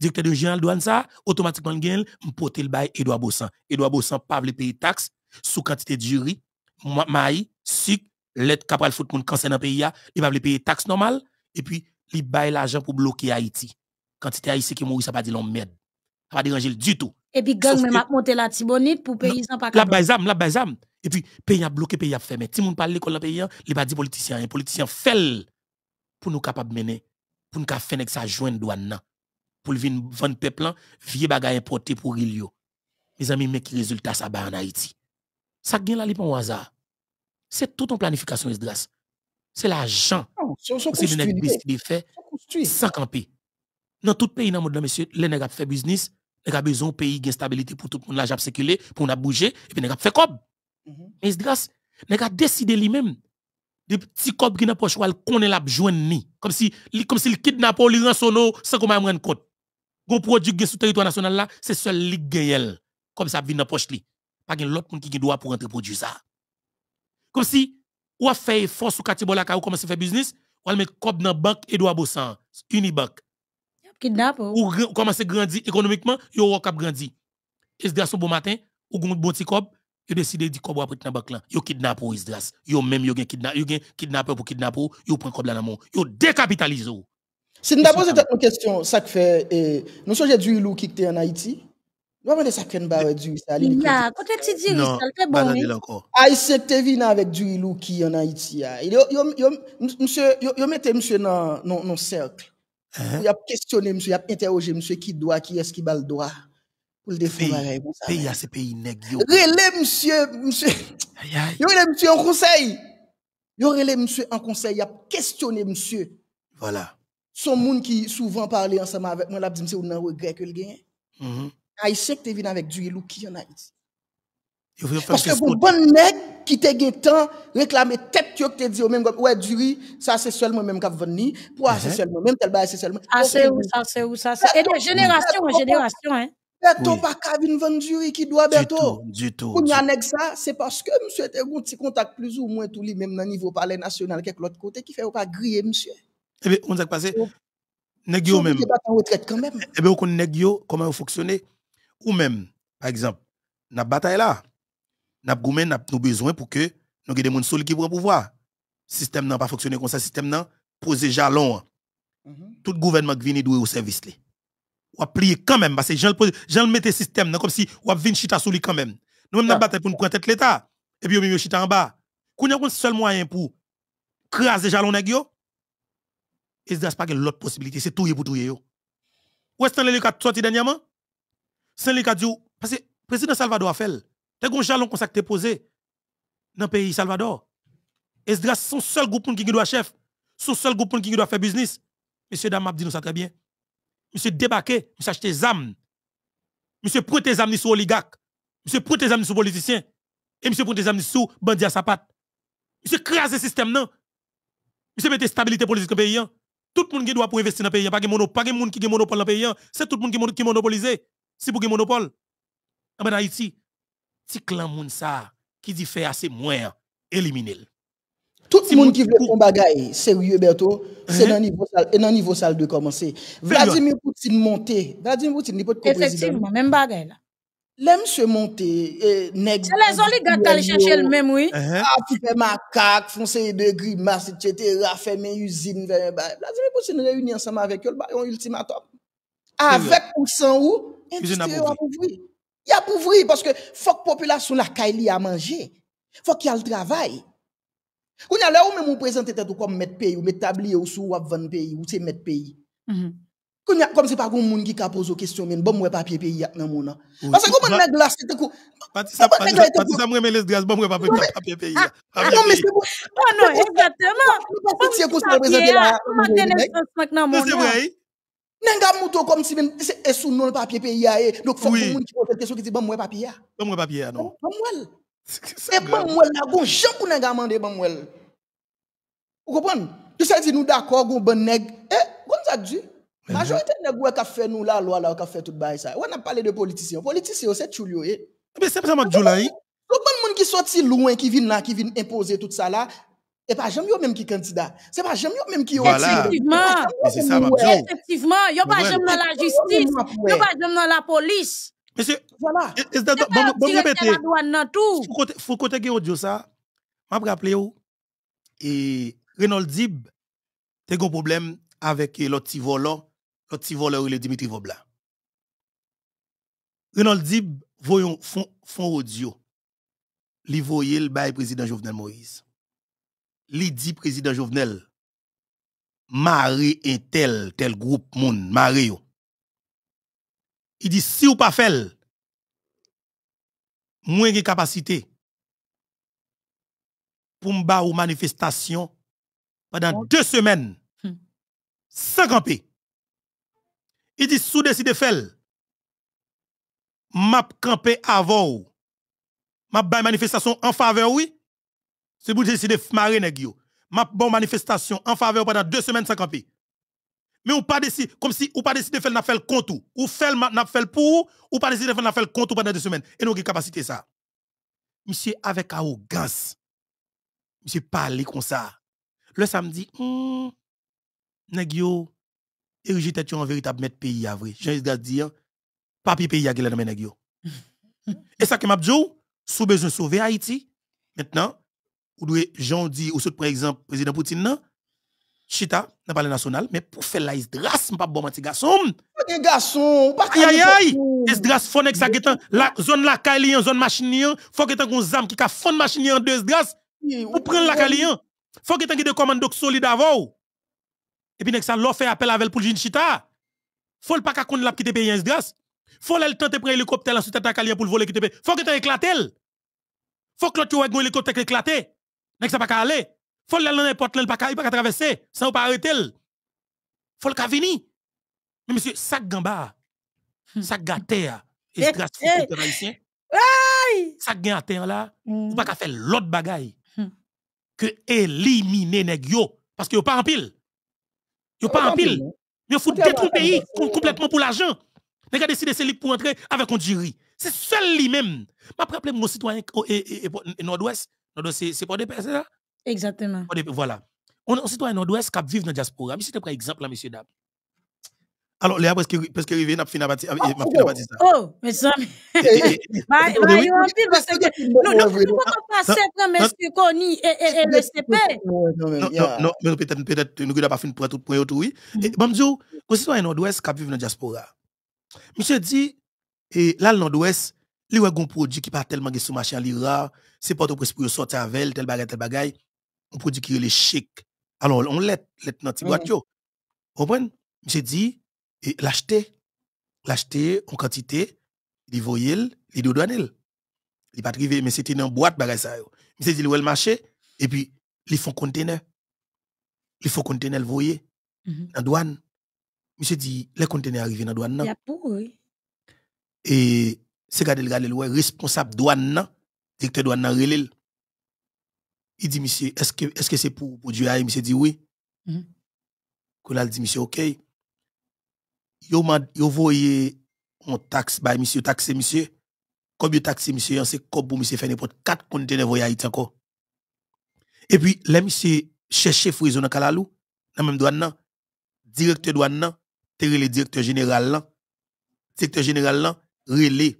S3: Directeur général douane ça, automatiquement, il porte le bail Edouard Bossan. Edouard Bossan pas le payer taxe sous quantité de jury, maï, sucre, l'aide capable de le moun cancer dans pays il va payer taxe normales, et puis il bail l'argent pour bloquer Haïti. Quantité Haïti qui mourit ça pas dire l'on merde. Ça pas déranger du tout.
S1: Et puis gang même a monté la tibonite pour payer sans pas La bazam,
S3: la bazam. Et puis pays a bloqué, pays a fermé. Ti moun pas l'école dans pays, il pas dit politicien, un hein, politicien fait pour nous capable mener pour nous faire ça joindre douane pour vin vendre peuple vieux bagay importé pour il mes amis mais qui résultat ça ba en Haïti ça gagne la li pas hasard c'est tout en planification Esdras. c'est l'argent
S4: ah, c'est le nèg
S3: qui fait sans camper dans tout pays dans monde monsieur les nèg fait business Les a besoin pays gain stabilité pour tout le monde là j'ai pour a bouger et puis nèg fait cob mhm. mais grâce nèg a décidé lui-même des petits cob qui n'ont pas choix connaît la joindre ni comme si comme si le kidnappeur lui rançonno sans qu'on m'en rende compte Gon produit qui sur territoire national là, c'est seul ligue gagnel. Comme ça vient dans poche li. Pas gen l'autre monde qui doit pour entre produire ça. Comme si ou a fait effort sur quartier Bolaka ou commence faire business, ou a mettre cob dans banque doit Bossan, Unibank.
S1: Kidnap oh. ou
S3: commence grandir économiquement, yo ou cap grandi. Esdras ce bon matin, ou gon bon petit cob, yo décide di cob après dans banque là. Yo kidnap ou Esdras. Yo même yo gen kidnap, yo gen kidnapper pour ou yo prend cob là dans mon. Yo décapitalise ou.
S2: Si nous avons une question, ça fait, nous sommes qui était en Haïti. Nous des sacs de du quand
S1: tu dis c'est bon. Hein.
S2: Ah, avec du loup qui en Haïti. Ah. Monsieur, mettez monsieur dans cercle. Hein? Il a monsieur, il a monsieur qui doit, qui est-ce qui le Pour le ces pays ah, Relais monsieur, monsieur. relais monsieur en conseil. relais monsieur en conseil, il a questionné monsieur. Voilà. Son monde qui souvent parle ensemble avec moi, la a dit c'est un regret que le gagne. Haïtien mhm. ah, qui est venu avec du yelou qui en Haïti. Parce que pour bon mec qui te gagne temps, réclamer tête, qui te au même, ouais, du ça c'est seulement même qui est venu. Pour ça c'est mhm. seulement même, tel bas c'est seulement. Ah, c'est où ça,
S1: c'est où ça, c'est. Et de génération en génération,
S2: hein. Berto, pas qu'à venir vendre qui doit Berto. Du tout. Pour ça, c'est parce que monsieur était un contact plus ou moins tous les même niveau palais national, quelque l'autre côté, qui fait pas griller, monsieur. Eh bien, on s'est passé. Oh. Nèg yo même. Et eh
S3: bien, on connaît nèg yo, comment vous fonctionnez. Ou même, par exemple, la bataille là, n'a goumen, besoin pour que nous ayons des gens qui prennent pouvoir. Système n'a pas fonctionné comme ça, Le système n'a posé jalon. Mhm. Tout gouvernement qui vient doué au service. Ou a plié quand même, parce que j'en mette système, comme si On a vint chita sous lui quand même. Nous même la ah. bataille pour nous prendre l'État. Et puis, on chita en bas. Qu'on a un seul moyen pour craser jalon nèg yo, est ce pas autre possibilité. C'est tout pour tout. Où est-ce que le a sorti dernièrement? C'est a dit, Parce que le président Salvador a fait. T'es un jalon qui s'est posé dans le pays Salvador. Est-ce que c'est son seul groupe qui doit chef. Son seul groupe qui doit faire business. Monsieur Dame dit nous ça très bien. Monsieur débarqué, monsieur Achetez-Zam. Monsieur prête zam âmes sur oligarque. Monsieur prête zam âmes sur politicien. Et monsieur prête zam âmes sur bandit à sa patte. Monsieur crase le système, non? Monsieur mettez stabilité politique dans le pays. Hein? Tout le monde qui doit pour investir dans le pays, il n'y a pas de monde qui a monopole dans le pays, hein. c'est tout le monde qui est monopolisé. Si pour monopole. En ah, Haïti, si clan moun ça qui dit faire assez moins, éliminez
S2: Tout le monde qui veut faire bagaille, sérieux Berto, c'est dans hein? niveau c'est et niveau salle de commencer. Vladimir Poutine monter. Vladimir Poutine n'est pas de Effectivement, même bagaille là. Le mse monte, e,
S1: neg... Se le zon li gata li chenche el mem woy. A
S2: ti pe makak, fonsen yi de gri mas, et cetera, a fèmè yu zin, vè mè bè. La zi mè pou se nou reyouni ansanman vek yo l'bayon ultimatop. A vek ou san ou, yi apouvri. Yi apouvri, paske fok populasyon la kaili a manje. Fok yal travay. Koun ya le ou mè moun prezante tetou kom met peyi, ou met tabli ou sou wap van peyi, ou se met peyi. Mm-hmm. Kom si pa goun moun ki ka pozo kistyon min, bom wè papye peya nan moun an. Ase goun moun neg la se te kou. Patisa
S3: mwen men les dras, bom wè papye peya.
S1: Ase goun moun neg la se te kou. Ase goun moun neg la se te kou. Ase goun moun neg la se te kou. Nengan
S2: moutou kom si min, se esu non papye peya e, nok fok moun ki po lèkè sou ki ti bom wè papye ya. Bom wè papye ya nou. Bom wè lè. E bom wè lè, kon joun pou nengan mande bom wè lè. Okon? Jousan di nou dakor goun bèn neg, eh, La majorité de qui ont fait nous la loi, qui ont fait tout bail ça. On a parlé de politiciens. Politiciens, c'est Choulio. Mais eh. eh c'est pas ça, Madjoulaï. Tout le monde qui sorti loin, qui vient là, qui vient imposer tout ça là, et pas jamais même qui candidat. C'est pas jamais même qui voilà. Effectivement. C'est ça, Effectivement.
S1: Il n'y a pas jamais dans la justice. Il n'y a pas jamais dans la police. Monsieur, voilà.
S2: Bon,
S3: répétez. Faut côté qui audio ça, m'a rappeler où, et Renold Dib, t'es un problème avec eh, l'autre volant petit voleur, le Dimitri Vobla. Renald Dib, voyons, fond, audio. Li le bail président Jovenel Moïse. Li dit président Jovenel, Marie et tel, tel groupe moun, Marie. yo. Il dit, si ou pas fait, moins de capacité pour me ou manifestation pendant deux semaines, sans hmm. Il dit, sous décide faire, m'a campé avant m'a bay manifestation en faveur oui c'est pour décider de nèg yo m'a bon manifestation en faveur pendant deux semaines sans camper mais ou pas décidé comme si ou pas de faire n'a fait compte ou faire n'a fait pour ou pas décide faire le compte pendant deux semaines et nous capacité ça monsieur avec arrogance monsieur parler comme ça le samedi hmm, nèg yo érigé tête en véritable maître pays à vrai. Jean Isgas dit, papi pays à qui dans mes Et ça que m'a dit, sous besoin de sauver Haïti, maintenant, ou doit Jean dit, ou par exemple, président Poutine, non, Chita, n'a pas le national, mais pour faire la esdras, pas bon petit garçon.
S2: Un garçon, pas Aïe aïe,
S3: ça fon exactement la zone la calien, zone machine, faut que un zam qui ka fond machine en deux esdras.
S2: Ou prendre la calien.
S3: Faut que t'en de commande solide avant. Et puis, nèg ça fait appel avec pour jine chita. Faut pas qu'on l'a quitté payer il Faut le tenter prendre l'hélicoptère ensuite attaquer alien pour voler quitter. Faut que tu elle. Faut que l'autre ouais hélicoptère éclaté. Nèg ça pas qu'à aller. Faut le n'importe a pas qu'à pas traverser sans pas arrêter. Faut le venir. Mais monsieur sac gamba. Hmm. Sac gâté et grâce un haïtien. Ça gagne là, ou hmm. pas qu'à faire l'autre bagaille hmm. que éliminer nèg yo parce que yo pas en pile.
S4: Yo pas en pile.
S3: Yo faut détruire le pays complètement pour l'argent. Les gars décident c'est libre pour entrer avec un jury. C'est seul lui-même. M'a rappelé mon citoyen nord-ouest. c'est pas des c'est ça? Exactement. E voilà. On citoyen nord-ouest qui vit dans la diaspora. Mais c'était par exemple, là, monsieur dame. Alors, Léa, parce que parce que Rivé n'a fini pas oh, ça.
S1: Oh, mais ça. Eh, eh, eh, bah, bah, il pile parce que non, non, tu peux pas passer comme Monsieur ce et et le CP. Non, non,
S3: mais peut-être peut-être nous n'a pas fini pour tout point autour oui. Mm-hmm. Bon Dieu, que ce soit un nord-ouest qui vivent dans diaspora. Monsieur dit et là le nord-ouest, il y a un produit qui pas tellement sur marché l'ira, c'est pas pour pour sortir avec tel bagage tel bagage, un produit qui est chic. Alors, on l'est, l'est dans petit boîte mm-hmm. yo. Vous comprenez Monsieur dit et l'acheter. L'acheter en quantité, il voyait, il douane. Il pas arrivé, mais c'était dans boîte bagay ça. Il s'est dit le marché et puis ils font conteneur. Il font conteneur les voyer, mhm. dans douane. Monsieur dit les conteneurs arrivent dans douane non. Et c'est garder le responsable douane directeur douane nan Il dit monsieur, est-ce que est-ce que c'est pour pour Dieu ah, Monsieur dit oui. quand là il dit monsieur OK yo voyez yo voyé on taxe by monsieur taxé monsieur comme yo taxé monsieur hein, c'est comme pour monsieur faire n'importe quatre conteneurs voyé Haïti encore et puis le monsieur chercher frison dans Kalalou dans même douane hein. directeur douane nan hein. directeur général là directeur général là relé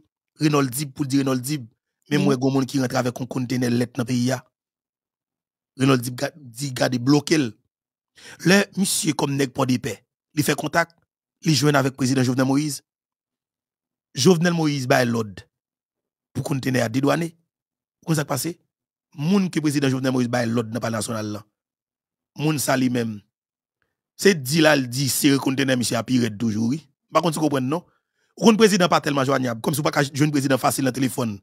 S3: pour dire Renold Dib même moi a mm. des monde qui rentre avec un conteneur lettre dans pays là Renold Dib dit garder bloqué le monsieur comme nèg pas paix il fait contact ils jouent avec le président Jovenel Moïse. Jovenel Moïse bail l'ordre pour qu'on t'aille à des comment Qu'est-ce qui s'est passé Le président Jovenel Moïse bail l'ordre, ce n'est pas le national. C'est le même. C'est dit là il dit c'est le conteneur Monsieur est le pire d'aujourd'hui. Par contre, vous non Le président n'est pas tellement joignable. Comme si pas mm-hmm. ne jouais pas facilement au téléphone.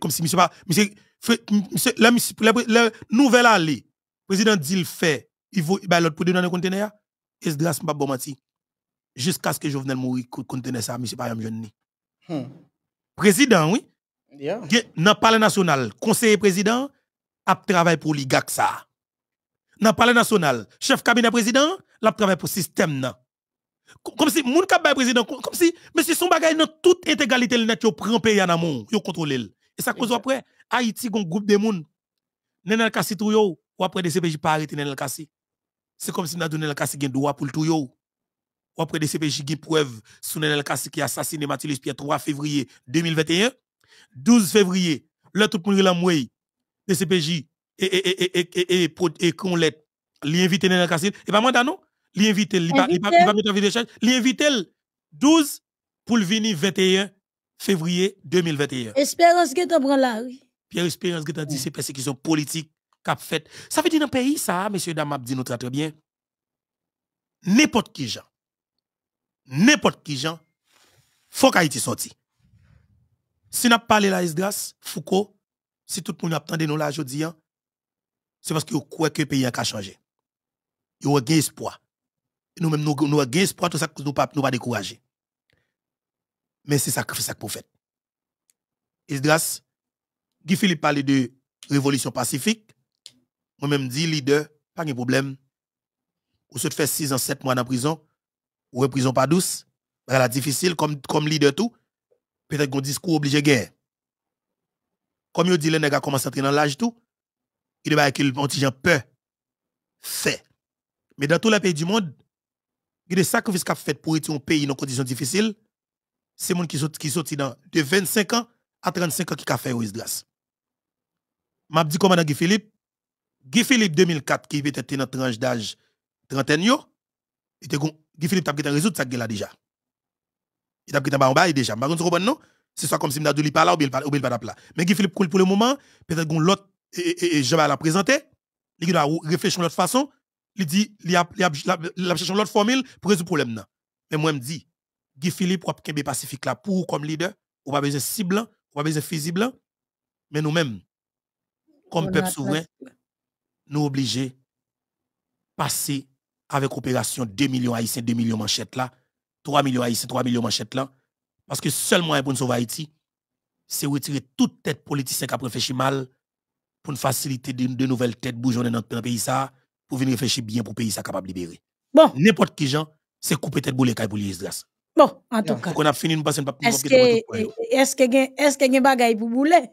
S3: Comme si Monsieur ne faisais pas... Le nouvel allé, le président dit le fait. Il bail l'ordre pour donner un conteneur. et ne se la pas pour moi jusqu'à ce que Jovenel Mouri contenait ça, M. Payam Johnny. Président, oui. Dans le palais national, conseiller président, a travaille pour l'IGAC ça. Dans le palais national, chef cabinet président, il travaille pour le système. Comme si, moun kap président, comme si, monsieur son bagay dans toute intégralité le net, yo prend pays en amont, yo contrôle. Et ça cause après, Haïti un groupe de moun. Nenel Kassi tout yo, ou après des CPJ pas arrêté Nenel Kassi. C'est comme si n'a donné le Kassi gen droit pour tout ou après des CPJ qui preuve Nenel Kassi qui a assassiné Mathilde Pierre 3 février 2021. 12 février, le tout le monde est CPJ et, et, et, et, et, Nenel Kassi, et pas mandat non, l'invite, il 12 pour le venir 21 février 2021.
S1: Espérance que tu prends là, oui.
S3: Pierre Espérance que tu dit, c'est sont politiques, qu'a fait. Ça veut dire dans pays, ça, messieurs, dames, dit nous très très bien. N'importe qui, gens n'importe qui gens, faut qu'Haïti sorti. Si n'a parlé la grâce Foucault, si tout le monde attendait nous là aujourd'hui, hein, c'est parce qu'il croit que le pays a changé. Il a gain espoir. Nous-mêmes, nous avons un espoir, tout ça, nous ne pas nous pas décourager. Mais c'est ça que fait ça pour faire. Esdras, Guy Philippe parle de révolution pacifique. Moi-même, dit leader, pas de problème. Vous se fait 6 ans, 7 mois dans prison ou une prison pas douce, difficile comme comme leader tout, peut-être qu'on discours obligé guerre. Comme yo dit les nègres commencent à entrer dans l'âge tout, il va qu'il petit gens peur fait. Mais dans tous les pays du monde, il y a des sacrifices qui fait pour être un pays dans conditions difficiles. C'est monde qui qui sont dans de 25 ans à 35 ans qui a fait Oise Glace. M'a dit comment Guy Philippe, Guy Philippe 2004 qui était dans tranche d'âge trentaine il était Guy Philippe pris résoudre ça déjà. Il un quitté en bas déjà. Par contre, non C'est soit comme si Mdadou pas là ou bien pas là. Mais Guy Philippe pour le moment, peut-être que l'autre et e, e, je vais la présenter. Il doit réfléchir de l'autre façon. Il dit il a cherché l'autre formule pour résoudre le problème là. Mais moi je me dis Guy Philippe pour Pacifique là pour comme leader, on pas besoin de on ou pas besoin de Mais nous-mêmes
S4: comme peuple souverain,
S3: nous obligés passer avec opération 2 millions haïtiens, 2 millions manchettes là, 3 millions haïtiens, 3 millions manchettes là. Parce que seulement pour nous sauver Haïti, c'est retirer toute tête politique qui a réfléchi mal pour nous faciliter de, de nouvelles têtes bougeonner dans le pays ça, pour venir réfléchir bien pour pays ça capable de libérer. Bon. N'importe qui gens, c'est couper tête boulet pour les grâce.
S1: Bon, en tout cas.
S3: Est-ce que
S1: est-ce que est-ce que bagay pour bouler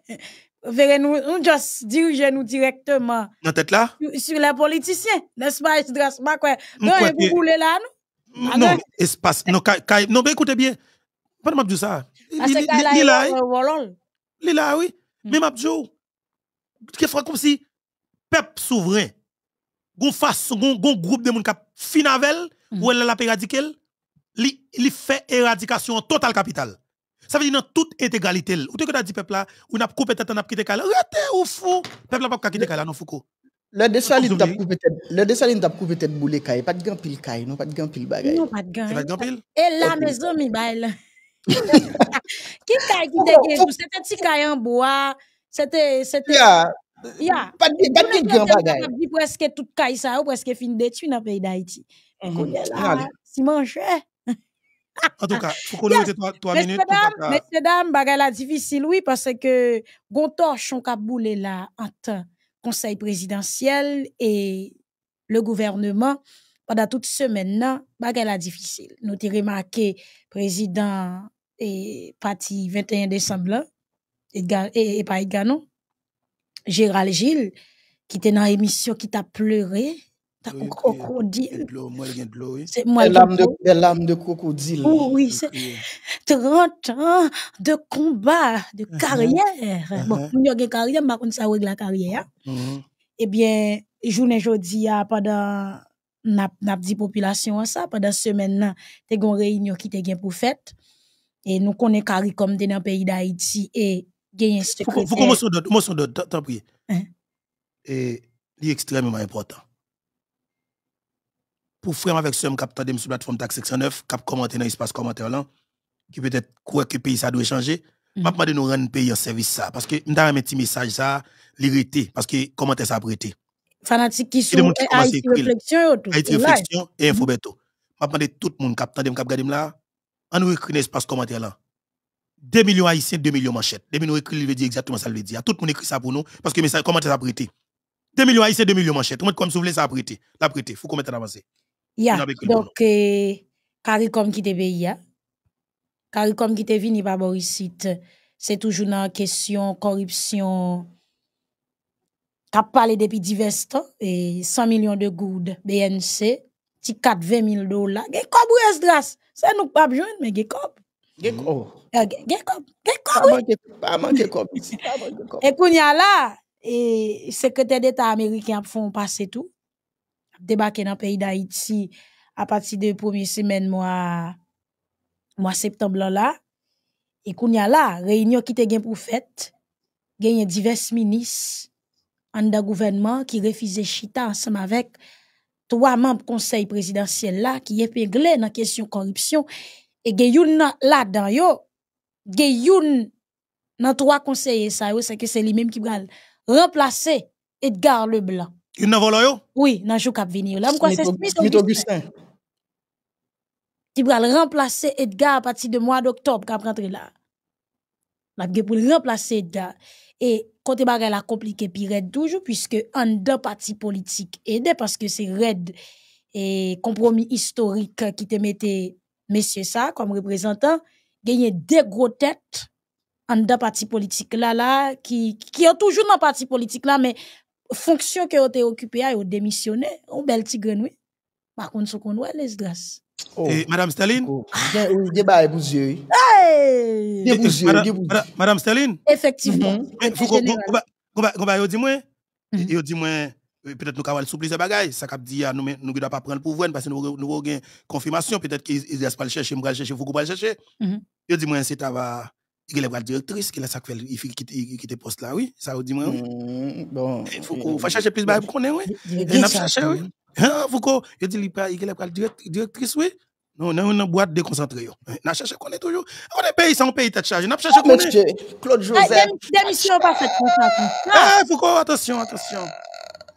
S1: verrez nous, nous juste diriger nous directement. Dans tête là? Sur, les politiciens. N'est-ce pas, Esdras bah, quoi Non, vous voulez là, nous? Ah, non,
S3: espace. Non, non, écoutez bien. Pas de m'abdou ça.
S1: Li la, ah,
S3: li la, oui. Hmm. Mais m'abdou, qui fait comme si, peuple souverain, gon face, gon groupe de monde qui finavel avec elle, hmm. ou elle l'a radicale, li fait éradication totale capital ça veut dire dans toute intégralité. Ou te as dit peuple là, on a
S2: coupé tête, on a quitté Kala. Ratez ou fou. Peuple là pas quitté Kala, non Foucault. Le dessaline t'a coupé tête, le dessaline t'a coupé tête boulet caille, pas de grand pile caille, non pas de grand pile bagaille. Non pas de grand. Pas de grand pile.
S1: Et là mes amis bail. Qui caille qui dégage, c'était petit caille en bois, c'était c'était Ya. Pas de grand bagaille. Presque toute caille ça, presque fin détruit dans pays d'Haïti. Mhm. Si manger.
S3: En tout cas, faut qu'on ait trois, minutes. Messieurs,
S1: c'est la difficile, oui, parce que Gontor est là, en tant conseil présidentiel et le gouvernement, pendant toute semaine, là, la difficile. Nous t'y remarqué, président et parti 21 décembre, et, pas Edgar, Gérald Gilles, qui était dans l'émission, qui t'a pleuré,
S2: crocodile. C'est l'âme de, de crocodile. Oh
S1: oui, c'est 30 ans de combat, de uh-huh. carrière. Uh -huh. Bon, nous avons une carrière, mais on sait la carrière. Uh Eh bien, journée aujourd'hui, ah, pendant n'a n'a dit population ça pendant semaine là t'es une réunion qui t'es gain pour fête et nous connaît CARICOM dans pays d'Haïti et gain secrétaire Faut commencer me son d'autres,
S3: son d'autres, t'en prie. Hein? Et c'est extrêmement important pour frère avec ceux qui attendent sur la plateforme Taxe 69, qui commenté dans l'espace commentaire là, qui peut-être croit que le pays ça doit changer, je mm. demandé nous rendre pays en service ça. Parce que je avons un petit message ça, l'irrité, parce que commenter, ça prêté.
S1: Fanatique qui sont Haïti réflexion. Haïti réflexion
S3: et info beto. M'a demandé tout le monde qui attend, là, nous écrit dans l'espace commentaire là. 2 millions haïtiens, 2 millions manchettes. 2 millions écrit, il veut dire exactement ça, il veut dire. Tout le monde écrit ça pour nous, parce que message, comment ça prêté? 2 millions haïtiens, 2 millions manchettes. Tout monde, comme vous voulez, ça prêté. La prêté, faut qu'on mette en
S1: Yeah, donc, euh, CARICOM qui te pays, CARICOM qui te venu par Borisite, c'est toujours dans la question corruption. as parlé depuis divers temps, et 100 millions de goud, BNC, tu 4 20 000 dollars. Gé ou es dras? Se nou pas besoin, mais gé kop. Gé kop. Oh. Euh, gé kop. Gé kop. Pas manke là, et secrétaire d'État américain a fait passer tout débarqué dans le pays d'Haïti à partir de première semaine mois mois septembre là et qu'on y a là réunion qui était pour fête gagné divers ministres en gouvernement qui refusé chita ensemble avec trois membres du conseil présidentiel là qui épinglé dans la question corruption et gagné là dedans yo gagné dans trois conseillers ça c'est que c'est lui-même qui va remplacer Edgar Leblanc il n'a volé Oui, dans jour venir. Là, pourquoi c'est Smith, Augustin Qui va remplacer Edgar à partir de mois d'octobre qui va rentrer là. Là, pour remplacer Edgar. Et côté bagay la compliqué puis red toujours puisque en deux partis politiques aidé parce que c'est red et compromis historique qui te mettait monsieur ça comme représentant gagner deux gros têtes en deux parti politiques là là qui qui ont toujours dans parti politique là mais fonction que vous occupé, vous démissionné, un bel tigre oui Par contre, ce qu'on voit, les grâce
S3: Oh. Et Madame Staline? Débat oh. oh, pour yeux. Madame Staline?
S1: Effectivement. Mm-hmm. Faut
S3: Vous dis-moi? Vous dis-moi? peut-être nous avons souple ce bagages ça cap dit ah, nous nous doit pas prendre le pouvoir parce que nous nous une confirmation peut-être qu'ils pas le chercher nous le chercher faut qu'on le chercher je mm-hmm. dis moi c'est va il est la directrice, qui a ça fait, qui poste là, oui, ça vous dit moi, Bon. Il faut chercher plus de pour qu'on ait, oui. Il pas oui. faut qu'on, il dit, il est la directrice, oui. Non, on a une boîte déconcentrée. On a qu'on est toujours. On est pays, tête charge On faut chercher qu'on Claude Joseph.
S1: faut attention,
S3: attention.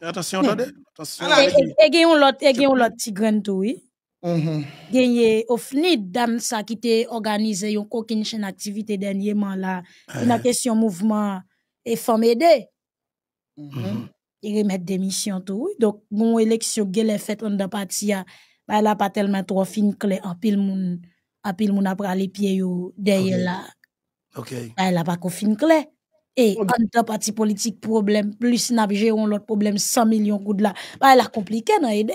S3: Attention, attendez. Attention. Et
S1: et oui. Mhm. Gagnez au fnid dame ça qui était organisé yon coquin chaîne activité dernièrement là la question eh. mouvement et femme aidé mhm. il remet démission tout donc bon élection gèle fait en dans parti elle là pas tellement trop fine clair en pile moun en pile moun après les pieds yo derrière là OK là là pas fine clair e, et en tant parti politique problème plus n'a géré l'autre problème 100 millions goud là bah elle a compliqué dans aidé.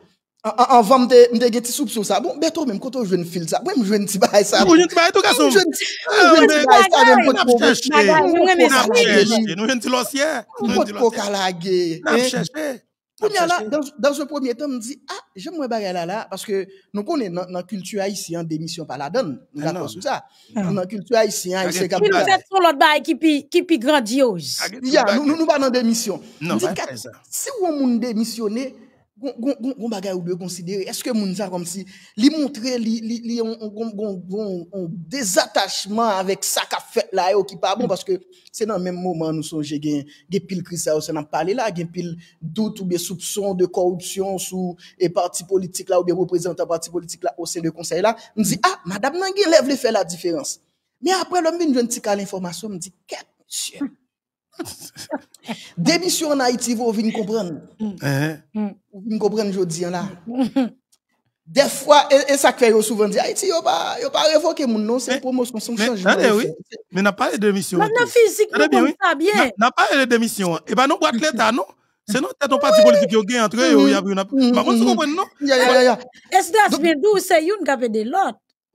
S2: Avant, je me suis soupçon ça. Bon, bientôt même, quand je fil ça, je ne ça. Je tout cas. Je ne pas ah, ça. Dans un premier temps, je me ah, j'aime moi là, là, parce que nous connaissons dans la culture haïtienne, démission par la donne. Nous ah ça. culture Nous l'autre bail
S1: grandiose.
S2: Nous pas démission. Si on gon bagay ou de considérer est-ce que moun sa comme si li montrer li on, on, on, désattachement avec ça qu'a fait là qui pas bon parce que c'est dans le même moment nous songe gen gen pile crise, ça on a parlé là gen pile doute ou bien soupçon de corruption sous et parti politique là ou bien représentant parti politique là au sein de conseil là me dit ah madame nan gen lève le fait la différence mais après l'homme vient petite tirer l'information me dit qu'est monsieur Démission en Haïti, vous venez comprendre.
S4: Hein? Mm.
S2: Vous venez comprendre, je dis là. Mm-hmm. Des fois, et, ça fait souvent dire Haïti, yo pas yo pas révoqué mon nom, c'est promotion sans changement. oui.
S3: Mais n'a pas de démission. Non, non
S1: physique, bien, ça bien.
S3: N'a pas de démission. Et eh ben non boîte l'état non. C'est notre parti politique qui est entre il y a mm-hmm. Par contre, comprends non? Est-ce
S1: que Est-ce que c'est une qui a fait de l'autre?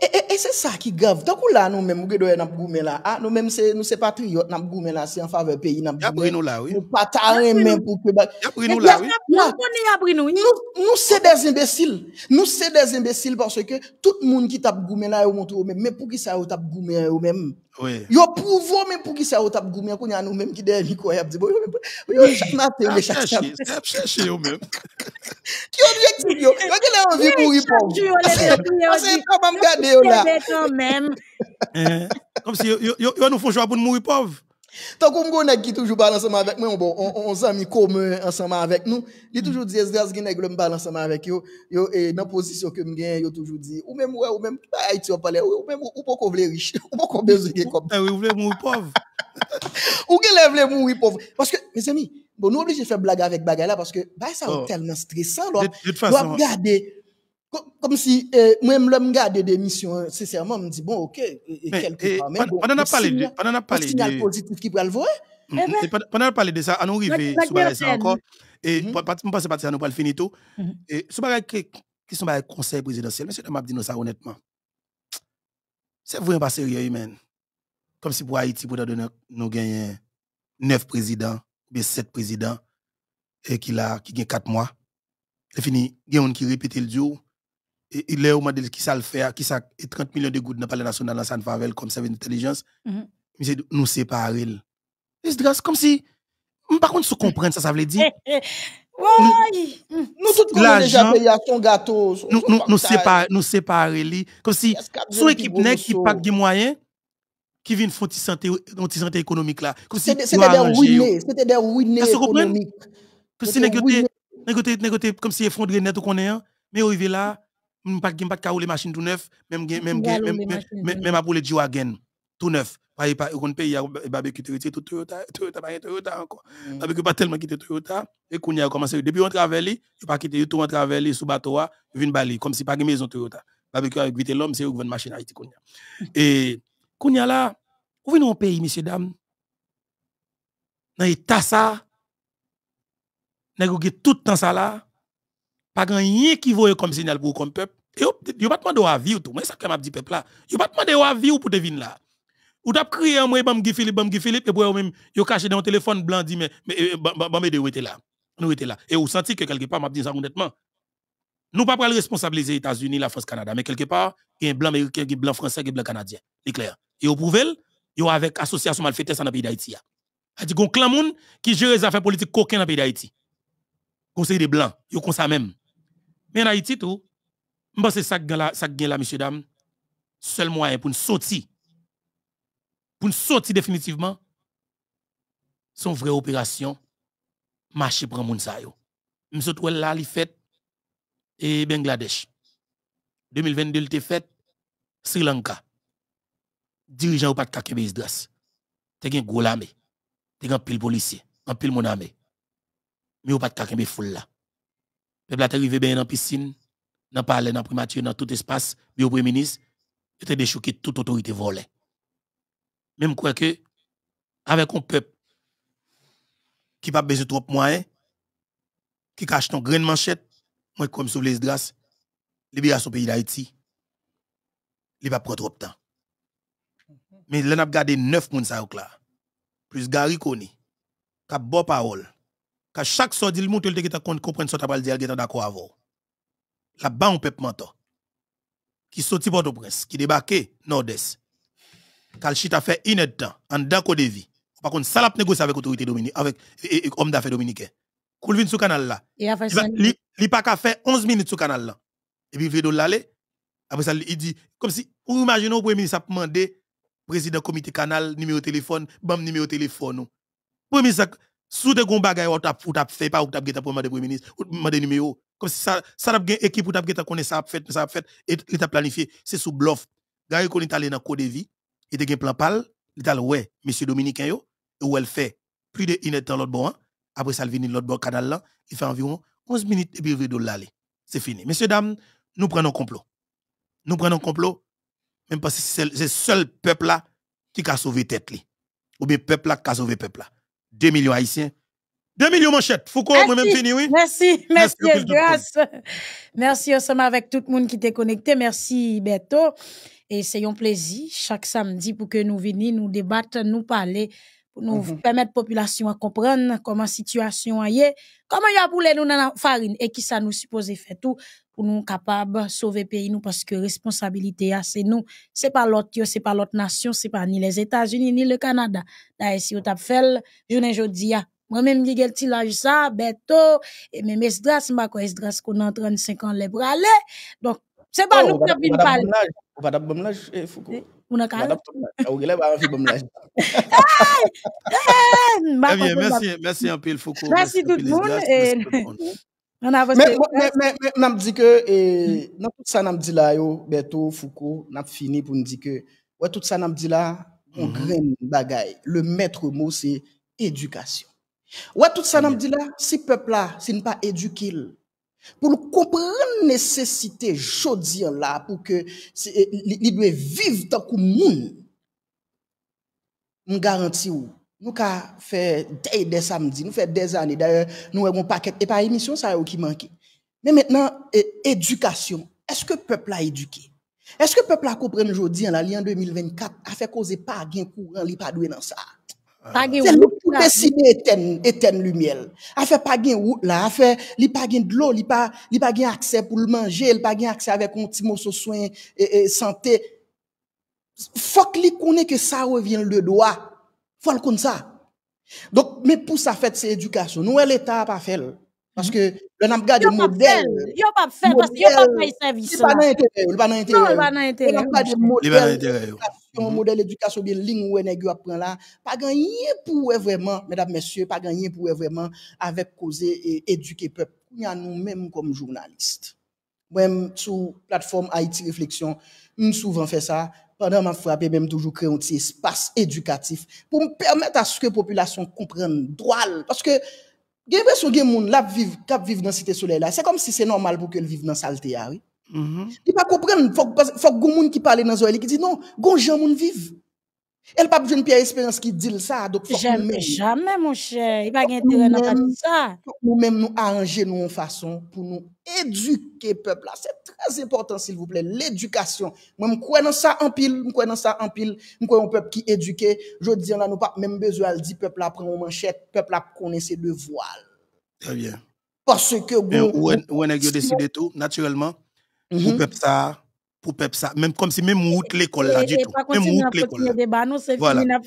S2: E, e, e, e se sa ki gav, tak ou la nou mèm ou ge doye nap goumè la? Nou mèm se patriot nap goumè la, se an fave peyi nap goumè la. Ya brinou la, oui. Ou patare mèm pou kebak. Ya brinou la, oui. Nou se des imbesil. Nou se des imbesil porswe ke tout moun ki tap goumè la ou moutou ou mèm. Mèm pou ki sa yo tap goumè la ou mèm. Oui. Yo prouve même pour qui ça au tap il qu'on a nous même qui Il y a dit Il yo a même. Qui objectif yo un Il y a un Comme si yo a nous jouer pour mourir pauvre. Tant qu'on connaît qui toujours parle ensemble avec moi, bon, on, on amis commun ensemble avec nous, il toujours dit, est-ce que je parle ensemble avec eux, et dans la position que je gagne, il toujours dit, ou même, ouais, ou même, ah, tu vas parler, ou même, ou pas qu'on veut riche, ou pas qu'on besoin de comme. ça. Eh ou voulez mourir pauvre. Ou vous voulez mourir pauvre. Parce que, mes amis, bon, nous obligés de faire blague avec Bagala parce que, bah, ça, être oh. tellement stressant, là. De toute façon. regarder, comme si eh, même l'homme garde des missions hein. sincèrement me dit bon OK et quelque part on
S3: a parlé de signal positif
S2: qui peut le voir on mm, eh ben,
S3: a parlé de ça on arrive sur ça encore et mm-hmm. je pense pas ça nous pas le finir tout mm-hmm. et ce bagage qui sont le conseil présidentiel monsieur m'a dit ça honnêtement c'est vraiment pas sérieux man comme si pour Haïti pour donner nous gagner neuf présidents ou sept présidents et qui a qui gagne quatre mois et fini il y a qui répète le jour il est au modèle qui ça le faire, qui ça, 30 millions de gouttes dans le palais national dans San Favel comme service d'intelligence, mm -hmm. nous séparer. C'est comme si, par contre, si comprendre ça, ça veut dire.
S2: Oui. Nous, tous déjà payé Nous, nous, séparer,
S3: nous séparer. Comme si, son équipe n'est qui pas de moyens, qui vient font santé, santé économique là. C'était des ruinés,
S2: c'était des ruinés économiques. Comme si,
S3: comme si de net ou qu'on est, hein, mais arrivé là, je pas pas ka les machines tout neuf même même même même à pour les G-Wagon tout neuf pas pas on paye barbecue Toyota tout Toyota Toyota pas Toyota encore mm. barbecue pas tellement quitté Toyota et qu'on a commencé depuis on travaille il pas quitté tout on travaille sous bateau vinn bali comme si pas une maison Toyota barbecue avec vite l'homme c'est une machine Haïti qu'on et qu'on a là où on pays messieurs dames dans état ça nèg tout temps ça là pas rien qui voit comme signal pour comme peuple. Et yo pas demandé avis ou tout. Mais ça que m'a dit peuple là. Yo pas demandé avis ou pour deviner là. Ou t'a crié un moi bam Guy Philippe bam Guy Philippe et pour même yo caché dans téléphone blanc dit mais euh, bam de était là. Nous était là et ou senti que quelque part m'a dit ça honnêtement. Nous pas le responsabiliser États-Unis, la France, Canada, mais quelque part, il y a un blanc américain, un blanc français, un blanc canadien. C'est clair. Et au prouvé, il y avec association malfaiteurs dans le pays d'Haïti. Il y a un clan qui gère les affaires politiques coquins dans le pays d'Haïti. Conseil des blancs, ils ont ça même. Mais en Haïti, tout, je pense que ça gagne là, monsieur dames, seul moyen pour nous sortir, pour nous sortir définitivement, c'est une vraie opération, marcher pour moun sa yo. Monsieur Touel là, il fait, et Bangladesh. 2022, il était fait, Sri Lanka. Dirigeant ou pas de kakébéis dras. T'es un gros lame, t'es un pile policier, un pile mon armée. Mais ou pas de kakébéis foule là peuple a arrivé bien dans la piscine, dans palais, dans primature, dans tout espace, Bien au premier ministre, il était déchouqué toute autorité volée. Même quoi que, avec un peuple qui n'a pas besoin de trop de moyens, qui cache ton grain de manchette, moi, comme sous les grâces, libération pays d'Haïti, il va prendre trop de temps. Mais là, on a gardé neuf clair, plus Gary Kony, qui a bonne parole, car chaque dit le monte, il te comprendre ce que tu as dit, il est d'accord avec la bas on peut mentor. Qui sorti pour le presse, qui débarqué Nord-Est. chit a fait une temps, en d'accord de vie. Par contre, ça l'a négocié avec l'autorité dominicaine, avec l'homme d'affaires dominicain. vient sur canal là.
S1: Il n'a
S3: pas qu'à faire 11 minutes sur canal là. Et puis, il l'aller. Après ça, il dit, comme si, vous imaginez, le premier ministre a demandé, président comité canal, numéro de téléphone, bam, numéro de téléphone. Premier ministre, sous des bagay ou tap ou t'as fait pas ou tap geta pour premier ministre ou demander numéro comme si ça ça pas gen équipe ou tap geta connaît ça fait ça fait et l'état planifié c'est sous bluff gars il est allé dans code de vie il e te gen plan pal il t'a ouais monsieur dominicain yo e où elle fait plus de une dans l'autre bon après ça vient l'autre bon canal là il fait environ 11 minutes et puis il l'allée c'est fini messieurs dames nous prenons complot nous prenons complot même parce que c'est le seul peuple là qui a sauvé tête ou bien peuple là qui a sauvé peuple là 2 millions haïtiens. 2 millions, mon chèque.
S1: Foucault, moi-même fini, oui. Merci, merci, merci grâce. Merci ensemble avec tout le monde qui t'est connecté. Merci, Beto. Et c'est un plaisir chaque samedi pour que nous venions, nous débattre, nous parler pour nous mhm. permettre population à comprendre comment situation est, comment y a voulu nous dans la farine et qui ça nous suppose faire tout pour nous capables sauver pays nous parce que responsabilité ah, c'est nous, c'est pas l'autre, c'est pas l'autre nation, c'est pas ni les États-Unis ni le Canada. D'ailleurs si vous t'a fait ah, dis pas. moi-même, j'ai gel tilage ça, beto, et même Esdras, m'a quoi Esdras qu'on de 35 ans les bras Donc, c'est pas oh, nous qui avons parlé.
S2: Eh, eh, merci un peu, Foucault. Merci tout le monde. Ou
S1: je Foucault. Merci tout mais,
S2: mais, je que eh, hmm. tout Foucault, je fini pour me dire que tout ça je me dis Le maître mot c'est éducation. ouais tout ça nan dis dit là, si là si n'est pas éduqué. Pou nou kompren nesesite jodi an la pou ke eh, li dwe vive tan kou moun, mou garanti ou. Nou ka fe day de samdi, nou fe de zane, daye nou e moun paket, e pa emisyon sa e ou ki manke. Men mentenan, eh, edukasyon, eske pepl a eduke? Eske pepl a kompren jodi an la li an 2024 a fe koze pa gen kou ran li pa dwe nan sa? Pa gen ou lout. Pesine eten, eten lumièl. Afè pa gen ou la, afè li pa gen dlo, li pa gen akse pou l manje, li pa gen akse avè konti mò so swen e santè. Fòk li kounè ke sa wè vyen lè doa, fòl koun sa. Dok mè pou sa fèt se edukasyon, nouè l'Etat pa fèl. Paske lè nan ap gade mòdèl. Yo pa fèl, yo pa fèl, paske yo pa fèl sa visan. Li pa nan entereyo, li pa nan entereyo. Non, li pa nan entereyo.
S1: Li pa nan
S4: entereyo. Yo pa
S2: fèl. Yon mhm. model edukasyon bin lingwe negyo apren la, pa ganyen pou we vweman, medap mesye, pa ganyen pou we vweman avep koze eduke pep. Nyan nou menm konm jounalist. Mwenm sou platform IT Reflexyon, m souvan fe sa, pandan man fwa pe menm toujou kre yon ti espas edukatif pou m permette aske populasyon kompren drwal. Paske genbe sou gen moun, kap viv nan site soule la, se kom si se normal pou ke l viv nan salte yari. Ah Mhm. va ne Il pas comprendre, faut faut gens qui parlent dans zoélie qui dit non, les gens vivent. vive. Elle pas besoin Pierre Espérance qui dit ça donc faut jamais jamais
S1: mon cher, il pas intérêt dans ça.
S2: Nous même nous arranger nous en façon pour nous éduquer peuple là, c'est très important s'il vous plaît, l'éducation. Moi me crois dans ça en pile, je crois dans ça en pile, me crois un peuple qui éduqué, je dis là nous pas même besoin de dire peuple là prend manchette, peuple là connaît ses voile
S3: Très bien. Parce que
S1: bon, où, on a décidé
S3: tout naturellement pour mhm. peuple ça pour peuple ça même comme si même route l'école là du tout même route l'école voilà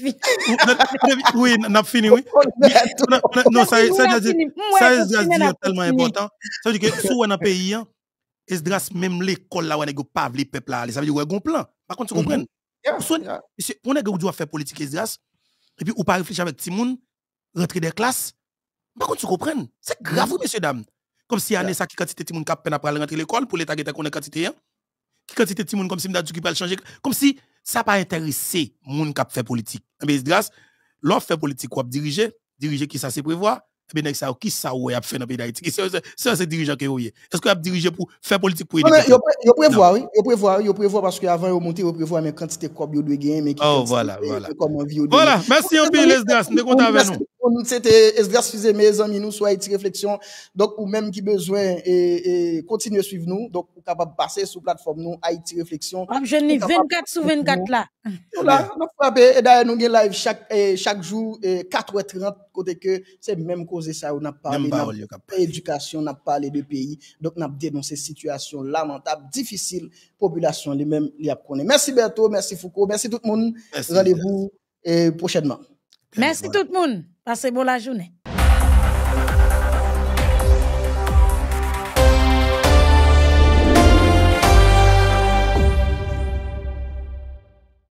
S3: oui n'a fini oui non ça ça ça tellement important ça veut dire que sous un pays hein, Esdras même l'école là on est pas les peuple là ça veut dire qu'on un plan par contre tu mhm. comprends on est que doit faire politique Esdras et puis ou pas réfléchir avec Timoun rentrer des classes par contre tu comprends c'est grave mhm. monsieur dames comme si année ça qui quantité de monde qui peine rentré rentrer l'école pour l'état qui connaît quantité hein. Qui quantité de monde comme si m'dadou qui peut changer comme si ça pas intéressé monde qui fait politique. Mais eh grâce l'offre fait politique ou diriger, diriger qui ça c'est prévoir et eh bien, ça, qui ça y a fait dans le pays d'Haïti? C'est c'est dirigeant qui vous Est-ce que vous dirigé pour faire politique pour aider? Il prévoit,
S2: oui. Il prévoit, il prévoit parce qu'avant, il monté, il prévoit, mais quantité de quoi, il doit gagner, mais Oh, voilà, voilà. Voilà, merci, on pile, les gars. Nous comptons avec nous c'était eh, exercice eh, mes amis nous soit réflexion donc ou même qui besoin et, eh, et continuer suivre nous donc ou capable passer sur plateforme nous Haïti réflexion ah, je n'ai 24 sur 24 là là on et d'ailleurs nous live chaque chaque jour 4h30 côté que c'est même causé ça on a parlé de on a parlé de pays donc on a dénoncé situation lamentable difficile population les mêmes les a Merci Berto, merci Foucault, merci tout le monde. Rendez-vous prochainement.
S1: Merci tout le monde. Passez bon la journée.